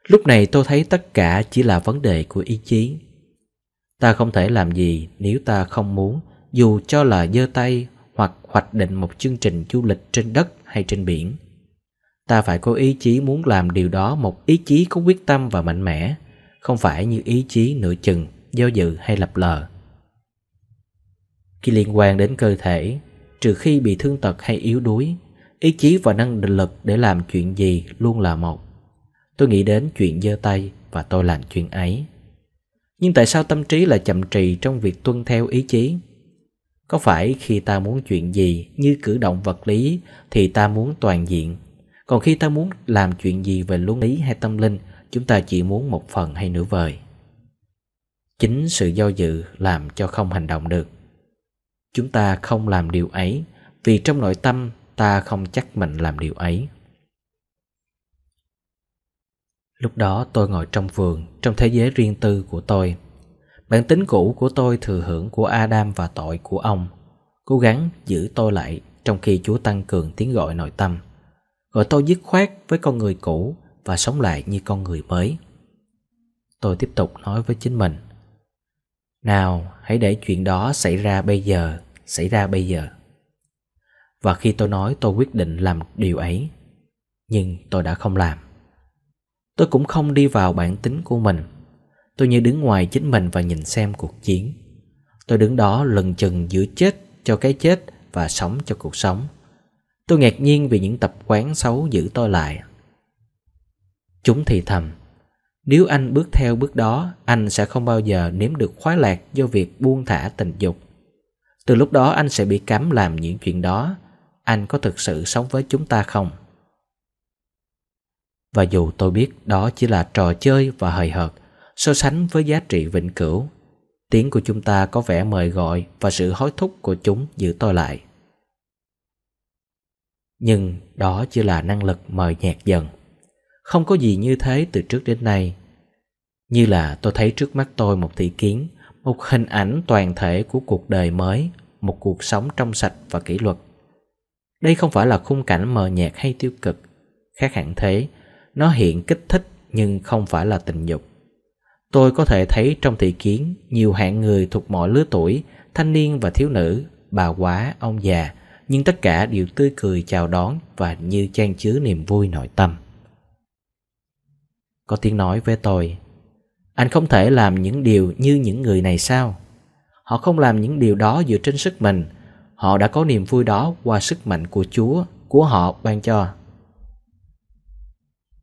Lúc này tôi thấy tất cả chỉ là vấn đề của ý chí Ta không thể làm gì nếu ta không muốn Dù cho là giơ tay hoặc hoạch định một chương trình du lịch trên đất hay trên biển Ta phải có ý chí muốn làm điều đó một ý chí có quyết tâm và mạnh mẽ Không phải như ý chí nửa chừng, do dự hay lập lờ Khi liên quan đến cơ thể, trừ khi bị thương tật hay yếu đuối Ý chí và năng lực để làm chuyện gì luôn là một. Tôi nghĩ đến chuyện giơ tay và tôi làm chuyện ấy. Nhưng tại sao tâm trí lại chậm trì trong việc tuân theo ý chí? Có phải khi ta muốn chuyện gì như cử động vật lý thì ta muốn toàn diện, còn khi ta muốn làm chuyện gì về luân lý hay tâm linh, chúng ta chỉ muốn một phần hay nửa vời. Chính sự do dự làm cho không hành động được. Chúng ta không làm điều ấy vì trong nội tâm ta không chắc mình làm điều ấy lúc đó tôi ngồi trong vườn trong thế giới riêng tư của tôi bản tính cũ của tôi thừa hưởng của adam và tội của ông cố gắng giữ tôi lại trong khi chúa tăng cường tiếng gọi nội tâm gọi tôi dứt khoát với con người cũ và sống lại như con người mới tôi tiếp tục nói với chính mình nào hãy để chuyện đó xảy ra bây giờ xảy ra bây giờ và khi tôi nói tôi quyết định làm điều ấy Nhưng tôi đã không làm Tôi cũng không đi vào bản tính của mình Tôi như đứng ngoài chính mình và nhìn xem cuộc chiến Tôi đứng đó lần chừng giữa chết cho cái chết và sống cho cuộc sống Tôi ngạc nhiên vì những tập quán xấu giữ tôi lại Chúng thì thầm Nếu anh bước theo bước đó Anh sẽ không bao giờ nếm được khoái lạc do việc buông thả tình dục Từ lúc đó anh sẽ bị cấm làm những chuyện đó anh có thực sự sống với chúng ta không và dù tôi biết đó chỉ là trò chơi và hời hợt so sánh với giá trị vĩnh cửu tiếng của chúng ta có vẻ mời gọi và sự hối thúc của chúng giữ tôi lại nhưng đó chỉ là năng lực mờ nhạt dần không có gì như thế từ trước đến nay như là tôi thấy trước mắt tôi một thị kiến một hình ảnh toàn thể của cuộc đời mới một cuộc sống trong sạch và kỷ luật đây không phải là khung cảnh mờ nhạt hay tiêu cực, khác hẳn thế, nó hiện kích thích nhưng không phải là tình dục. Tôi có thể thấy trong thị kiến nhiều hạng người thuộc mọi lứa tuổi, thanh niên và thiếu nữ, bà quá, ông già, nhưng tất cả đều tươi cười chào đón và như trang chứa niềm vui nội tâm. Có tiếng nói với tôi, anh không thể làm những điều như những người này sao? Họ không làm những điều đó dựa trên sức mình, Họ đã có niềm vui đó qua sức mạnh của Chúa, của họ ban cho.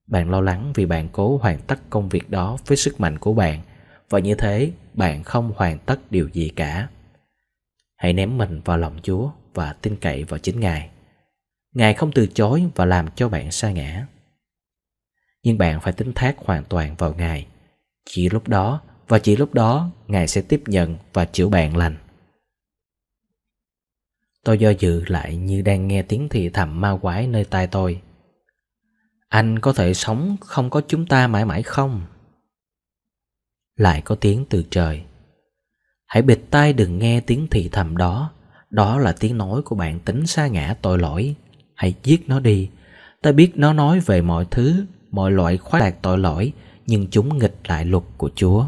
Bạn lo lắng vì bạn cố hoàn tất công việc đó với sức mạnh của bạn và như thế bạn không hoàn tất điều gì cả. Hãy ném mình vào lòng Chúa và tin cậy vào chính Ngài. Ngài không từ chối và làm cho bạn sa ngã. Nhưng bạn phải tính thác hoàn toàn vào Ngài. Chỉ lúc đó và chỉ lúc đó Ngài sẽ tiếp nhận và chữa bạn lành. Tôi do dự lại như đang nghe tiếng thì thầm ma quái nơi tai tôi. Anh có thể sống không có chúng ta mãi mãi không? Lại có tiếng từ trời. Hãy bịt tai đừng nghe tiếng thì thầm đó. Đó là tiếng nói của bạn tính xa ngã tội lỗi. Hãy giết nó đi. Ta biết nó nói về mọi thứ, mọi loại khoái lạc tội lỗi, nhưng chúng nghịch lại luật của Chúa.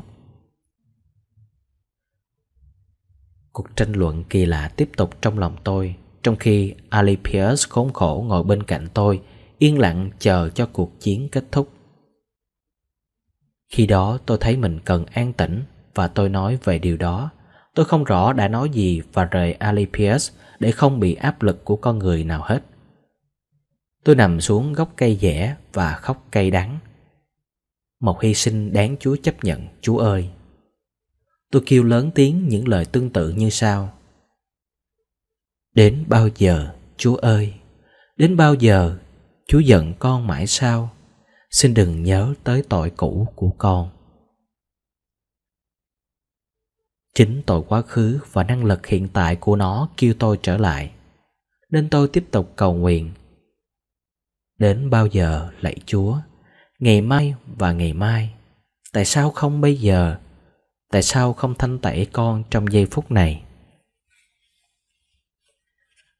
Cuộc tranh luận kỳ lạ tiếp tục trong lòng tôi, trong khi Ali khốn khổ ngồi bên cạnh tôi, yên lặng chờ cho cuộc chiến kết thúc. Khi đó tôi thấy mình cần an tĩnh và tôi nói về điều đó. Tôi không rõ đã nói gì và rời Ali để không bị áp lực của con người nào hết. Tôi nằm xuống gốc cây dẻ và khóc cay đắng. Một hy sinh đáng Chúa chấp nhận, Chúa ơi. Tôi kêu lớn tiếng những lời tương tự như sau. Đến bao giờ, Chúa ơi? Đến bao giờ, Chúa giận con mãi sao? Xin đừng nhớ tới tội cũ của con. Chính tội quá khứ và năng lực hiện tại của nó kêu tôi trở lại. Nên tôi tiếp tục cầu nguyện. Đến bao giờ lạy Chúa? Ngày mai và ngày mai. Tại sao không bây giờ? tại sao không thanh tẩy con trong giây phút này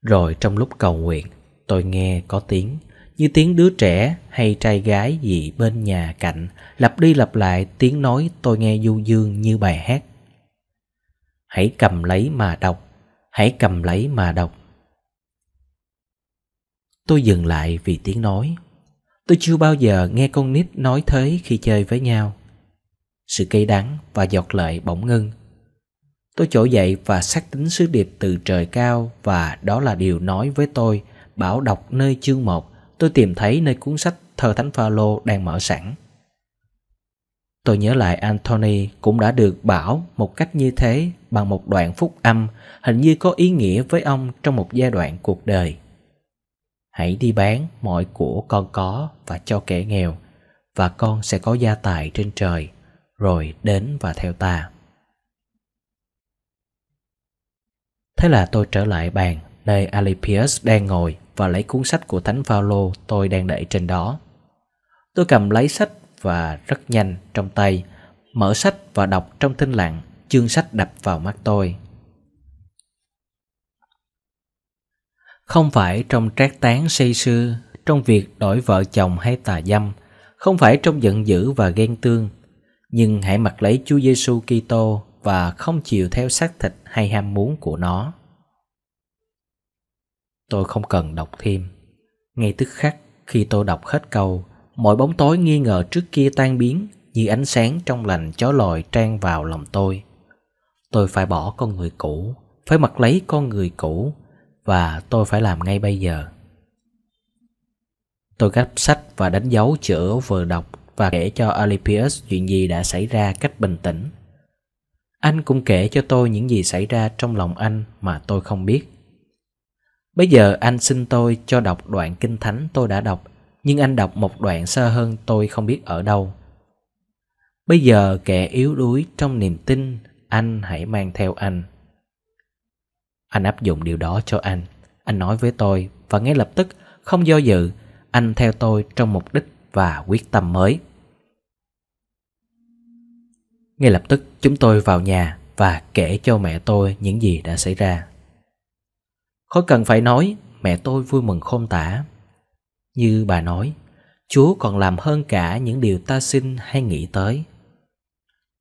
rồi trong lúc cầu nguyện tôi nghe có tiếng như tiếng đứa trẻ hay trai gái gì bên nhà cạnh lặp đi lặp lại tiếng nói tôi nghe du dương như bài hát hãy cầm lấy mà đọc hãy cầm lấy mà đọc tôi dừng lại vì tiếng nói tôi chưa bao giờ nghe con nít nói thế khi chơi với nhau sự cay đắng và giọt lệ bỗng ngưng tôi trỗi dậy và xác tính sứ điệp từ trời cao và đó là điều nói với tôi bảo đọc nơi chương 1 tôi tìm thấy nơi cuốn sách thơ thánh Phaolô đang mở sẵn tôi nhớ lại Anthony cũng đã được bảo một cách như thế bằng một đoạn phúc âm hình như có ý nghĩa với ông trong một giai đoạn cuộc đời hãy đi bán mọi của con có và cho kẻ nghèo và con sẽ có gia tài trên trời rồi đến và theo ta thế là tôi trở lại bàn nơi alipius đang ngồi và lấy cuốn sách của thánh phaolô tôi đang để trên đó tôi cầm lấy sách và rất nhanh trong tay mở sách và đọc trong thinh lặng chương sách đập vào mắt tôi không phải trong trác tán say sưa trong việc đổi vợ chồng hay tà dâm không phải trong giận dữ và ghen tương nhưng hãy mặc lấy Chúa Giêsu Kitô và không chịu theo xác thịt hay ham muốn của nó. Tôi không cần đọc thêm. Ngay tức khắc khi tôi đọc hết câu, mọi bóng tối nghi ngờ trước kia tan biến như ánh sáng trong lành chó lòi trang vào lòng tôi. Tôi phải bỏ con người cũ, phải mặc lấy con người cũ và tôi phải làm ngay bây giờ. Tôi gấp sách và đánh dấu chữ vừa đọc và kể cho Alipius chuyện gì đã xảy ra cách bình tĩnh. Anh cũng kể cho tôi những gì xảy ra trong lòng anh mà tôi không biết. Bây giờ anh xin tôi cho đọc đoạn kinh thánh tôi đã đọc, nhưng anh đọc một đoạn sơ hơn tôi không biết ở đâu. Bây giờ kẻ yếu đuối trong niềm tin, anh hãy mang theo anh. Anh áp dụng điều đó cho anh. Anh nói với tôi và ngay lập tức, không do dự, anh theo tôi trong mục đích và quyết tâm mới. Ngay lập tức chúng tôi vào nhà và kể cho mẹ tôi những gì đã xảy ra. Khó cần phải nói, mẹ tôi vui mừng không tả. Như bà nói, Chúa còn làm hơn cả những điều ta xin hay nghĩ tới.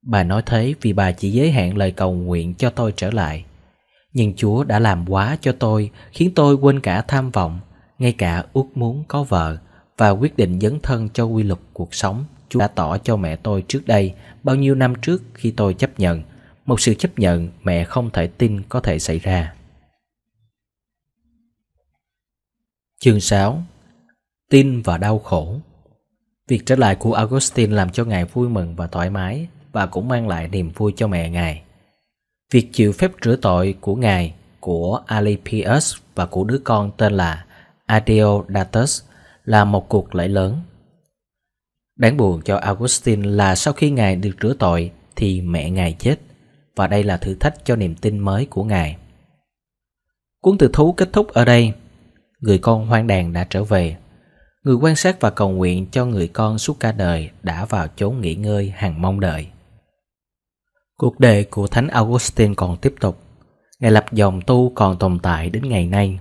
Bà nói thế vì bà chỉ giới hạn lời cầu nguyện cho tôi trở lại. Nhưng Chúa đã làm quá cho tôi, khiến tôi quên cả tham vọng, ngay cả ước muốn có vợ và quyết định dấn thân cho quy luật cuộc sống chú đã tỏ cho mẹ tôi trước đây, bao nhiêu năm trước khi tôi chấp nhận, một sự chấp nhận mẹ không thể tin có thể xảy ra. Chương 6 Tin và đau khổ Việc trở lại của Augustine làm cho ngài vui mừng và thoải mái và cũng mang lại niềm vui cho mẹ ngài. Việc chịu phép rửa tội của ngài, của Alipius và của đứa con tên là Adeodatus là một cuộc lễ lớn Đáng buồn cho Augustine là sau khi Ngài được rửa tội thì mẹ Ngài chết và đây là thử thách cho niềm tin mới của Ngài. Cuốn tự thú kết thúc ở đây. Người con hoang đàn đã trở về. Người quan sát và cầu nguyện cho người con suốt cả đời đã vào chốn nghỉ ngơi hàng mong đợi. Cuộc đời của Thánh Augustine còn tiếp tục. Ngài lập dòng tu còn tồn tại đến ngày nay.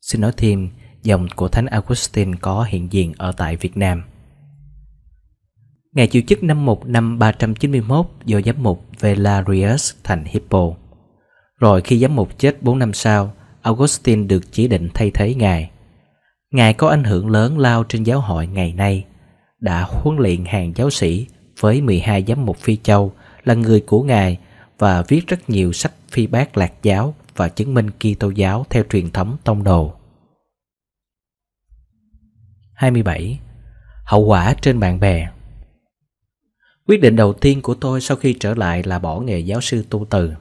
Xin nói thêm, dòng của Thánh Augustine có hiện diện ở tại Việt Nam. Ngài chịu chức năm 1 năm 391 do giám mục Velarius thành Hippo. Rồi khi giám mục chết 4 năm sau, Augustine được chỉ định thay thế Ngài. Ngài có ảnh hưởng lớn lao trên giáo hội ngày nay, đã huấn luyện hàng giáo sĩ với 12 giám mục Phi Châu là người của Ngài và viết rất nhiều sách phi bác lạc giáo và chứng minh Kitô giáo theo truyền thống tông đồ. 27. Hậu quả trên bạn bè Quyết định đầu tiên của tôi sau khi trở lại là bỏ nghề giáo sư tu từ.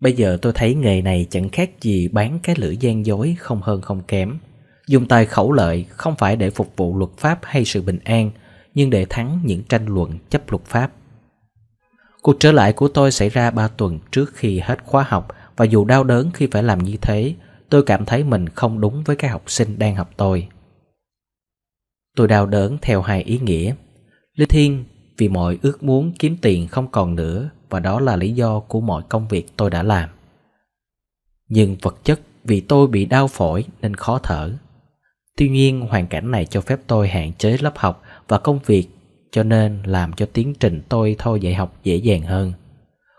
Bây giờ tôi thấy nghề này chẳng khác gì bán cái lưỡi gian dối không hơn không kém. Dùng tài khẩu lợi không phải để phục vụ luật pháp hay sự bình an, nhưng để thắng những tranh luận chấp luật pháp. Cuộc trở lại của tôi xảy ra 3 tuần trước khi hết khóa học và dù đau đớn khi phải làm như thế, tôi cảm thấy mình không đúng với các học sinh đang học tôi. Tôi đau đớn theo hai ý nghĩa. Lý Thiên vì mọi ước muốn kiếm tiền không còn nữa và đó là lý do của mọi công việc tôi đã làm. Nhưng vật chất vì tôi bị đau phổi nên khó thở. Tuy nhiên hoàn cảnh này cho phép tôi hạn chế lớp học và công việc cho nên làm cho tiến trình tôi thôi dạy học dễ dàng hơn.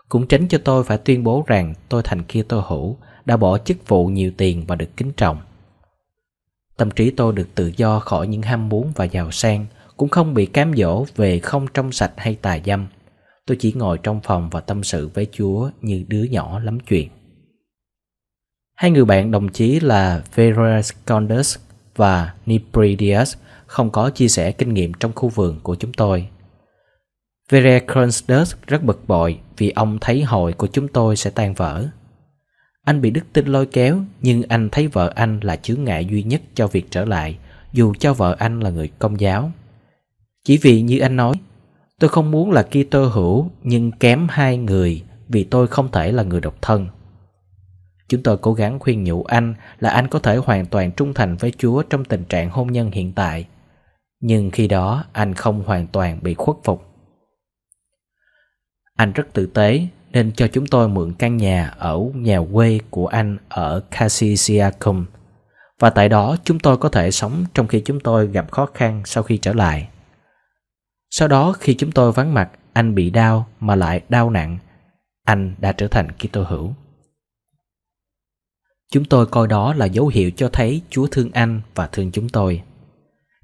Cũng tránh cho tôi phải tuyên bố rằng tôi thành kia tôi hữu, đã bỏ chức vụ nhiều tiền và được kính trọng. Tâm trí tôi được tự do khỏi những ham muốn và giàu sang – cũng không bị cám dỗ về không trong sạch hay tà dâm. Tôi chỉ ngồi trong phòng và tâm sự với Chúa như đứa nhỏ lắm chuyện. Hai người bạn đồng chí là Verascondas và Nipridias không có chia sẻ kinh nghiệm trong khu vườn của chúng tôi. Verascondas rất bực bội vì ông thấy hội của chúng tôi sẽ tan vỡ. Anh bị đức tin lôi kéo nhưng anh thấy vợ anh là chướng ngại duy nhất cho việc trở lại dù cho vợ anh là người công giáo. Chỉ vì như anh nói, tôi không muốn là kia Kitô hữu nhưng kém hai người vì tôi không thể là người độc thân. Chúng tôi cố gắng khuyên nhủ anh là anh có thể hoàn toàn trung thành với Chúa trong tình trạng hôn nhân hiện tại. Nhưng khi đó anh không hoàn toàn bị khuất phục. Anh rất tử tế nên cho chúng tôi mượn căn nhà ở nhà quê của anh ở Casisiacum. Và tại đó chúng tôi có thể sống trong khi chúng tôi gặp khó khăn sau khi trở lại. Sau đó khi chúng tôi vắng mặt, anh bị đau mà lại đau nặng. Anh đã trở thành Kitô hữu. Chúng tôi coi đó là dấu hiệu cho thấy Chúa thương anh và thương chúng tôi.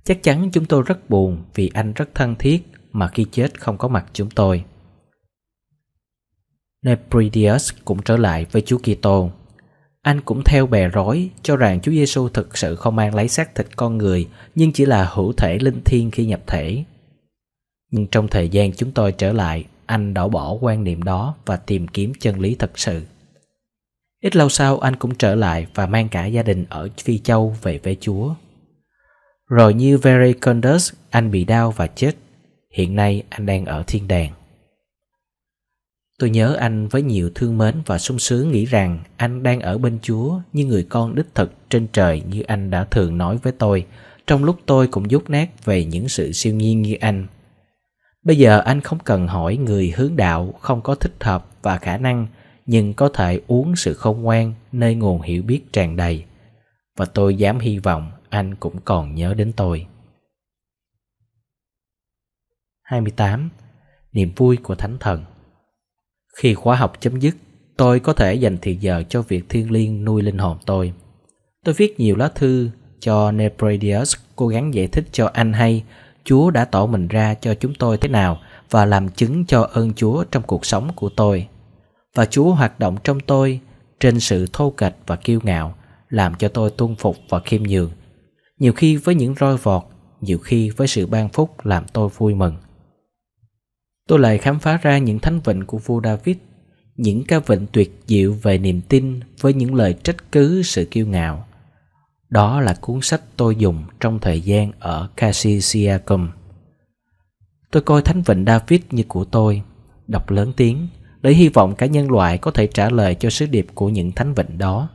Chắc chắn chúng tôi rất buồn vì anh rất thân thiết mà khi chết không có mặt chúng tôi. Nepridius cũng trở lại với Chúa Kitô. Anh cũng theo bè rối cho rằng Chúa Giêsu thực sự không mang lấy xác thịt con người, nhưng chỉ là hữu thể linh thiêng khi nhập thể. Nhưng trong thời gian chúng tôi trở lại, anh đổ bỏ quan niệm đó và tìm kiếm chân lý thật sự. Ít lâu sau anh cũng trở lại và mang cả gia đình ở Phi Châu về với Chúa. Rồi như Verecondus, anh bị đau và chết. Hiện nay anh đang ở thiên đàng. Tôi nhớ anh với nhiều thương mến và sung sướng nghĩ rằng anh đang ở bên Chúa như người con đích thực trên trời như anh đã thường nói với tôi trong lúc tôi cũng dút nát về những sự siêu nhiên như anh – Bây giờ anh không cần hỏi người hướng đạo không có thích hợp và khả năng nhưng có thể uống sự khôn ngoan nơi nguồn hiểu biết tràn đầy. Và tôi dám hy vọng anh cũng còn nhớ đến tôi. 28. Niềm vui của Thánh Thần Khi khóa học chấm dứt, tôi có thể dành thời giờ cho việc thiên liêng nuôi linh hồn tôi. Tôi viết nhiều lá thư cho Nebradius cố gắng giải thích cho anh hay Chúa đã tỏ mình ra cho chúng tôi thế nào và làm chứng cho ơn Chúa trong cuộc sống của tôi. Và Chúa hoạt động trong tôi trên sự thô kệch và kiêu ngạo, làm cho tôi tuân phục và khiêm nhường. Nhiều khi với những roi vọt, nhiều khi với sự ban phúc làm tôi vui mừng. Tôi lại khám phá ra những thánh vịnh của vua David, những ca vịnh tuyệt diệu về niềm tin với những lời trách cứ sự kiêu ngạo đó là cuốn sách tôi dùng trong thời gian ở Cassisiacum. Tôi coi Thánh Vịnh David như của tôi, đọc lớn tiếng, để hy vọng cả nhân loại có thể trả lời cho sứ điệp của những thánh vịnh đó.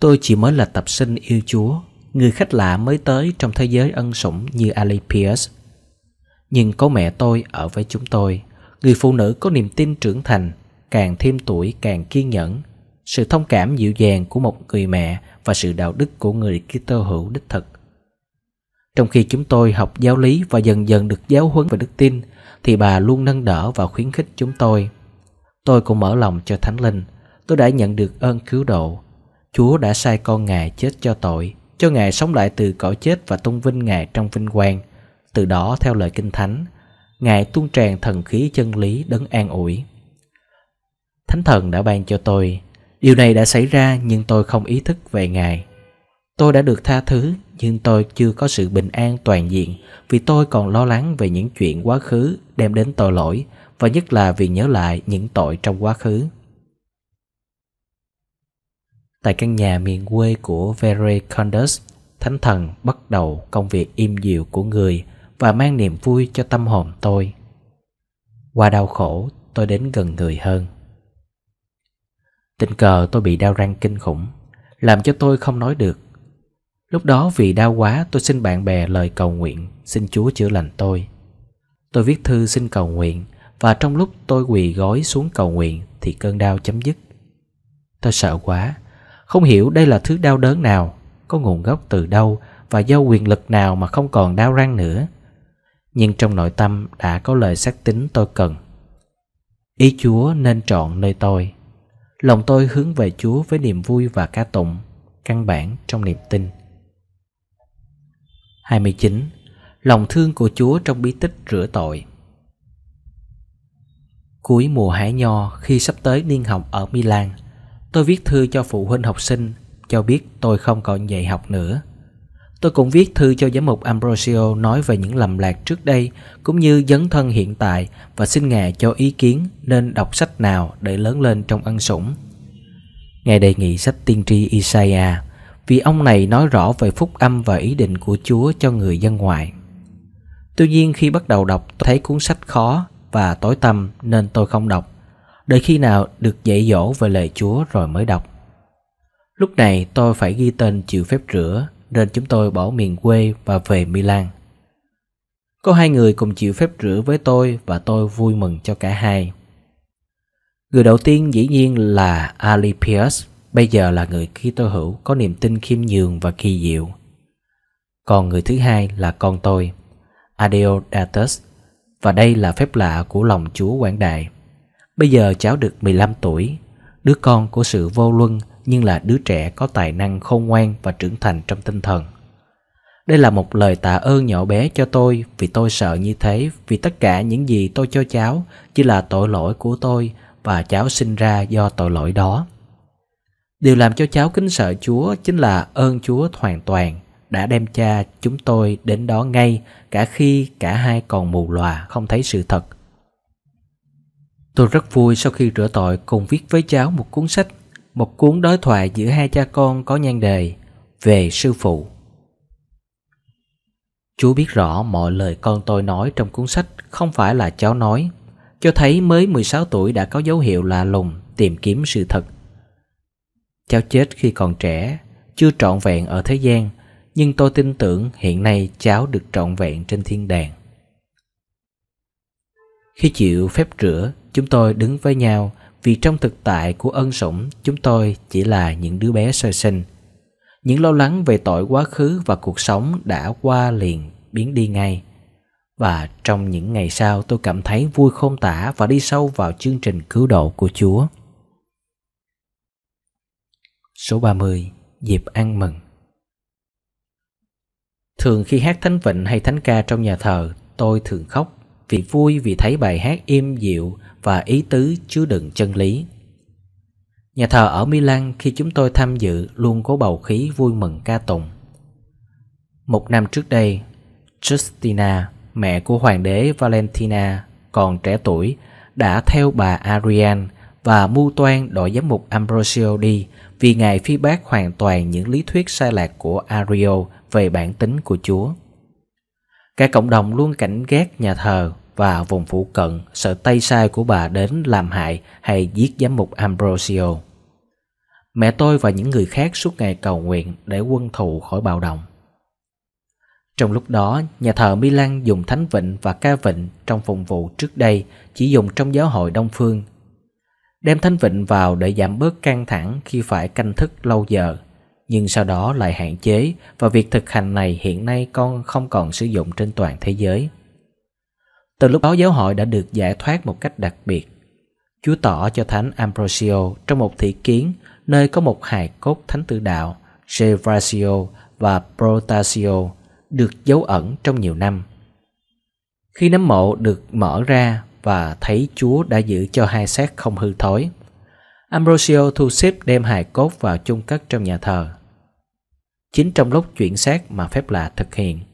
Tôi chỉ mới là tập sinh yêu Chúa, người khách lạ mới tới trong thế giới ân sủng như Alipius. Nhưng có mẹ tôi ở với chúng tôi, người phụ nữ có niềm tin trưởng thành, càng thêm tuổi càng kiên nhẫn. Sự thông cảm dịu dàng của một người mẹ và sự đạo đức của người Kitô hữu đích thực. Trong khi chúng tôi học giáo lý và dần dần được giáo huấn về đức tin, thì bà luôn nâng đỡ và khuyến khích chúng tôi. Tôi cũng mở lòng cho Thánh Linh. Tôi đã nhận được ơn cứu độ. Chúa đã sai con Ngài chết cho tội, cho Ngài sống lại từ cõi chết và tôn vinh Ngài trong vinh quang. Từ đó, theo lời Kinh Thánh, Ngài tuôn tràn thần khí chân lý đấng an ủi. Thánh thần đã ban cho tôi Điều này đã xảy ra nhưng tôi không ý thức về Ngài. Tôi đã được tha thứ nhưng tôi chưa có sự bình an toàn diện vì tôi còn lo lắng về những chuyện quá khứ đem đến tội lỗi và nhất là vì nhớ lại những tội trong quá khứ. Tại căn nhà miền quê của Verecondus, Thánh Thần bắt đầu công việc im dịu của người và mang niềm vui cho tâm hồn tôi. Qua đau khổ, tôi đến gần người hơn. Tình cờ tôi bị đau răng kinh khủng Làm cho tôi không nói được Lúc đó vì đau quá tôi xin bạn bè lời cầu nguyện Xin Chúa chữa lành tôi Tôi viết thư xin cầu nguyện Và trong lúc tôi quỳ gối xuống cầu nguyện Thì cơn đau chấm dứt Tôi sợ quá Không hiểu đây là thứ đau đớn nào Có nguồn gốc từ đâu Và do quyền lực nào mà không còn đau răng nữa Nhưng trong nội tâm đã có lời xác tín tôi cần Ý Chúa nên chọn nơi tôi Lòng tôi hướng về Chúa với niềm vui và ca tụng, căn bản trong niềm tin. 29. Lòng thương của Chúa trong bí tích rửa tội Cuối mùa hái nho khi sắp tới niên học ở Milan, tôi viết thư cho phụ huynh học sinh cho biết tôi không còn dạy học nữa Tôi cũng viết thư cho giám mục Ambrosio nói về những lầm lạc trước đây cũng như dấn thân hiện tại và xin ngài cho ý kiến nên đọc sách nào để lớn lên trong ân sủng. Ngài đề nghị sách tiên tri Isaiah vì ông này nói rõ về phúc âm và ý định của Chúa cho người dân ngoại. Tuy nhiên khi bắt đầu đọc tôi thấy cuốn sách khó và tối tăm nên tôi không đọc. Đợi khi nào được dạy dỗ về lời Chúa rồi mới đọc. Lúc này tôi phải ghi tên chịu phép rửa nên chúng tôi bỏ miền quê và về Milan. Có hai người cùng chịu phép rửa với tôi và tôi vui mừng cho cả hai. Người đầu tiên dĩ nhiên là Ali Pierce, bây giờ là người khi tôi hữu có niềm tin khiêm nhường và kỳ diệu. Còn người thứ hai là con tôi, Adeodatus, và đây là phép lạ của lòng Chúa Quảng Đại. Bây giờ cháu được 15 tuổi, đứa con của sự vô luân nhưng là đứa trẻ có tài năng khôn ngoan và trưởng thành trong tinh thần đây là một lời tạ ơn nhỏ bé cho tôi vì tôi sợ như thế vì tất cả những gì tôi cho cháu chỉ là tội lỗi của tôi và cháu sinh ra do tội lỗi đó điều làm cho cháu kính sợ chúa chính là ơn chúa hoàn toàn đã đem cha chúng tôi đến đó ngay cả khi cả hai còn mù lòa không thấy sự thật tôi rất vui sau khi rửa tội cùng viết với cháu một cuốn sách một cuốn đối thoại giữa hai cha con có nhan đề về sư phụ chú biết rõ mọi lời con tôi nói trong cuốn sách không phải là cháu nói cho thấy mới 16 tuổi đã có dấu hiệu lạ lùng tìm kiếm sự thật cháu chết khi còn trẻ chưa trọn vẹn ở thế gian nhưng tôi tin tưởng hiện nay cháu được trọn vẹn trên thiên đàng khi chịu phép rửa chúng tôi đứng với nhau vì trong thực tại của ân sủng chúng tôi chỉ là những đứa bé sơ sinh những lo lắng về tội quá khứ và cuộc sống đã qua liền biến đi ngay và trong những ngày sau tôi cảm thấy vui khôn tả và đi sâu vào chương trình cứu độ của Chúa. Số 30. Dịp ăn mừng Thường khi hát thánh vịnh hay thánh ca trong nhà thờ, tôi thường khóc vì vui vì thấy bài hát im dịu và ý tứ chứa đựng chân lý. Nhà thờ ở Milan khi chúng tôi tham dự luôn có bầu khí vui mừng ca tụng. Một năm trước đây, Justina, mẹ của hoàng đế Valentina, còn trẻ tuổi, đã theo bà Ariane và mưu toan đổi giám mục Ambrosio đi vì ngài phi bác hoàn toàn những lý thuyết sai lạc của Ario về bản tính của Chúa. Cả cộng đồng luôn cảnh gác nhà thờ và vùng phụ cận sợ tay sai của bà đến làm hại hay giết giám mục Ambrosio. Mẹ tôi và những người khác suốt ngày cầu nguyện để quân thù khỏi bạo động. Trong lúc đó, nhà thờ Milan dùng thánh vịnh và ca vịnh trong phục vụ trước đây chỉ dùng trong giáo hội Đông Phương. Đem thánh vịnh vào để giảm bớt căng thẳng khi phải canh thức lâu giờ, nhưng sau đó lại hạn chế và việc thực hành này hiện nay con không còn sử dụng trên toàn thế giới. Từ lúc đó giáo hội đã được giải thoát một cách đặc biệt. Chúa tỏ cho Thánh Ambrosio trong một thị kiến nơi có một hài cốt thánh tử đạo Gervasio và Protasio được giấu ẩn trong nhiều năm. Khi nấm mộ được mở ra và thấy Chúa đã giữ cho hai xác không hư thối, Ambrosio thu xếp đem hài cốt vào chung cất trong nhà thờ. Chính trong lúc chuyển xác mà phép lạ thực hiện –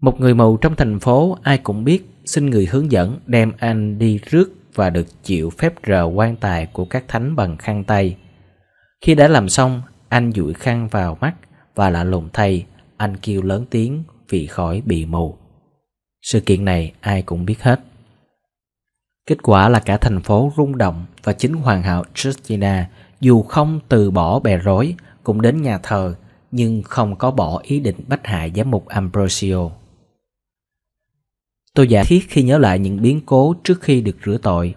một người mù trong thành phố ai cũng biết xin người hướng dẫn đem anh đi rước và được chịu phép rờ quan tài của các thánh bằng khăn tay. Khi đã làm xong, anh dụi khăn vào mắt và lạ lùng thay, anh kêu lớn tiếng vì khỏi bị mù. Sự kiện này ai cũng biết hết. Kết quả là cả thành phố rung động và chính hoàng hậu Justina dù không từ bỏ bè rối cũng đến nhà thờ nhưng không có bỏ ý định bách hại giám mục Ambrosio. Tôi giả thiết khi nhớ lại những biến cố trước khi được rửa tội.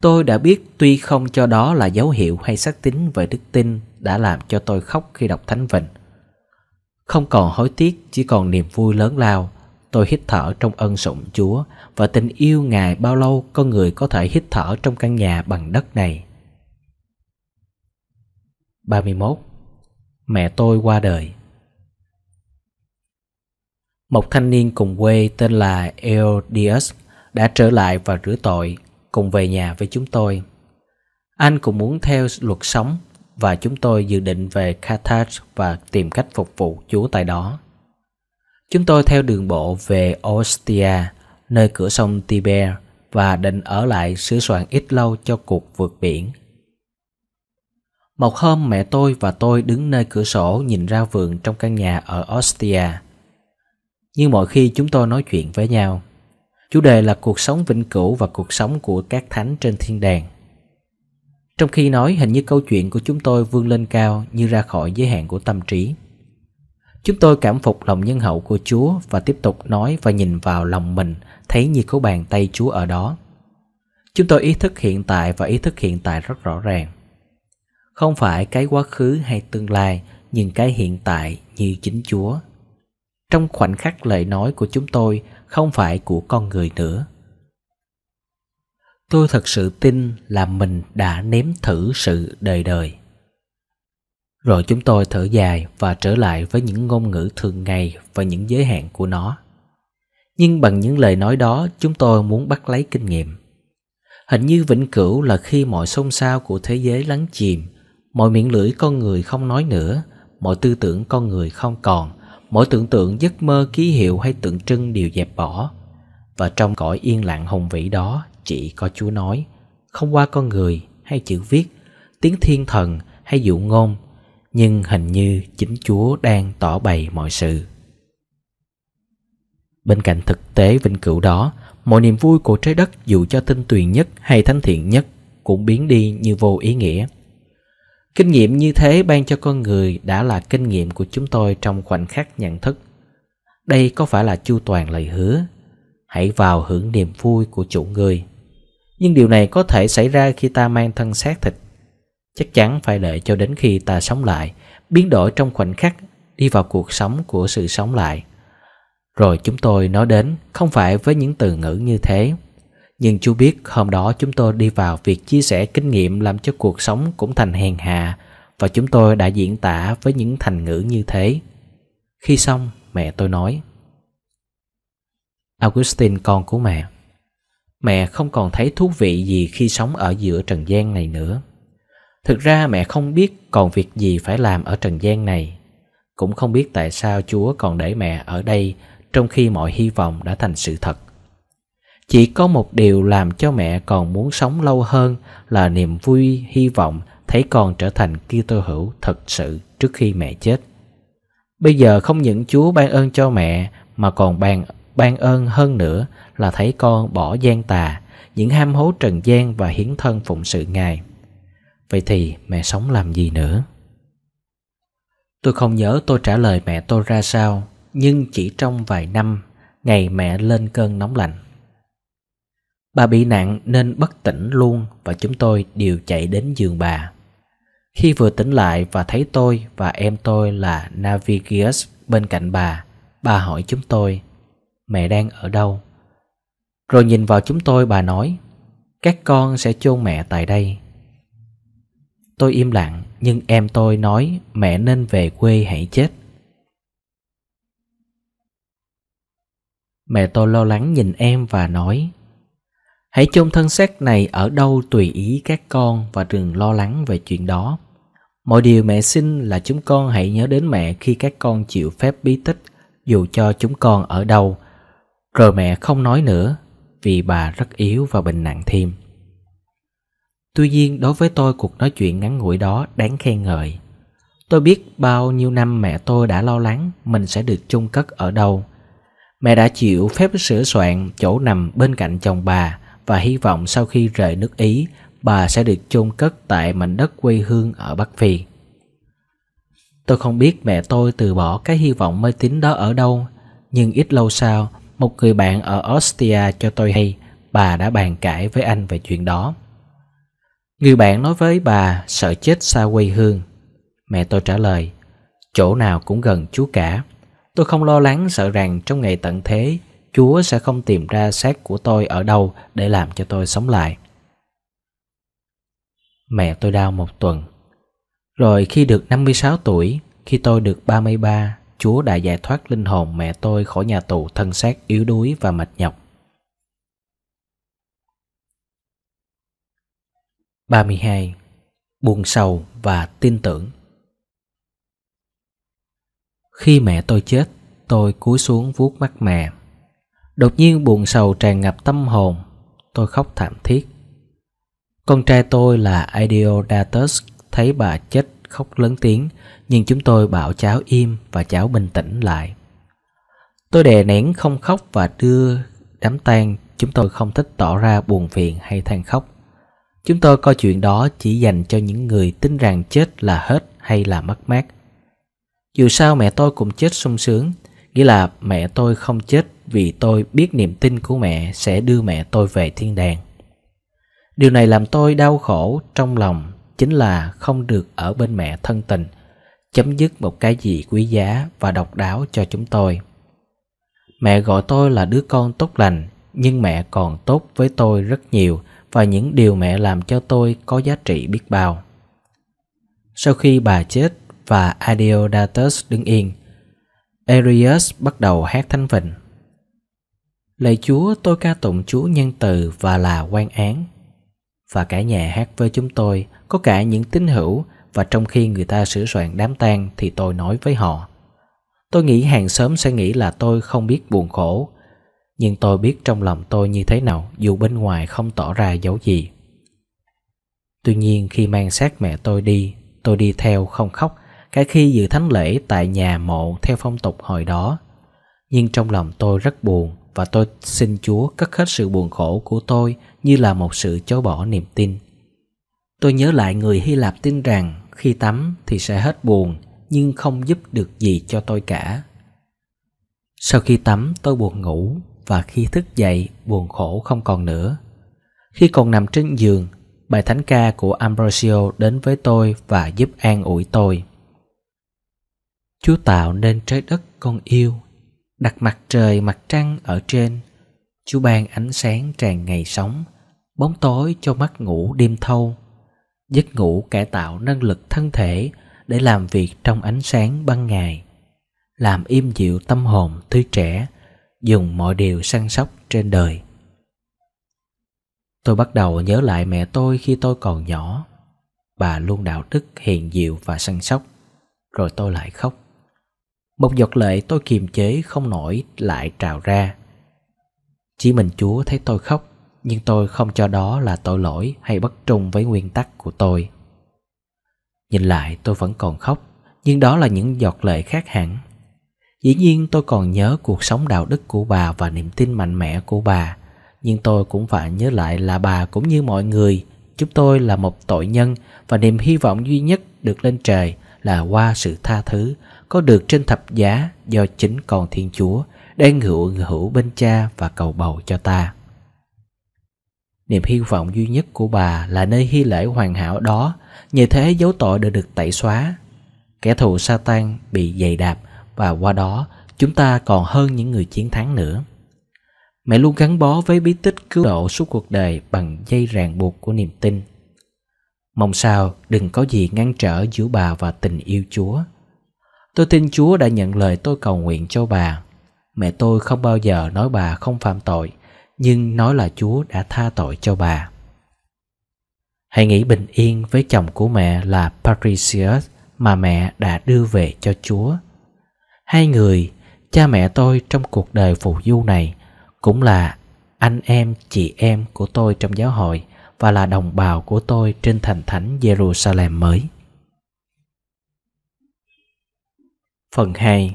Tôi đã biết tuy không cho đó là dấu hiệu hay xác tín về đức tin đã làm cho tôi khóc khi đọc Thánh Vịnh. Không còn hối tiếc, chỉ còn niềm vui lớn lao. Tôi hít thở trong ân sủng Chúa và tình yêu Ngài bao lâu con người có thể hít thở trong căn nhà bằng đất này. 31. Mẹ tôi qua đời một thanh niên cùng quê tên là Eodius đã trở lại và rửa tội, cùng về nhà với chúng tôi. Anh cũng muốn theo luật sống và chúng tôi dự định về Carthage và tìm cách phục vụ Chúa tại đó. Chúng tôi theo đường bộ về Ostia, nơi cửa sông Tiber và định ở lại sửa soạn ít lâu cho cuộc vượt biển. Một hôm mẹ tôi và tôi đứng nơi cửa sổ nhìn ra vườn trong căn nhà ở Ostia nhưng mọi khi chúng tôi nói chuyện với nhau chủ đề là cuộc sống vĩnh cửu và cuộc sống của các thánh trên thiên đàng trong khi nói hình như câu chuyện của chúng tôi vươn lên cao như ra khỏi giới hạn của tâm trí chúng tôi cảm phục lòng nhân hậu của chúa và tiếp tục nói và nhìn vào lòng mình thấy như có bàn tay chúa ở đó chúng tôi ý thức hiện tại và ý thức hiện tại rất rõ ràng không phải cái quá khứ hay tương lai nhưng cái hiện tại như chính chúa trong khoảnh khắc lời nói của chúng tôi không phải của con người nữa tôi thật sự tin là mình đã nếm thử sự đời đời rồi chúng tôi thở dài và trở lại với những ngôn ngữ thường ngày và những giới hạn của nó nhưng bằng những lời nói đó chúng tôi muốn bắt lấy kinh nghiệm hình như vĩnh cửu là khi mọi xôn xao của thế giới lắng chìm mọi miệng lưỡi con người không nói nữa mọi tư tưởng con người không còn mỗi tưởng tượng giấc mơ ký hiệu hay tượng trưng đều dẹp bỏ và trong cõi yên lặng hùng vĩ đó chỉ có chúa nói không qua con người hay chữ viết tiếng thiên thần hay dụ ngôn nhưng hình như chính chúa đang tỏ bày mọi sự bên cạnh thực tế vĩnh cửu đó mọi niềm vui của trái đất dù cho tinh tuyền nhất hay thánh thiện nhất cũng biến đi như vô ý nghĩa kinh nghiệm như thế ban cho con người đã là kinh nghiệm của chúng tôi trong khoảnh khắc nhận thức đây có phải là chu toàn lời hứa hãy vào hưởng niềm vui của chủ người nhưng điều này có thể xảy ra khi ta mang thân xác thịt chắc chắn phải đợi cho đến khi ta sống lại biến đổi trong khoảnh khắc đi vào cuộc sống của sự sống lại rồi chúng tôi nói đến không phải với những từ ngữ như thế nhưng chú biết hôm đó chúng tôi đi vào việc chia sẻ kinh nghiệm làm cho cuộc sống cũng thành hèn hạ và chúng tôi đã diễn tả với những thành ngữ như thế. Khi xong, mẹ tôi nói: "Augustine con của mẹ, mẹ không còn thấy thú vị gì khi sống ở giữa trần gian này nữa. Thực ra mẹ không biết còn việc gì phải làm ở trần gian này, cũng không biết tại sao Chúa còn để mẹ ở đây trong khi mọi hy vọng đã thành sự thật chỉ có một điều làm cho mẹ còn muốn sống lâu hơn là niềm vui hy vọng thấy con trở thành Kitô hữu thật sự trước khi mẹ chết. Bây giờ không những Chúa ban ơn cho mẹ mà còn ban ban ơn hơn nữa là thấy con bỏ gian tà, những ham hố trần gian và hiến thân phụng sự Ngài. Vậy thì mẹ sống làm gì nữa? Tôi không nhớ tôi trả lời mẹ tôi ra sao, nhưng chỉ trong vài năm, ngày mẹ lên cơn nóng lạnh. Bà bị nặng nên bất tỉnh luôn và chúng tôi đều chạy đến giường bà. Khi vừa tỉnh lại và thấy tôi và em tôi là Navigius bên cạnh bà, bà hỏi chúng tôi, mẹ đang ở đâu? Rồi nhìn vào chúng tôi bà nói, các con sẽ chôn mẹ tại đây. Tôi im lặng nhưng em tôi nói mẹ nên về quê hãy chết. Mẹ tôi lo lắng nhìn em và nói Hãy chôn thân xác này ở đâu tùy ý các con và đừng lo lắng về chuyện đó. Mọi điều mẹ xin là chúng con hãy nhớ đến mẹ khi các con chịu phép bí tích dù cho chúng con ở đâu. Rồi mẹ không nói nữa vì bà rất yếu và bệnh nặng thêm. Tuy nhiên đối với tôi cuộc nói chuyện ngắn ngủi đó đáng khen ngợi. Tôi biết bao nhiêu năm mẹ tôi đã lo lắng mình sẽ được chung cất ở đâu. Mẹ đã chịu phép sửa soạn chỗ nằm bên cạnh chồng bà – và hy vọng sau khi rời nước Ý, bà sẽ được chôn cất tại mảnh đất quê hương ở Bắc Phi. Tôi không biết mẹ tôi từ bỏ cái hy vọng mê tín đó ở đâu, nhưng ít lâu sau, một người bạn ở Ostia cho tôi hay bà đã bàn cãi với anh về chuyện đó. Người bạn nói với bà sợ chết xa quê hương. Mẹ tôi trả lời, chỗ nào cũng gần chú cả. Tôi không lo lắng sợ rằng trong ngày tận thế Chúa sẽ không tìm ra xác của tôi ở đâu để làm cho tôi sống lại. Mẹ tôi đau một tuần. Rồi khi được 56 tuổi, khi tôi được 33, Chúa đã giải thoát linh hồn mẹ tôi khỏi nhà tù thân xác yếu đuối và mệt nhọc. 32. Buồn sầu và tin tưởng Khi mẹ tôi chết, tôi cúi xuống vuốt mắt mẹ Đột nhiên buồn sầu tràn ngập tâm hồn Tôi khóc thảm thiết Con trai tôi là Idiodatus Thấy bà chết khóc lớn tiếng Nhưng chúng tôi bảo cháu im Và cháu bình tĩnh lại Tôi đè nén không khóc và đưa đám tang Chúng tôi không thích tỏ ra buồn phiền hay than khóc Chúng tôi coi chuyện đó chỉ dành cho những người tin rằng chết là hết hay là mất mát. Dù sao mẹ tôi cũng chết sung sướng, nghĩa là mẹ tôi không chết vì tôi biết niềm tin của mẹ sẽ đưa mẹ tôi về thiên đàng. Điều này làm tôi đau khổ trong lòng chính là không được ở bên mẹ thân tình, chấm dứt một cái gì quý giá và độc đáo cho chúng tôi. Mẹ gọi tôi là đứa con tốt lành, nhưng mẹ còn tốt với tôi rất nhiều và những điều mẹ làm cho tôi có giá trị biết bao. Sau khi bà chết và Adiodatus đứng yên, Arius bắt đầu hát thánh vịnh Lạy Chúa tôi ca tụng Chúa nhân từ và là quan án. Và cả nhà hát với chúng tôi, có cả những tín hữu và trong khi người ta sửa soạn đám tang thì tôi nói với họ. Tôi nghĩ hàng xóm sẽ nghĩ là tôi không biết buồn khổ, nhưng tôi biết trong lòng tôi như thế nào dù bên ngoài không tỏ ra dấu gì. Tuy nhiên khi mang xác mẹ tôi đi, tôi đi theo không khóc, cả khi dự thánh lễ tại nhà mộ theo phong tục hồi đó. Nhưng trong lòng tôi rất buồn và tôi xin Chúa cất hết sự buồn khổ của tôi như là một sự chối bỏ niềm tin. Tôi nhớ lại người Hy Lạp tin rằng khi tắm thì sẽ hết buồn nhưng không giúp được gì cho tôi cả. Sau khi tắm tôi buồn ngủ và khi thức dậy buồn khổ không còn nữa. Khi còn nằm trên giường, bài thánh ca của Ambrosio đến với tôi và giúp an ủi tôi. Chúa tạo nên trái đất con yêu đặt mặt trời mặt trăng ở trên chú ban ánh sáng tràn ngày sống bóng tối cho mắt ngủ đêm thâu giấc ngủ cải tạo năng lực thân thể để làm việc trong ánh sáng ban ngày làm im dịu tâm hồn tươi trẻ dùng mọi điều săn sóc trên đời tôi bắt đầu nhớ lại mẹ tôi khi tôi còn nhỏ bà luôn đạo đức hiền diệu và săn sóc rồi tôi lại khóc một giọt lệ tôi kiềm chế không nổi lại trào ra. Chỉ mình Chúa thấy tôi khóc, nhưng tôi không cho đó là tội lỗi hay bất trung với nguyên tắc của tôi. Nhìn lại tôi vẫn còn khóc, nhưng đó là những giọt lệ khác hẳn. Dĩ nhiên tôi còn nhớ cuộc sống đạo đức của bà và niềm tin mạnh mẽ của bà, nhưng tôi cũng phải nhớ lại là bà cũng như mọi người, chúng tôi là một tội nhân và niềm hy vọng duy nhất được lên trời là qua sự tha thứ có được trên thập giá do chính con Thiên Chúa đang ngự hữu bên cha và cầu bầu cho ta. Niềm hy vọng duy nhất của bà là nơi hy lễ hoàn hảo đó, như thế dấu tội đã được tẩy xóa. Kẻ thù Satan bị dày đạp và qua đó chúng ta còn hơn những người chiến thắng nữa. Mẹ luôn gắn bó với bí tích cứu độ suốt cuộc đời bằng dây ràng buộc của niềm tin. Mong sao đừng có gì ngăn trở giữa bà và tình yêu Chúa. Tôi tin Chúa đã nhận lời tôi cầu nguyện cho bà. Mẹ tôi không bao giờ nói bà không phạm tội, nhưng nói là Chúa đã tha tội cho bà. Hãy nghĩ bình yên với chồng của mẹ là Patricius mà mẹ đã đưa về cho Chúa. Hai người, cha mẹ tôi trong cuộc đời phù du này cũng là anh em, chị em của tôi trong giáo hội và là đồng bào của tôi trên thành thánh Jerusalem mới. Phần 2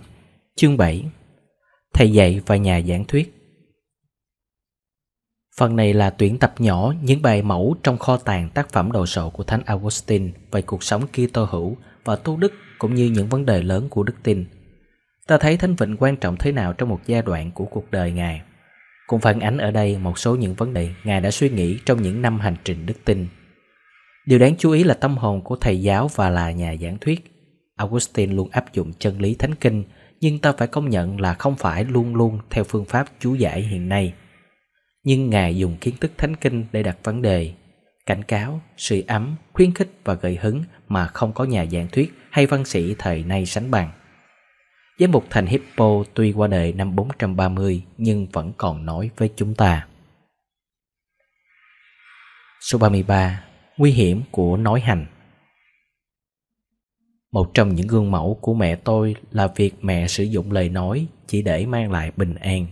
Chương 7 Thầy dạy và nhà giảng thuyết Phần này là tuyển tập nhỏ những bài mẫu trong kho tàng tác phẩm đồ sộ của Thánh Augustine về cuộc sống kia tô hữu và tu đức cũng như những vấn đề lớn của đức tin. Ta thấy Thánh Vịnh quan trọng thế nào trong một giai đoạn của cuộc đời Ngài. Cũng phản ánh ở đây một số những vấn đề Ngài đã suy nghĩ trong những năm hành trình đức tin. Điều đáng chú ý là tâm hồn của thầy giáo và là nhà giảng thuyết Augustine luôn áp dụng chân lý thánh kinh, nhưng ta phải công nhận là không phải luôn luôn theo phương pháp chú giải hiện nay. Nhưng Ngài dùng kiến thức thánh kinh để đặt vấn đề, cảnh cáo, suy ấm, khuyến khích và gợi hứng mà không có nhà giảng thuyết hay văn sĩ thời nay sánh bằng. Giám mục thành Hippo tuy qua đời năm 430 nhưng vẫn còn nói với chúng ta. Số 33. Nguy hiểm của nói hành một trong những gương mẫu của mẹ tôi là việc mẹ sử dụng lời nói chỉ để mang lại bình an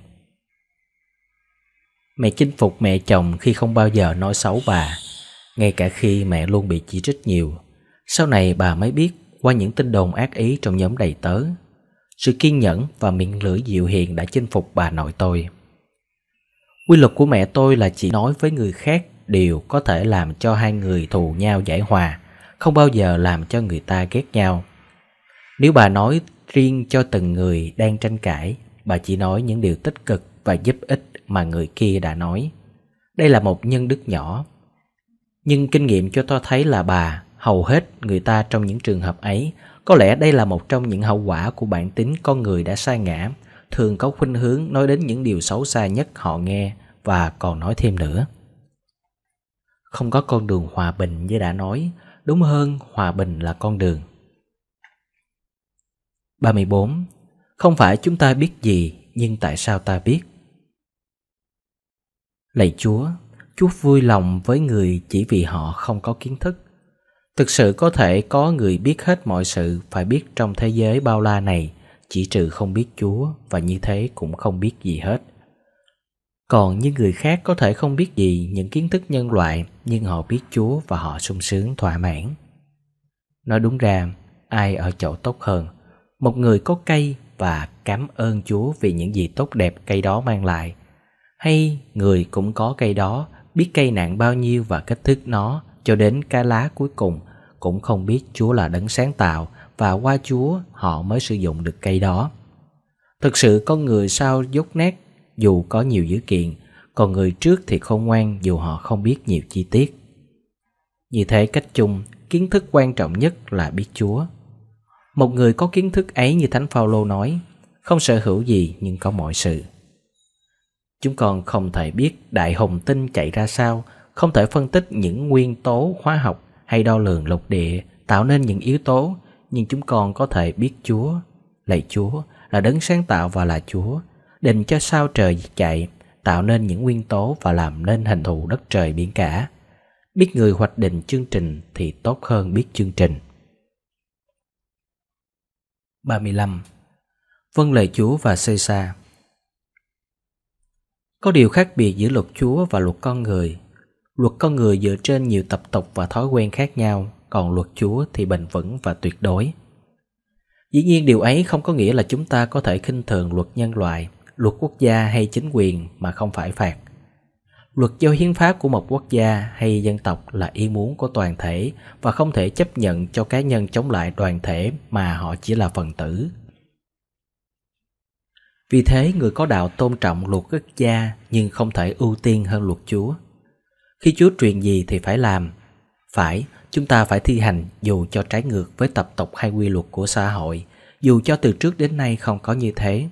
mẹ chinh phục mẹ chồng khi không bao giờ nói xấu bà ngay cả khi mẹ luôn bị chỉ trích nhiều sau này bà mới biết qua những tin đồn ác ý trong nhóm đầy tớ sự kiên nhẫn và miệng lưỡi dịu hiền đã chinh phục bà nội tôi quy luật của mẹ tôi là chỉ nói với người khác điều có thể làm cho hai người thù nhau giải hòa không bao giờ làm cho người ta ghét nhau. Nếu bà nói riêng cho từng người đang tranh cãi, bà chỉ nói những điều tích cực và giúp ích mà người kia đã nói. Đây là một nhân đức nhỏ. Nhưng kinh nghiệm cho tôi thấy là bà, hầu hết người ta trong những trường hợp ấy, có lẽ đây là một trong những hậu quả của bản tính con người đã sai ngã, thường có khuynh hướng nói đến những điều xấu xa nhất họ nghe và còn nói thêm nữa. Không có con đường hòa bình như đã nói, đúng hơn hòa bình là con đường. 34. Không phải chúng ta biết gì, nhưng tại sao ta biết? Lạy Chúa, Chúa vui lòng với người chỉ vì họ không có kiến thức. Thực sự có thể có người biết hết mọi sự phải biết trong thế giới bao la này, chỉ trừ không biết Chúa và như thế cũng không biết gì hết. Còn những người khác có thể không biết gì những kiến thức nhân loại, nhưng họ biết Chúa và họ sung sướng thỏa mãn. Nói đúng ra, ai ở chỗ tốt hơn, một người có cây và cảm ơn Chúa vì những gì tốt đẹp cây đó mang lại, hay người cũng có cây đó, biết cây nặng bao nhiêu và kích thước nó cho đến cái lá cuối cùng cũng không biết Chúa là đấng sáng tạo và qua Chúa họ mới sử dụng được cây đó. Thực sự con người sao dốt nát dù có nhiều dữ kiện, còn người trước thì khôn ngoan dù họ không biết nhiều chi tiết. Như thế cách chung, kiến thức quan trọng nhất là biết Chúa. Một người có kiến thức ấy như Thánh Phaolô nói, không sở hữu gì nhưng có mọi sự. Chúng con không thể biết đại hồng tinh chạy ra sao, không thể phân tích những nguyên tố hóa học hay đo lường lục địa tạo nên những yếu tố, nhưng chúng con có thể biết Chúa, lạy Chúa, là đấng sáng tạo và là Chúa, định cho sao trời chạy, tạo nên những nguyên tố và làm nên hình thù đất trời biển cả. Biết người hoạch định chương trình thì tốt hơn biết chương trình. 35. Vâng lời Chúa và xây xa Có điều khác biệt giữa luật Chúa và luật con người. Luật con người dựa trên nhiều tập tục và thói quen khác nhau, còn luật Chúa thì bền vững và tuyệt đối. Dĩ nhiên điều ấy không có nghĩa là chúng ta có thể khinh thường luật nhân loại – luật quốc gia hay chính quyền mà không phải phạt. Luật do hiến pháp của một quốc gia hay dân tộc là ý muốn của toàn thể và không thể chấp nhận cho cá nhân chống lại đoàn thể mà họ chỉ là phần tử. Vì thế người có đạo tôn trọng luật quốc gia nhưng không thể ưu tiên hơn luật Chúa. Khi Chúa truyền gì thì phải làm, phải chúng ta phải thi hành dù cho trái ngược với tập tục hay quy luật của xã hội, dù cho từ trước đến nay không có như thế.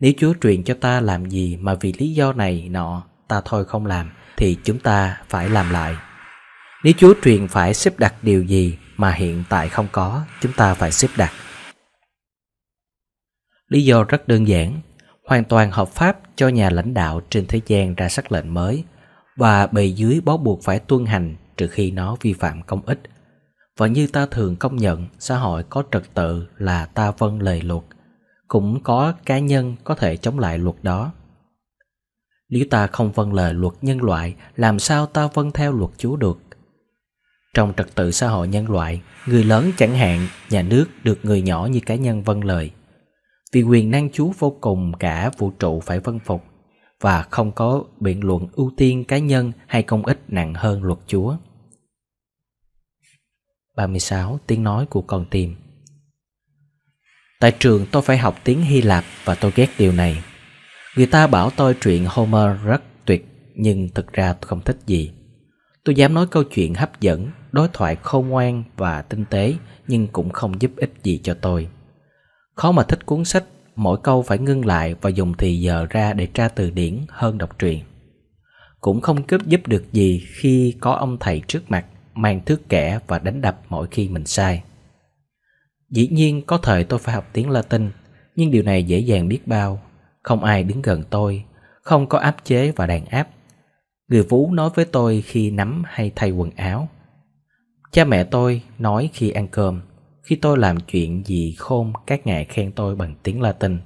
Nếu Chúa truyền cho ta làm gì mà vì lý do này nọ ta thôi không làm thì chúng ta phải làm lại. Nếu Chúa truyền phải xếp đặt điều gì mà hiện tại không có, chúng ta phải xếp đặt. Lý do rất đơn giản, hoàn toàn hợp pháp cho nhà lãnh đạo trên thế gian ra sắc lệnh mới và bề dưới bó buộc phải tuân hành trừ khi nó vi phạm công ích. Và như ta thường công nhận, xã hội có trật tự là ta vâng lời luật cũng có cá nhân có thể chống lại luật đó nếu ta không vâng lời luật nhân loại làm sao ta vâng theo luật chúa được trong trật tự xã hội nhân loại người lớn chẳng hạn nhà nước được người nhỏ như cá nhân vâng lời vì quyền năng chúa vô cùng cả vũ trụ phải vân phục và không có biện luận ưu tiên cá nhân hay công ích nặng hơn luật chúa 36. Tiếng nói của con tim Tại trường tôi phải học tiếng Hy Lạp và tôi ghét điều này. Người ta bảo tôi truyện Homer rất tuyệt nhưng thực ra tôi không thích gì. Tôi dám nói câu chuyện hấp dẫn, đối thoại khôn ngoan và tinh tế nhưng cũng không giúp ích gì cho tôi. Khó mà thích cuốn sách, mỗi câu phải ngưng lại và dùng thì giờ ra để tra từ điển hơn đọc truyện. Cũng không cướp giúp được gì khi có ông thầy trước mặt mang thước kẻ và đánh đập mỗi khi mình sai. Dĩ nhiên có thời tôi phải học tiếng Latin, nhưng điều này dễ dàng biết bao. Không ai đứng gần tôi, không có áp chế và đàn áp. Người vú nói với tôi khi nắm hay thay quần áo. Cha mẹ tôi nói khi ăn cơm, khi tôi làm chuyện gì khôn các ngài khen tôi bằng tiếng Latin.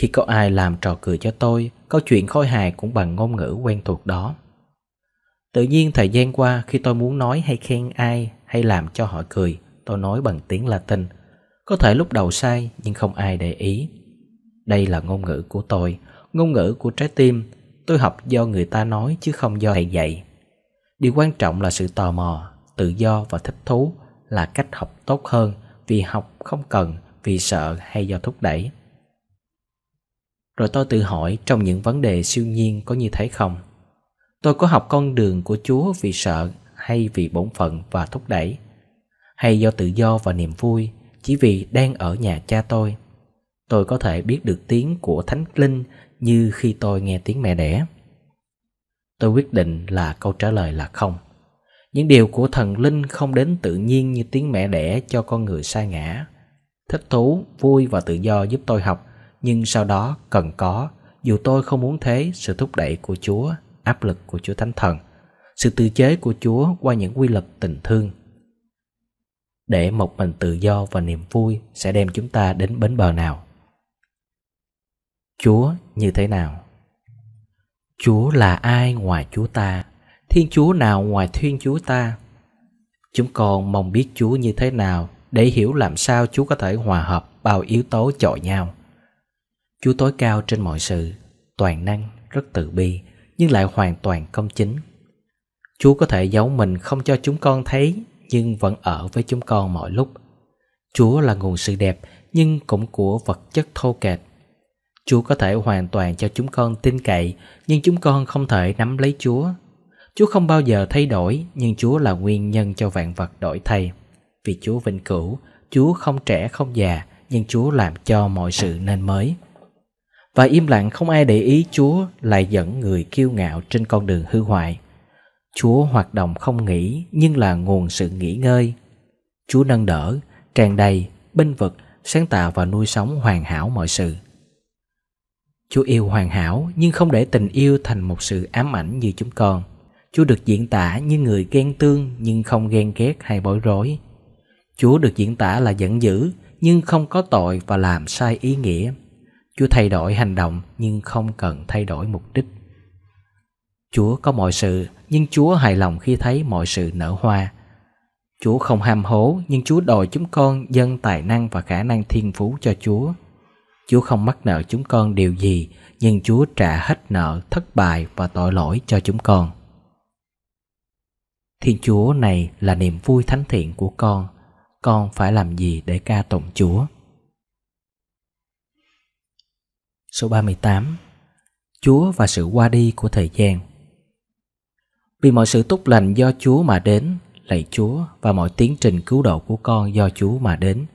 Khi có ai làm trò cười cho tôi, câu chuyện khôi hài cũng bằng ngôn ngữ quen thuộc đó. Tự nhiên thời gian qua khi tôi muốn nói hay khen ai hay làm cho họ cười – tôi nói bằng tiếng Latin. Có thể lúc đầu sai nhưng không ai để ý. Đây là ngôn ngữ của tôi, ngôn ngữ của trái tim. Tôi học do người ta nói chứ không do thầy dạy. Điều quan trọng là sự tò mò, tự do và thích thú là cách học tốt hơn vì học không cần vì sợ hay do thúc đẩy. Rồi tôi tự hỏi trong những vấn đề siêu nhiên có như thế không? Tôi có học con đường của Chúa vì sợ hay vì bổn phận và thúc đẩy? hay do tự do và niềm vui chỉ vì đang ở nhà cha tôi. Tôi có thể biết được tiếng của Thánh Linh như khi tôi nghe tiếng mẹ đẻ. Tôi quyết định là câu trả lời là không. Những điều của thần linh không đến tự nhiên như tiếng mẹ đẻ cho con người sa ngã. Thích thú, vui và tự do giúp tôi học, nhưng sau đó cần có, dù tôi không muốn thế, sự thúc đẩy của Chúa, áp lực của Chúa Thánh Thần, sự tự chế của Chúa qua những quy luật tình thương để một mình tự do và niềm vui sẽ đem chúng ta đến bến bờ nào chúa như thế nào chúa là ai ngoài chúa ta thiên chúa nào ngoài thiên chúa ta chúng con mong biết chúa như thế nào để hiểu làm sao chúa có thể hòa hợp bao yếu tố chọi nhau chúa tối cao trên mọi sự toàn năng rất từ bi nhưng lại hoàn toàn công chính chúa có thể giấu mình không cho chúng con thấy nhưng vẫn ở với chúng con mọi lúc. Chúa là nguồn sự đẹp nhưng cũng của vật chất thô kệch. Chúa có thể hoàn toàn cho chúng con tin cậy, nhưng chúng con không thể nắm lấy Chúa. Chúa không bao giờ thay đổi, nhưng Chúa là nguyên nhân cho vạn vật đổi thay. Vì Chúa vĩnh cửu, Chúa không trẻ không già, nhưng Chúa làm cho mọi sự nên mới. Và im lặng không ai để ý Chúa lại dẫn người kiêu ngạo trên con đường hư hoại. Chúa hoạt động không nghỉ nhưng là nguồn sự nghỉ ngơi. Chúa nâng đỡ, tràn đầy, binh vực, sáng tạo và nuôi sống hoàn hảo mọi sự. Chúa yêu hoàn hảo nhưng không để tình yêu thành một sự ám ảnh như chúng con. Chúa được diễn tả như người ghen tương nhưng không ghen ghét hay bối rối. Chúa được diễn tả là giận dữ nhưng không có tội và làm sai ý nghĩa. Chúa thay đổi hành động nhưng không cần thay đổi mục đích. Chúa có mọi sự, nhưng Chúa hài lòng khi thấy mọi sự nở hoa. Chúa không ham hố, nhưng Chúa đòi chúng con dâng tài năng và khả năng thiên phú cho Chúa. Chúa không mắc nợ chúng con điều gì, nhưng Chúa trả hết nợ, thất bại và tội lỗi cho chúng con. Thiên Chúa này là niềm vui thánh thiện của con. Con phải làm gì để ca tụng Chúa? Số 38 Chúa và sự qua đi của thời gian vì mọi sự tốt lành do Chúa mà đến, lạy Chúa và mọi tiến trình cứu độ của con do Chúa mà đến.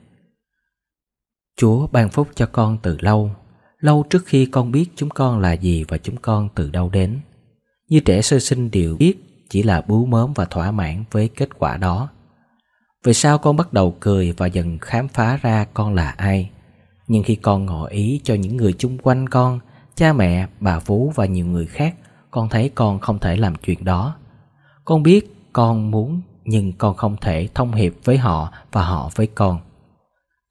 Chúa ban phúc cho con từ lâu, lâu trước khi con biết chúng con là gì và chúng con từ đâu đến. Như trẻ sơ sinh đều biết chỉ là bú mớm và thỏa mãn với kết quả đó. Vì sao con bắt đầu cười và dần khám phá ra con là ai. Nhưng khi con ngỏ ý cho những người chung quanh con, cha mẹ, bà vú và nhiều người khác con thấy con không thể làm chuyện đó con biết con muốn nhưng con không thể thông hiệp với họ và họ với con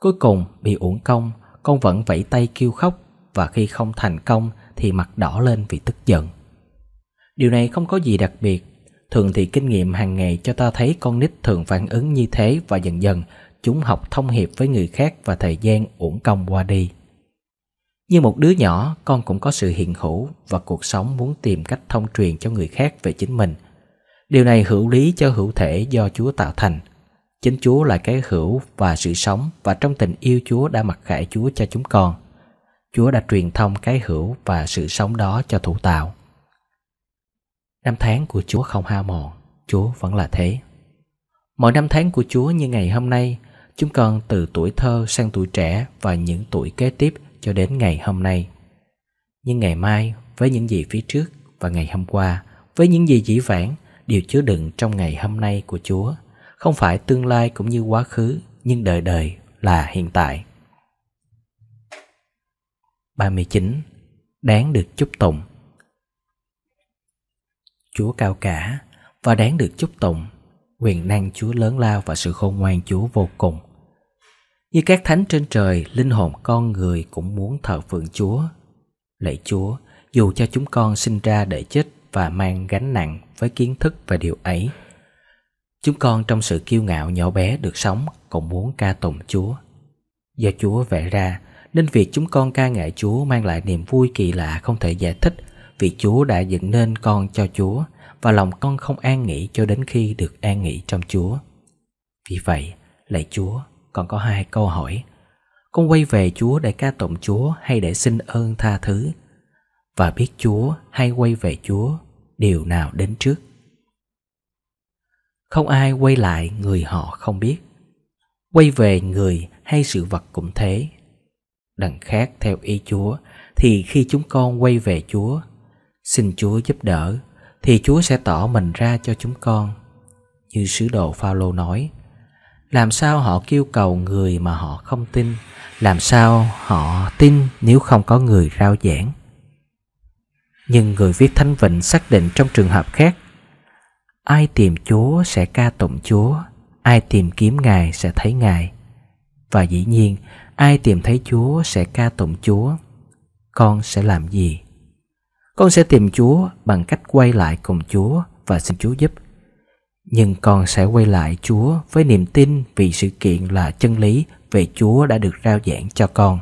cuối cùng bị uổng công con vẫn vẫy tay kêu khóc và khi không thành công thì mặt đỏ lên vì tức giận điều này không có gì đặc biệt thường thì kinh nghiệm hàng ngày cho ta thấy con nít thường phản ứng như thế và dần dần chúng học thông hiệp với người khác và thời gian uổng công qua đi như một đứa nhỏ, con cũng có sự hiện hữu và cuộc sống muốn tìm cách thông truyền cho người khác về chính mình. Điều này hữu lý cho hữu thể do Chúa tạo thành. Chính Chúa là cái hữu và sự sống và trong tình yêu Chúa đã mặc khải Chúa cho chúng con. Chúa đã truyền thông cái hữu và sự sống đó cho thủ tạo. Năm tháng của Chúa không hao mòn, Chúa vẫn là thế. Mọi năm tháng của Chúa như ngày hôm nay, chúng con từ tuổi thơ sang tuổi trẻ và những tuổi kế tiếp cho đến ngày hôm nay. Nhưng ngày mai với những gì phía trước và ngày hôm qua với những gì dĩ vãng đều chứa đựng trong ngày hôm nay của Chúa, không phải tương lai cũng như quá khứ, nhưng đời đời là hiện tại. 39. Đáng được chúc tụng Chúa cao cả và đáng được chúc tụng, quyền năng Chúa lớn lao và sự khôn ngoan Chúa vô cùng. Như các thánh trên trời, linh hồn con người cũng muốn thờ phượng Chúa. Lạy Chúa, dù cho chúng con sinh ra để chết và mang gánh nặng với kiến thức về điều ấy, chúng con trong sự kiêu ngạo nhỏ bé được sống cũng muốn ca tụng Chúa. Do Chúa vẽ ra, nên việc chúng con ca ngợi Chúa mang lại niềm vui kỳ lạ không thể giải thích vì Chúa đã dựng nên con cho Chúa và lòng con không an nghỉ cho đến khi được an nghỉ trong Chúa. Vì vậy, lạy Chúa, còn có hai câu hỏi. Con quay về Chúa để ca tụng Chúa hay để xin ơn tha thứ? Và biết Chúa hay quay về Chúa, điều nào đến trước? Không ai quay lại người họ không biết. Quay về người hay sự vật cũng thế. Đằng khác theo ý Chúa thì khi chúng con quay về Chúa, xin Chúa giúp đỡ thì Chúa sẽ tỏ mình ra cho chúng con. Như sứ đồ Phaolô nói, làm sao họ kêu cầu người mà họ không tin làm sao họ tin nếu không có người rao giảng nhưng người viết thánh vịnh xác định trong trường hợp khác ai tìm chúa sẽ ca tụng chúa ai tìm kiếm ngài sẽ thấy ngài và dĩ nhiên ai tìm thấy chúa sẽ ca tụng chúa con sẽ làm gì con sẽ tìm chúa bằng cách quay lại cùng chúa và xin chúa giúp nhưng con sẽ quay lại Chúa với niềm tin vì sự kiện là chân lý về Chúa đã được rao giảng cho con.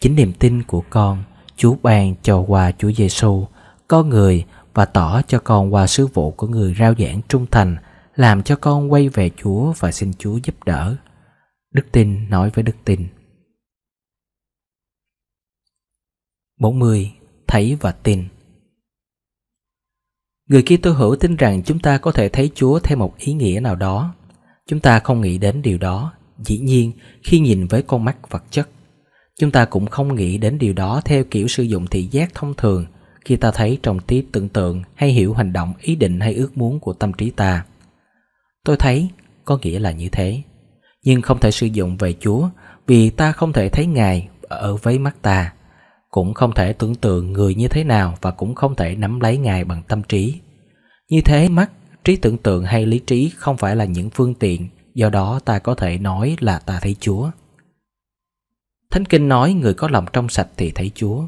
Chính niềm tin của con, Chúa ban cho qua Chúa Giêsu, con người và tỏ cho con qua sứ vụ của người rao giảng trung thành, làm cho con quay về Chúa và xin Chúa giúp đỡ. Đức tin nói với đức tin. 40. Thấy và tin. Người kia tô hữu tin rằng chúng ta có thể thấy Chúa theo một ý nghĩa nào đó. Chúng ta không nghĩ đến điều đó, dĩ nhiên khi nhìn với con mắt vật chất. Chúng ta cũng không nghĩ đến điều đó theo kiểu sử dụng thị giác thông thường khi ta thấy trong trí tưởng tượng hay hiểu hành động, ý định hay ước muốn của tâm trí ta. Tôi thấy có nghĩa là như thế, nhưng không thể sử dụng về Chúa vì ta không thể thấy Ngài ở với mắt ta cũng không thể tưởng tượng người như thế nào và cũng không thể nắm lấy ngài bằng tâm trí. Như thế mắt, trí tưởng tượng hay lý trí không phải là những phương tiện, do đó ta có thể nói là ta thấy Chúa. Thánh Kinh nói người có lòng trong sạch thì thấy Chúa.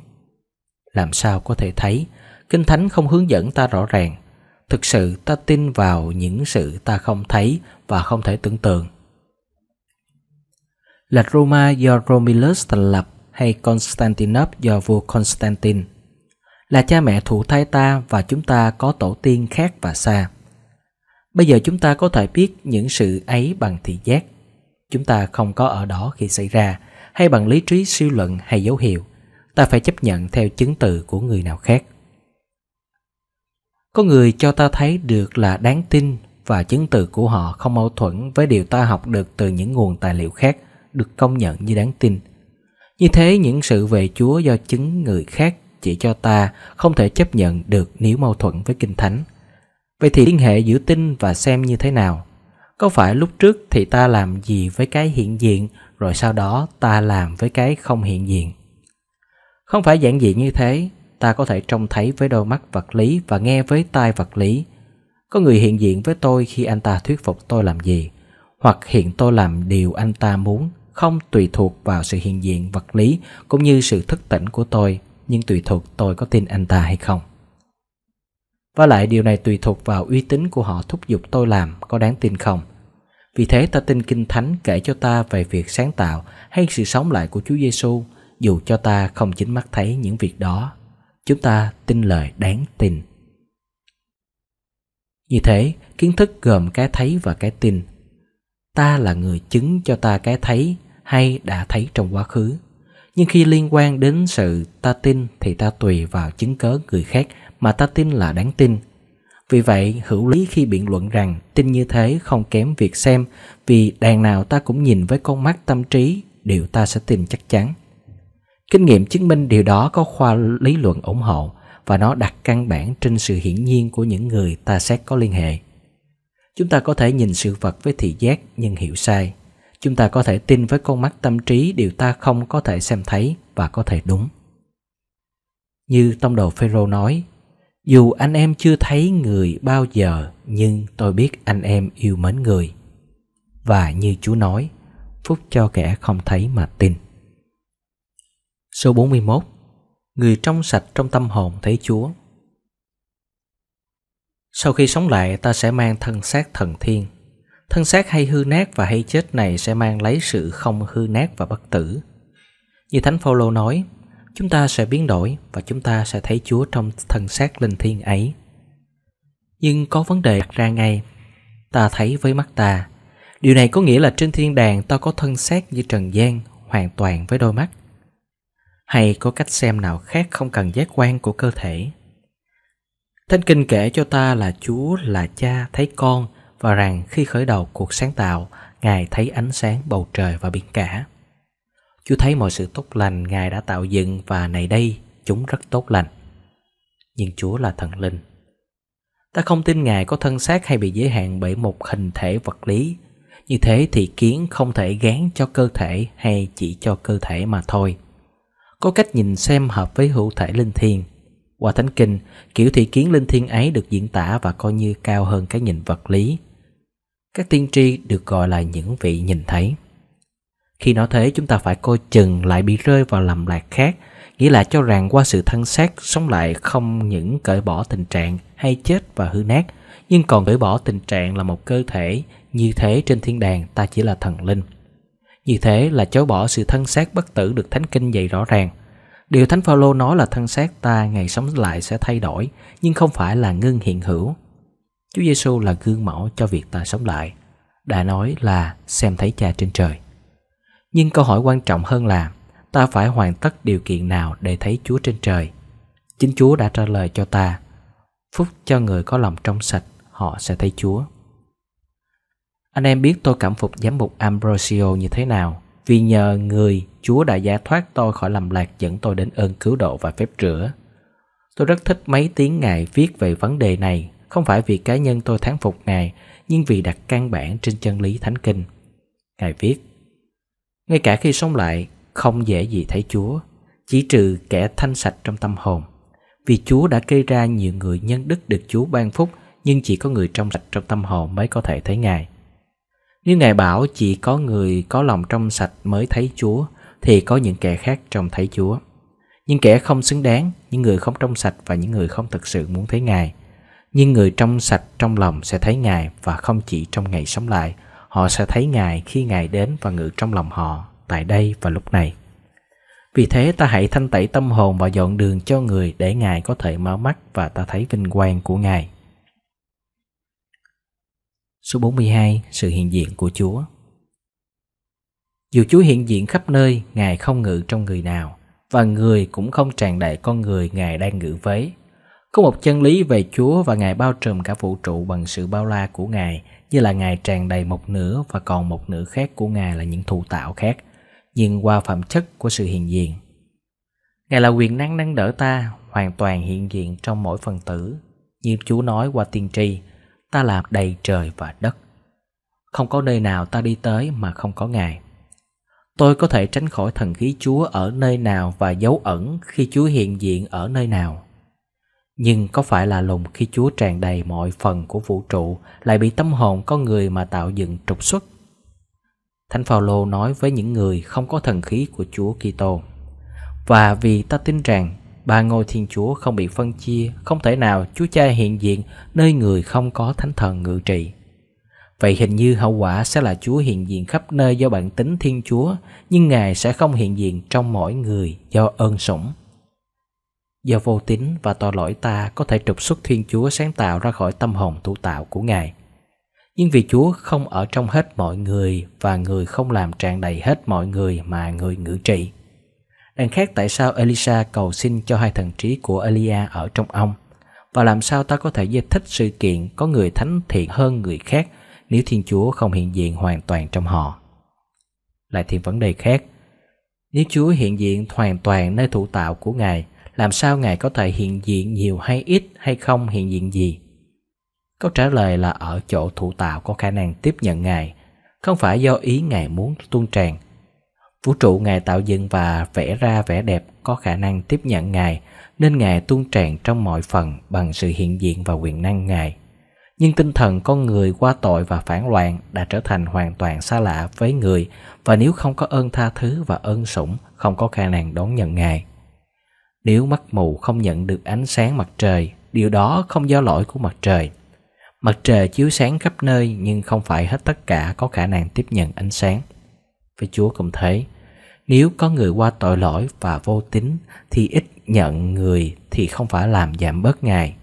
Làm sao có thể thấy? Kinh Thánh không hướng dẫn ta rõ ràng. Thực sự ta tin vào những sự ta không thấy và không thể tưởng tượng. Lệch Roma do Romulus thành lập hay Constantinople do vua Constantine là cha mẹ thụ thai ta và chúng ta có tổ tiên khác và xa. Bây giờ chúng ta có thể biết những sự ấy bằng thị giác. Chúng ta không có ở đó khi xảy ra, hay bằng lý trí suy luận hay dấu hiệu. Ta phải chấp nhận theo chứng từ của người nào khác. Có người cho ta thấy được là đáng tin và chứng từ của họ không mâu thuẫn với điều ta học được từ những nguồn tài liệu khác được công nhận như đáng tin – như thế những sự về Chúa do chứng người khác chỉ cho ta không thể chấp nhận được nếu mâu thuẫn với Kinh Thánh. Vậy thì liên hệ giữa tin và xem như thế nào? Có phải lúc trước thì ta làm gì với cái hiện diện rồi sau đó ta làm với cái không hiện diện? Không phải giản dị như thế, ta có thể trông thấy với đôi mắt vật lý và nghe với tai vật lý. Có người hiện diện với tôi khi anh ta thuyết phục tôi làm gì, hoặc hiện tôi làm điều anh ta muốn – không tùy thuộc vào sự hiện diện vật lý cũng như sự thức tỉnh của tôi nhưng tùy thuộc tôi có tin anh ta hay không và lại điều này tùy thuộc vào uy tín của họ thúc giục tôi làm có đáng tin không vì thế ta tin kinh thánh kể cho ta về việc sáng tạo hay sự sống lại của Chúa Giêsu dù cho ta không chính mắt thấy những việc đó chúng ta tin lời đáng tin như thế kiến thức gồm cái thấy và cái tin ta là người chứng cho ta cái thấy hay đã thấy trong quá khứ. Nhưng khi liên quan đến sự ta tin thì ta tùy vào chứng cớ người khác mà ta tin là đáng tin. Vì vậy, hữu lý khi biện luận rằng tin như thế không kém việc xem vì đàn nào ta cũng nhìn với con mắt tâm trí, điều ta sẽ tin chắc chắn. Kinh nghiệm chứng minh điều đó có khoa lý luận ủng hộ và nó đặt căn bản trên sự hiển nhiên của những người ta xét có liên hệ. Chúng ta có thể nhìn sự vật với thị giác nhưng hiểu sai chúng ta có thể tin với con mắt tâm trí điều ta không có thể xem thấy và có thể đúng như tông đồ phêrô nói dù anh em chưa thấy người bao giờ nhưng tôi biết anh em yêu mến người và như chúa nói phúc cho kẻ không thấy mà tin số 41 người trong sạch trong tâm hồn thấy chúa sau khi sống lại ta sẽ mang thân xác thần thiên thân xác hay hư nát và hay chết này sẽ mang lấy sự không hư nát và bất tử. Như Thánh Phaolô nói, chúng ta sẽ biến đổi và chúng ta sẽ thấy Chúa trong thân xác linh thiêng ấy. Nhưng có vấn đề đặt ra ngay, ta thấy với mắt ta. Điều này có nghĩa là trên thiên đàng ta có thân xác như trần gian hoàn toàn với đôi mắt. Hay có cách xem nào khác không cần giác quan của cơ thể. Thánh Kinh kể cho ta là Chúa là cha thấy con và rằng khi khởi đầu cuộc sáng tạo, Ngài thấy ánh sáng bầu trời và biển cả. Chúa thấy mọi sự tốt lành Ngài đã tạo dựng và này đây chúng rất tốt lành. Nhưng Chúa là thần linh. Ta không tin Ngài có thân xác hay bị giới hạn bởi một hình thể vật lý. Như thế thì kiến không thể gán cho cơ thể hay chỉ cho cơ thể mà thôi. Có cách nhìn xem hợp với hữu thể linh thiêng – qua thánh kinh, kiểu thị kiến linh thiêng ấy được diễn tả và coi như cao hơn cái nhìn vật lý. Các tiên tri được gọi là những vị nhìn thấy. Khi nói thế chúng ta phải coi chừng lại bị rơi vào lầm lạc khác, nghĩa là cho rằng qua sự thân xác sống lại không những cởi bỏ tình trạng hay chết và hư nát, nhưng còn cởi bỏ tình trạng là một cơ thể, như thế trên thiên đàng ta chỉ là thần linh. Như thế là chối bỏ sự thân xác bất tử được thánh kinh dạy rõ ràng – Điều Thánh Phaolô nói là thân xác ta ngày sống lại sẽ thay đổi, nhưng không phải là ngưng hiện hữu. Chúa Giêsu là gương mẫu cho việc ta sống lại. Đã nói là xem thấy cha trên trời. Nhưng câu hỏi quan trọng hơn là ta phải hoàn tất điều kiện nào để thấy Chúa trên trời? Chính Chúa đã trả lời cho ta, phúc cho người có lòng trong sạch, họ sẽ thấy Chúa. Anh em biết tôi cảm phục giám mục Ambrosio như thế nào vì nhờ người Chúa đã giải thoát tôi khỏi lầm lạc dẫn tôi đến ơn cứu độ và phép rửa. Tôi rất thích mấy tiếng Ngài viết về vấn đề này, không phải vì cá nhân tôi thán phục Ngài, nhưng vì đặt căn bản trên chân lý Thánh Kinh. Ngài viết, Ngay cả khi sống lại, không dễ gì thấy Chúa, chỉ trừ kẻ thanh sạch trong tâm hồn. Vì Chúa đã gây ra nhiều người nhân đức được Chúa ban phúc, nhưng chỉ có người trong sạch trong tâm hồn mới có thể thấy Ngài nếu Ngài bảo chỉ có người có lòng trong sạch mới thấy Chúa thì có những kẻ khác trông thấy Chúa. Những kẻ không xứng đáng, những người không trong sạch và những người không thực sự muốn thấy Ngài. Nhưng người trong sạch trong lòng sẽ thấy Ngài và không chỉ trong ngày sống lại, họ sẽ thấy Ngài khi Ngài đến và ngự trong lòng họ, tại đây và lúc này. Vì thế ta hãy thanh tẩy tâm hồn và dọn đường cho người để Ngài có thể mở mắt và ta thấy vinh quang của Ngài. Số 42 Sự hiện diện của Chúa Dù Chúa hiện diện khắp nơi, Ngài không ngự trong người nào, và người cũng không tràn đầy con người Ngài đang ngự với. Có một chân lý về Chúa và Ngài bao trùm cả vũ trụ bằng sự bao la của Ngài, như là Ngài tràn đầy một nửa và còn một nửa khác của Ngài là những thụ tạo khác, nhưng qua phẩm chất của sự hiện diện. Ngài là quyền năng nâng đỡ ta, hoàn toàn hiện diện trong mỗi phần tử. Như Chúa nói qua tiên tri, ta làm đầy trời và đất. Không có nơi nào ta đi tới mà không có Ngài. Tôi có thể tránh khỏi thần khí Chúa ở nơi nào và giấu ẩn khi Chúa hiện diện ở nơi nào. Nhưng có phải là lùng khi Chúa tràn đầy mọi phần của vũ trụ lại bị tâm hồn con người mà tạo dựng trục xuất? Thánh Phaolô nói với những người không có thần khí của Chúa Kitô. Và vì ta tin rằng Ba ngôi Thiên Chúa không bị phân chia, không thể nào Chúa Cha hiện diện nơi người không có Thánh Thần ngự trị. Vậy hình như hậu quả sẽ là Chúa hiện diện khắp nơi do bản tính Thiên Chúa, nhưng Ngài sẽ không hiện diện trong mỗi người do ơn sủng. Do vô tín và tội lỗi ta có thể trục xuất Thiên Chúa sáng tạo ra khỏi tâm hồn thủ tạo của Ngài. Nhưng vì Chúa không ở trong hết mọi người và người không làm tràn đầy hết mọi người mà người ngự trị, đang khác tại sao Elisa cầu xin cho hai thần trí của Elia ở trong ông? Và làm sao ta có thể giải thích sự kiện có người thánh thiện hơn người khác nếu Thiên Chúa không hiện diện hoàn toàn trong họ? Lại thêm vấn đề khác. Nếu Chúa hiện diện hoàn toàn nơi thủ tạo của Ngài, làm sao Ngài có thể hiện diện nhiều hay ít hay không hiện diện gì? Câu trả lời là ở chỗ thủ tạo có khả năng tiếp nhận Ngài, không phải do ý Ngài muốn tuôn tràn, Vũ trụ Ngài tạo dựng và vẽ ra vẻ đẹp có khả năng tiếp nhận Ngài, nên Ngài tuôn tràn trong mọi phần bằng sự hiện diện và quyền năng Ngài. Nhưng tinh thần con người qua tội và phản loạn đã trở thành hoàn toàn xa lạ với người và nếu không có ơn tha thứ và ơn sủng không có khả năng đón nhận Ngài. Nếu mắt mù không nhận được ánh sáng mặt trời, điều đó không do lỗi của mặt trời. Mặt trời chiếu sáng khắp nơi nhưng không phải hết tất cả có khả năng tiếp nhận ánh sáng với Chúa cũng thế. Nếu có người qua tội lỗi và vô tín thì ít nhận người thì không phải làm giảm bớt Ngài.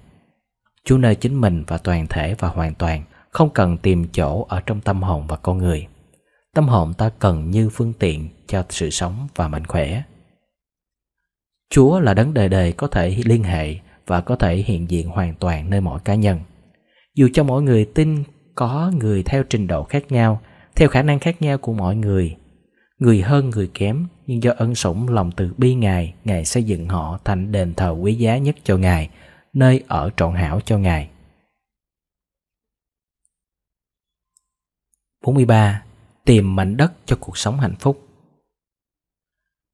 Chúa nơi chính mình và toàn thể và hoàn toàn, không cần tìm chỗ ở trong tâm hồn và con người. Tâm hồn ta cần như phương tiện cho sự sống và mạnh khỏe. Chúa là đấng đời đời có thể liên hệ và có thể hiện diện hoàn toàn nơi mỗi cá nhân. Dù cho mỗi người tin có người theo trình độ khác nhau, theo khả năng khác nhau của mỗi người người hơn người kém nhưng do ân sủng lòng từ bi ngài ngài xây dựng họ thành đền thờ quý giá nhất cho ngài nơi ở trọn hảo cho ngài 43. Tìm mảnh đất cho cuộc sống hạnh phúc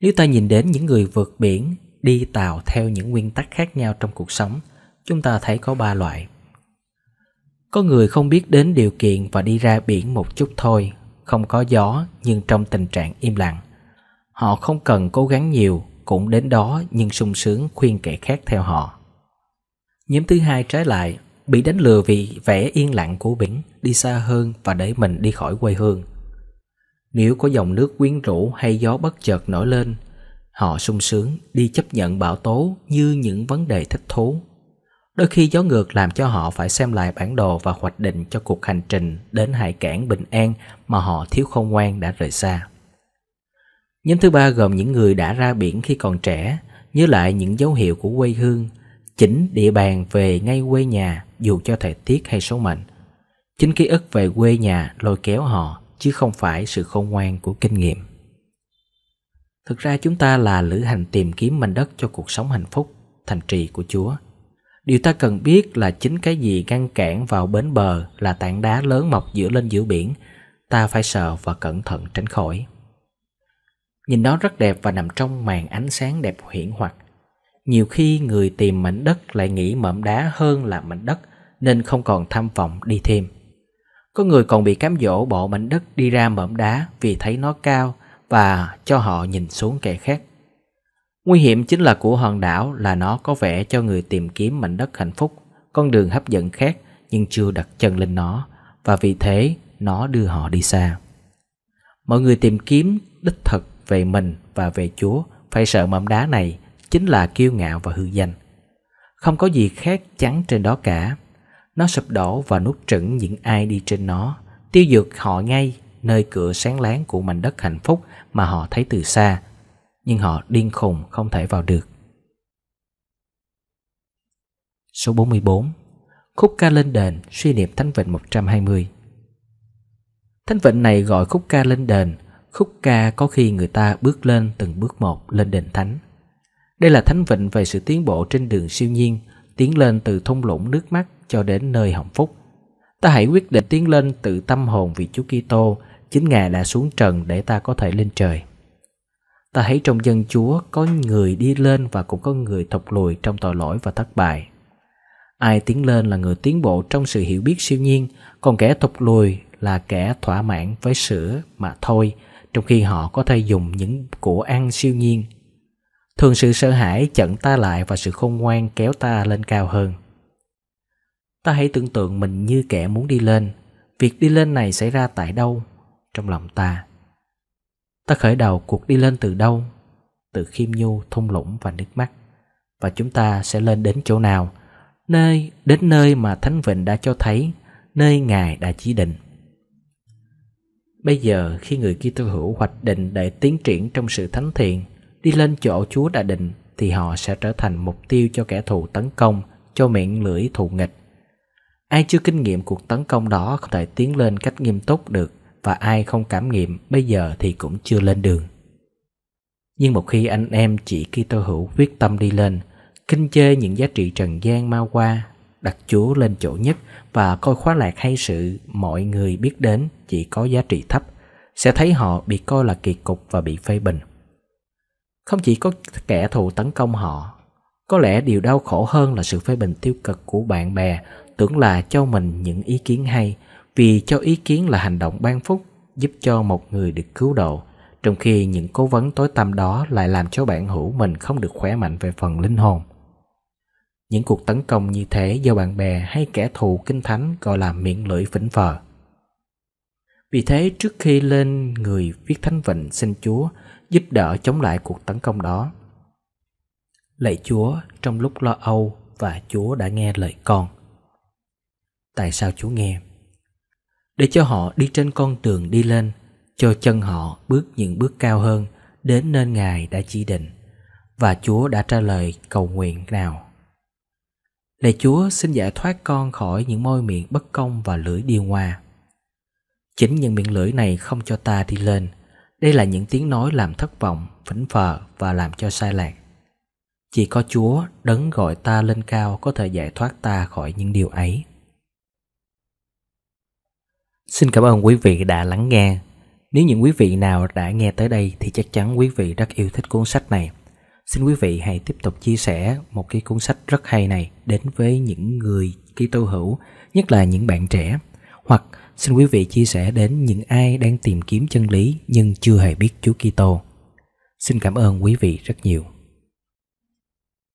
Nếu ta nhìn đến những người vượt biển, đi tàu theo những nguyên tắc khác nhau trong cuộc sống, chúng ta thấy có ba loại. Có người không biết đến điều kiện và đi ra biển một chút thôi, không có gió nhưng trong tình trạng im lặng. Họ không cần cố gắng nhiều, cũng đến đó nhưng sung sướng khuyên kẻ khác theo họ. Nhóm thứ hai trái lại, bị đánh lừa vì vẻ yên lặng của biển đi xa hơn và để mình đi khỏi quê hương. Nếu có dòng nước quyến rũ hay gió bất chợt nổi lên, họ sung sướng đi chấp nhận bão tố như những vấn đề thích thú Đôi khi gió ngược làm cho họ phải xem lại bản đồ và hoạch định cho cuộc hành trình đến hải cảng Bình An mà họ thiếu khôn ngoan đã rời xa. Nhóm thứ ba gồm những người đã ra biển khi còn trẻ, nhớ lại những dấu hiệu của quê hương, chỉnh địa bàn về ngay quê nhà dù cho thời tiết hay số mệnh. Chính ký ức về quê nhà lôi kéo họ chứ không phải sự khôn ngoan của kinh nghiệm. Thực ra chúng ta là lữ hành tìm kiếm mảnh đất cho cuộc sống hạnh phúc, thành trì của Chúa – Điều ta cần biết là chính cái gì ngăn cản vào bến bờ là tảng đá lớn mọc giữa lên giữa biển, ta phải sợ và cẩn thận tránh khỏi. Nhìn nó rất đẹp và nằm trong màn ánh sáng đẹp huyễn hoặc. Nhiều khi người tìm mảnh đất lại nghĩ mỏm đá hơn là mảnh đất nên không còn tham vọng đi thêm. Có người còn bị cám dỗ bỏ mảnh đất đi ra mỏm đá vì thấy nó cao và cho họ nhìn xuống kẻ khác. Nguy hiểm chính là của hòn đảo là nó có vẻ cho người tìm kiếm mảnh đất hạnh phúc, con đường hấp dẫn khác nhưng chưa đặt chân lên nó và vì thế nó đưa họ đi xa. Mọi người tìm kiếm đích thực về mình và về Chúa phải sợ mầm đá này chính là kiêu ngạo và hư danh. Không có gì khác chắn trên đó cả. Nó sụp đổ và nuốt trừng những ai đi trên nó, tiêu diệt họ ngay nơi cửa sáng láng của mảnh đất hạnh phúc mà họ thấy từ xa nhưng họ điên khùng không thể vào được. Số 44 Khúc ca lên đền suy niệm thánh vịnh 120 Thánh vịnh này gọi khúc ca lên đền Khúc ca có khi người ta bước lên từng bước một lên đền thánh Đây là thánh vịnh về sự tiến bộ trên đường siêu nhiên Tiến lên từ thung lũng nước mắt cho đến nơi hồng phúc Ta hãy quyết định tiến lên từ tâm hồn vì Chúa Kitô Chính Ngài đã xuống trần để ta có thể lên trời ta thấy trong dân chúa có người đi lên và cũng có người thụt lùi trong tội lỗi và thất bại ai tiến lên là người tiến bộ trong sự hiểu biết siêu nhiên còn kẻ thụt lùi là kẻ thỏa mãn với sữa mà thôi trong khi họ có thể dùng những của ăn siêu nhiên thường sự sợ hãi chặn ta lại và sự khôn ngoan kéo ta lên cao hơn ta hãy tưởng tượng mình như kẻ muốn đi lên việc đi lên này xảy ra tại đâu trong lòng ta Ta khởi đầu cuộc đi lên từ đâu? Từ khiêm nhu, thung lũng và nước mắt. Và chúng ta sẽ lên đến chỗ nào? Nơi, đến nơi mà Thánh Vịnh đã cho thấy, nơi Ngài đã chỉ định. Bây giờ khi người kia tu hữu hoạch định để tiến triển trong sự thánh thiện, đi lên chỗ Chúa đã định thì họ sẽ trở thành mục tiêu cho kẻ thù tấn công, cho miệng lưỡi thù nghịch. Ai chưa kinh nghiệm cuộc tấn công đó không thể tiến lên cách nghiêm túc được và ai không cảm nghiệm bây giờ thì cũng chưa lên đường. Nhưng một khi anh em chị Kitô hữu quyết tâm đi lên, kinh chê những giá trị trần gian mau qua, đặt Chúa lên chỗ nhất và coi khóa lạc hay sự mọi người biết đến chỉ có giá trị thấp, sẽ thấy họ bị coi là kỳ cục và bị phê bình. Không chỉ có kẻ thù tấn công họ, có lẽ điều đau khổ hơn là sự phê bình tiêu cực của bạn bè tưởng là cho mình những ý kiến hay – vì cho ý kiến là hành động ban phúc giúp cho một người được cứu độ, trong khi những cố vấn tối tăm đó lại làm cho bạn hữu mình không được khỏe mạnh về phần linh hồn. Những cuộc tấn công như thế do bạn bè hay kẻ thù kinh thánh gọi là miệng lưỡi phỉnh phờ. Vì thế trước khi lên người viết thánh vịnh xin Chúa giúp đỡ chống lại cuộc tấn công đó. Lạy Chúa trong lúc lo âu và Chúa đã nghe lời con. Tại sao Chúa nghe? để cho họ đi trên con đường đi lên, cho chân họ bước những bước cao hơn đến nơi Ngài đã chỉ định và Chúa đã trả lời cầu nguyện nào. Lạy Chúa xin giải thoát con khỏi những môi miệng bất công và lưỡi điêu ngoa. Chính những miệng lưỡi này không cho ta đi lên. Đây là những tiếng nói làm thất vọng, phỉnh phờ và làm cho sai lạc. Chỉ có Chúa đấng gọi ta lên cao có thể giải thoát ta khỏi những điều ấy. Xin cảm ơn quý vị đã lắng nghe. Nếu những quý vị nào đã nghe tới đây thì chắc chắn quý vị rất yêu thích cuốn sách này. Xin quý vị hãy tiếp tục chia sẻ một cái cuốn sách rất hay này đến với những người Kitô hữu, nhất là những bạn trẻ. Hoặc xin quý vị chia sẻ đến những ai đang tìm kiếm chân lý nhưng chưa hề biết Chúa Kitô. Xin cảm ơn quý vị rất nhiều.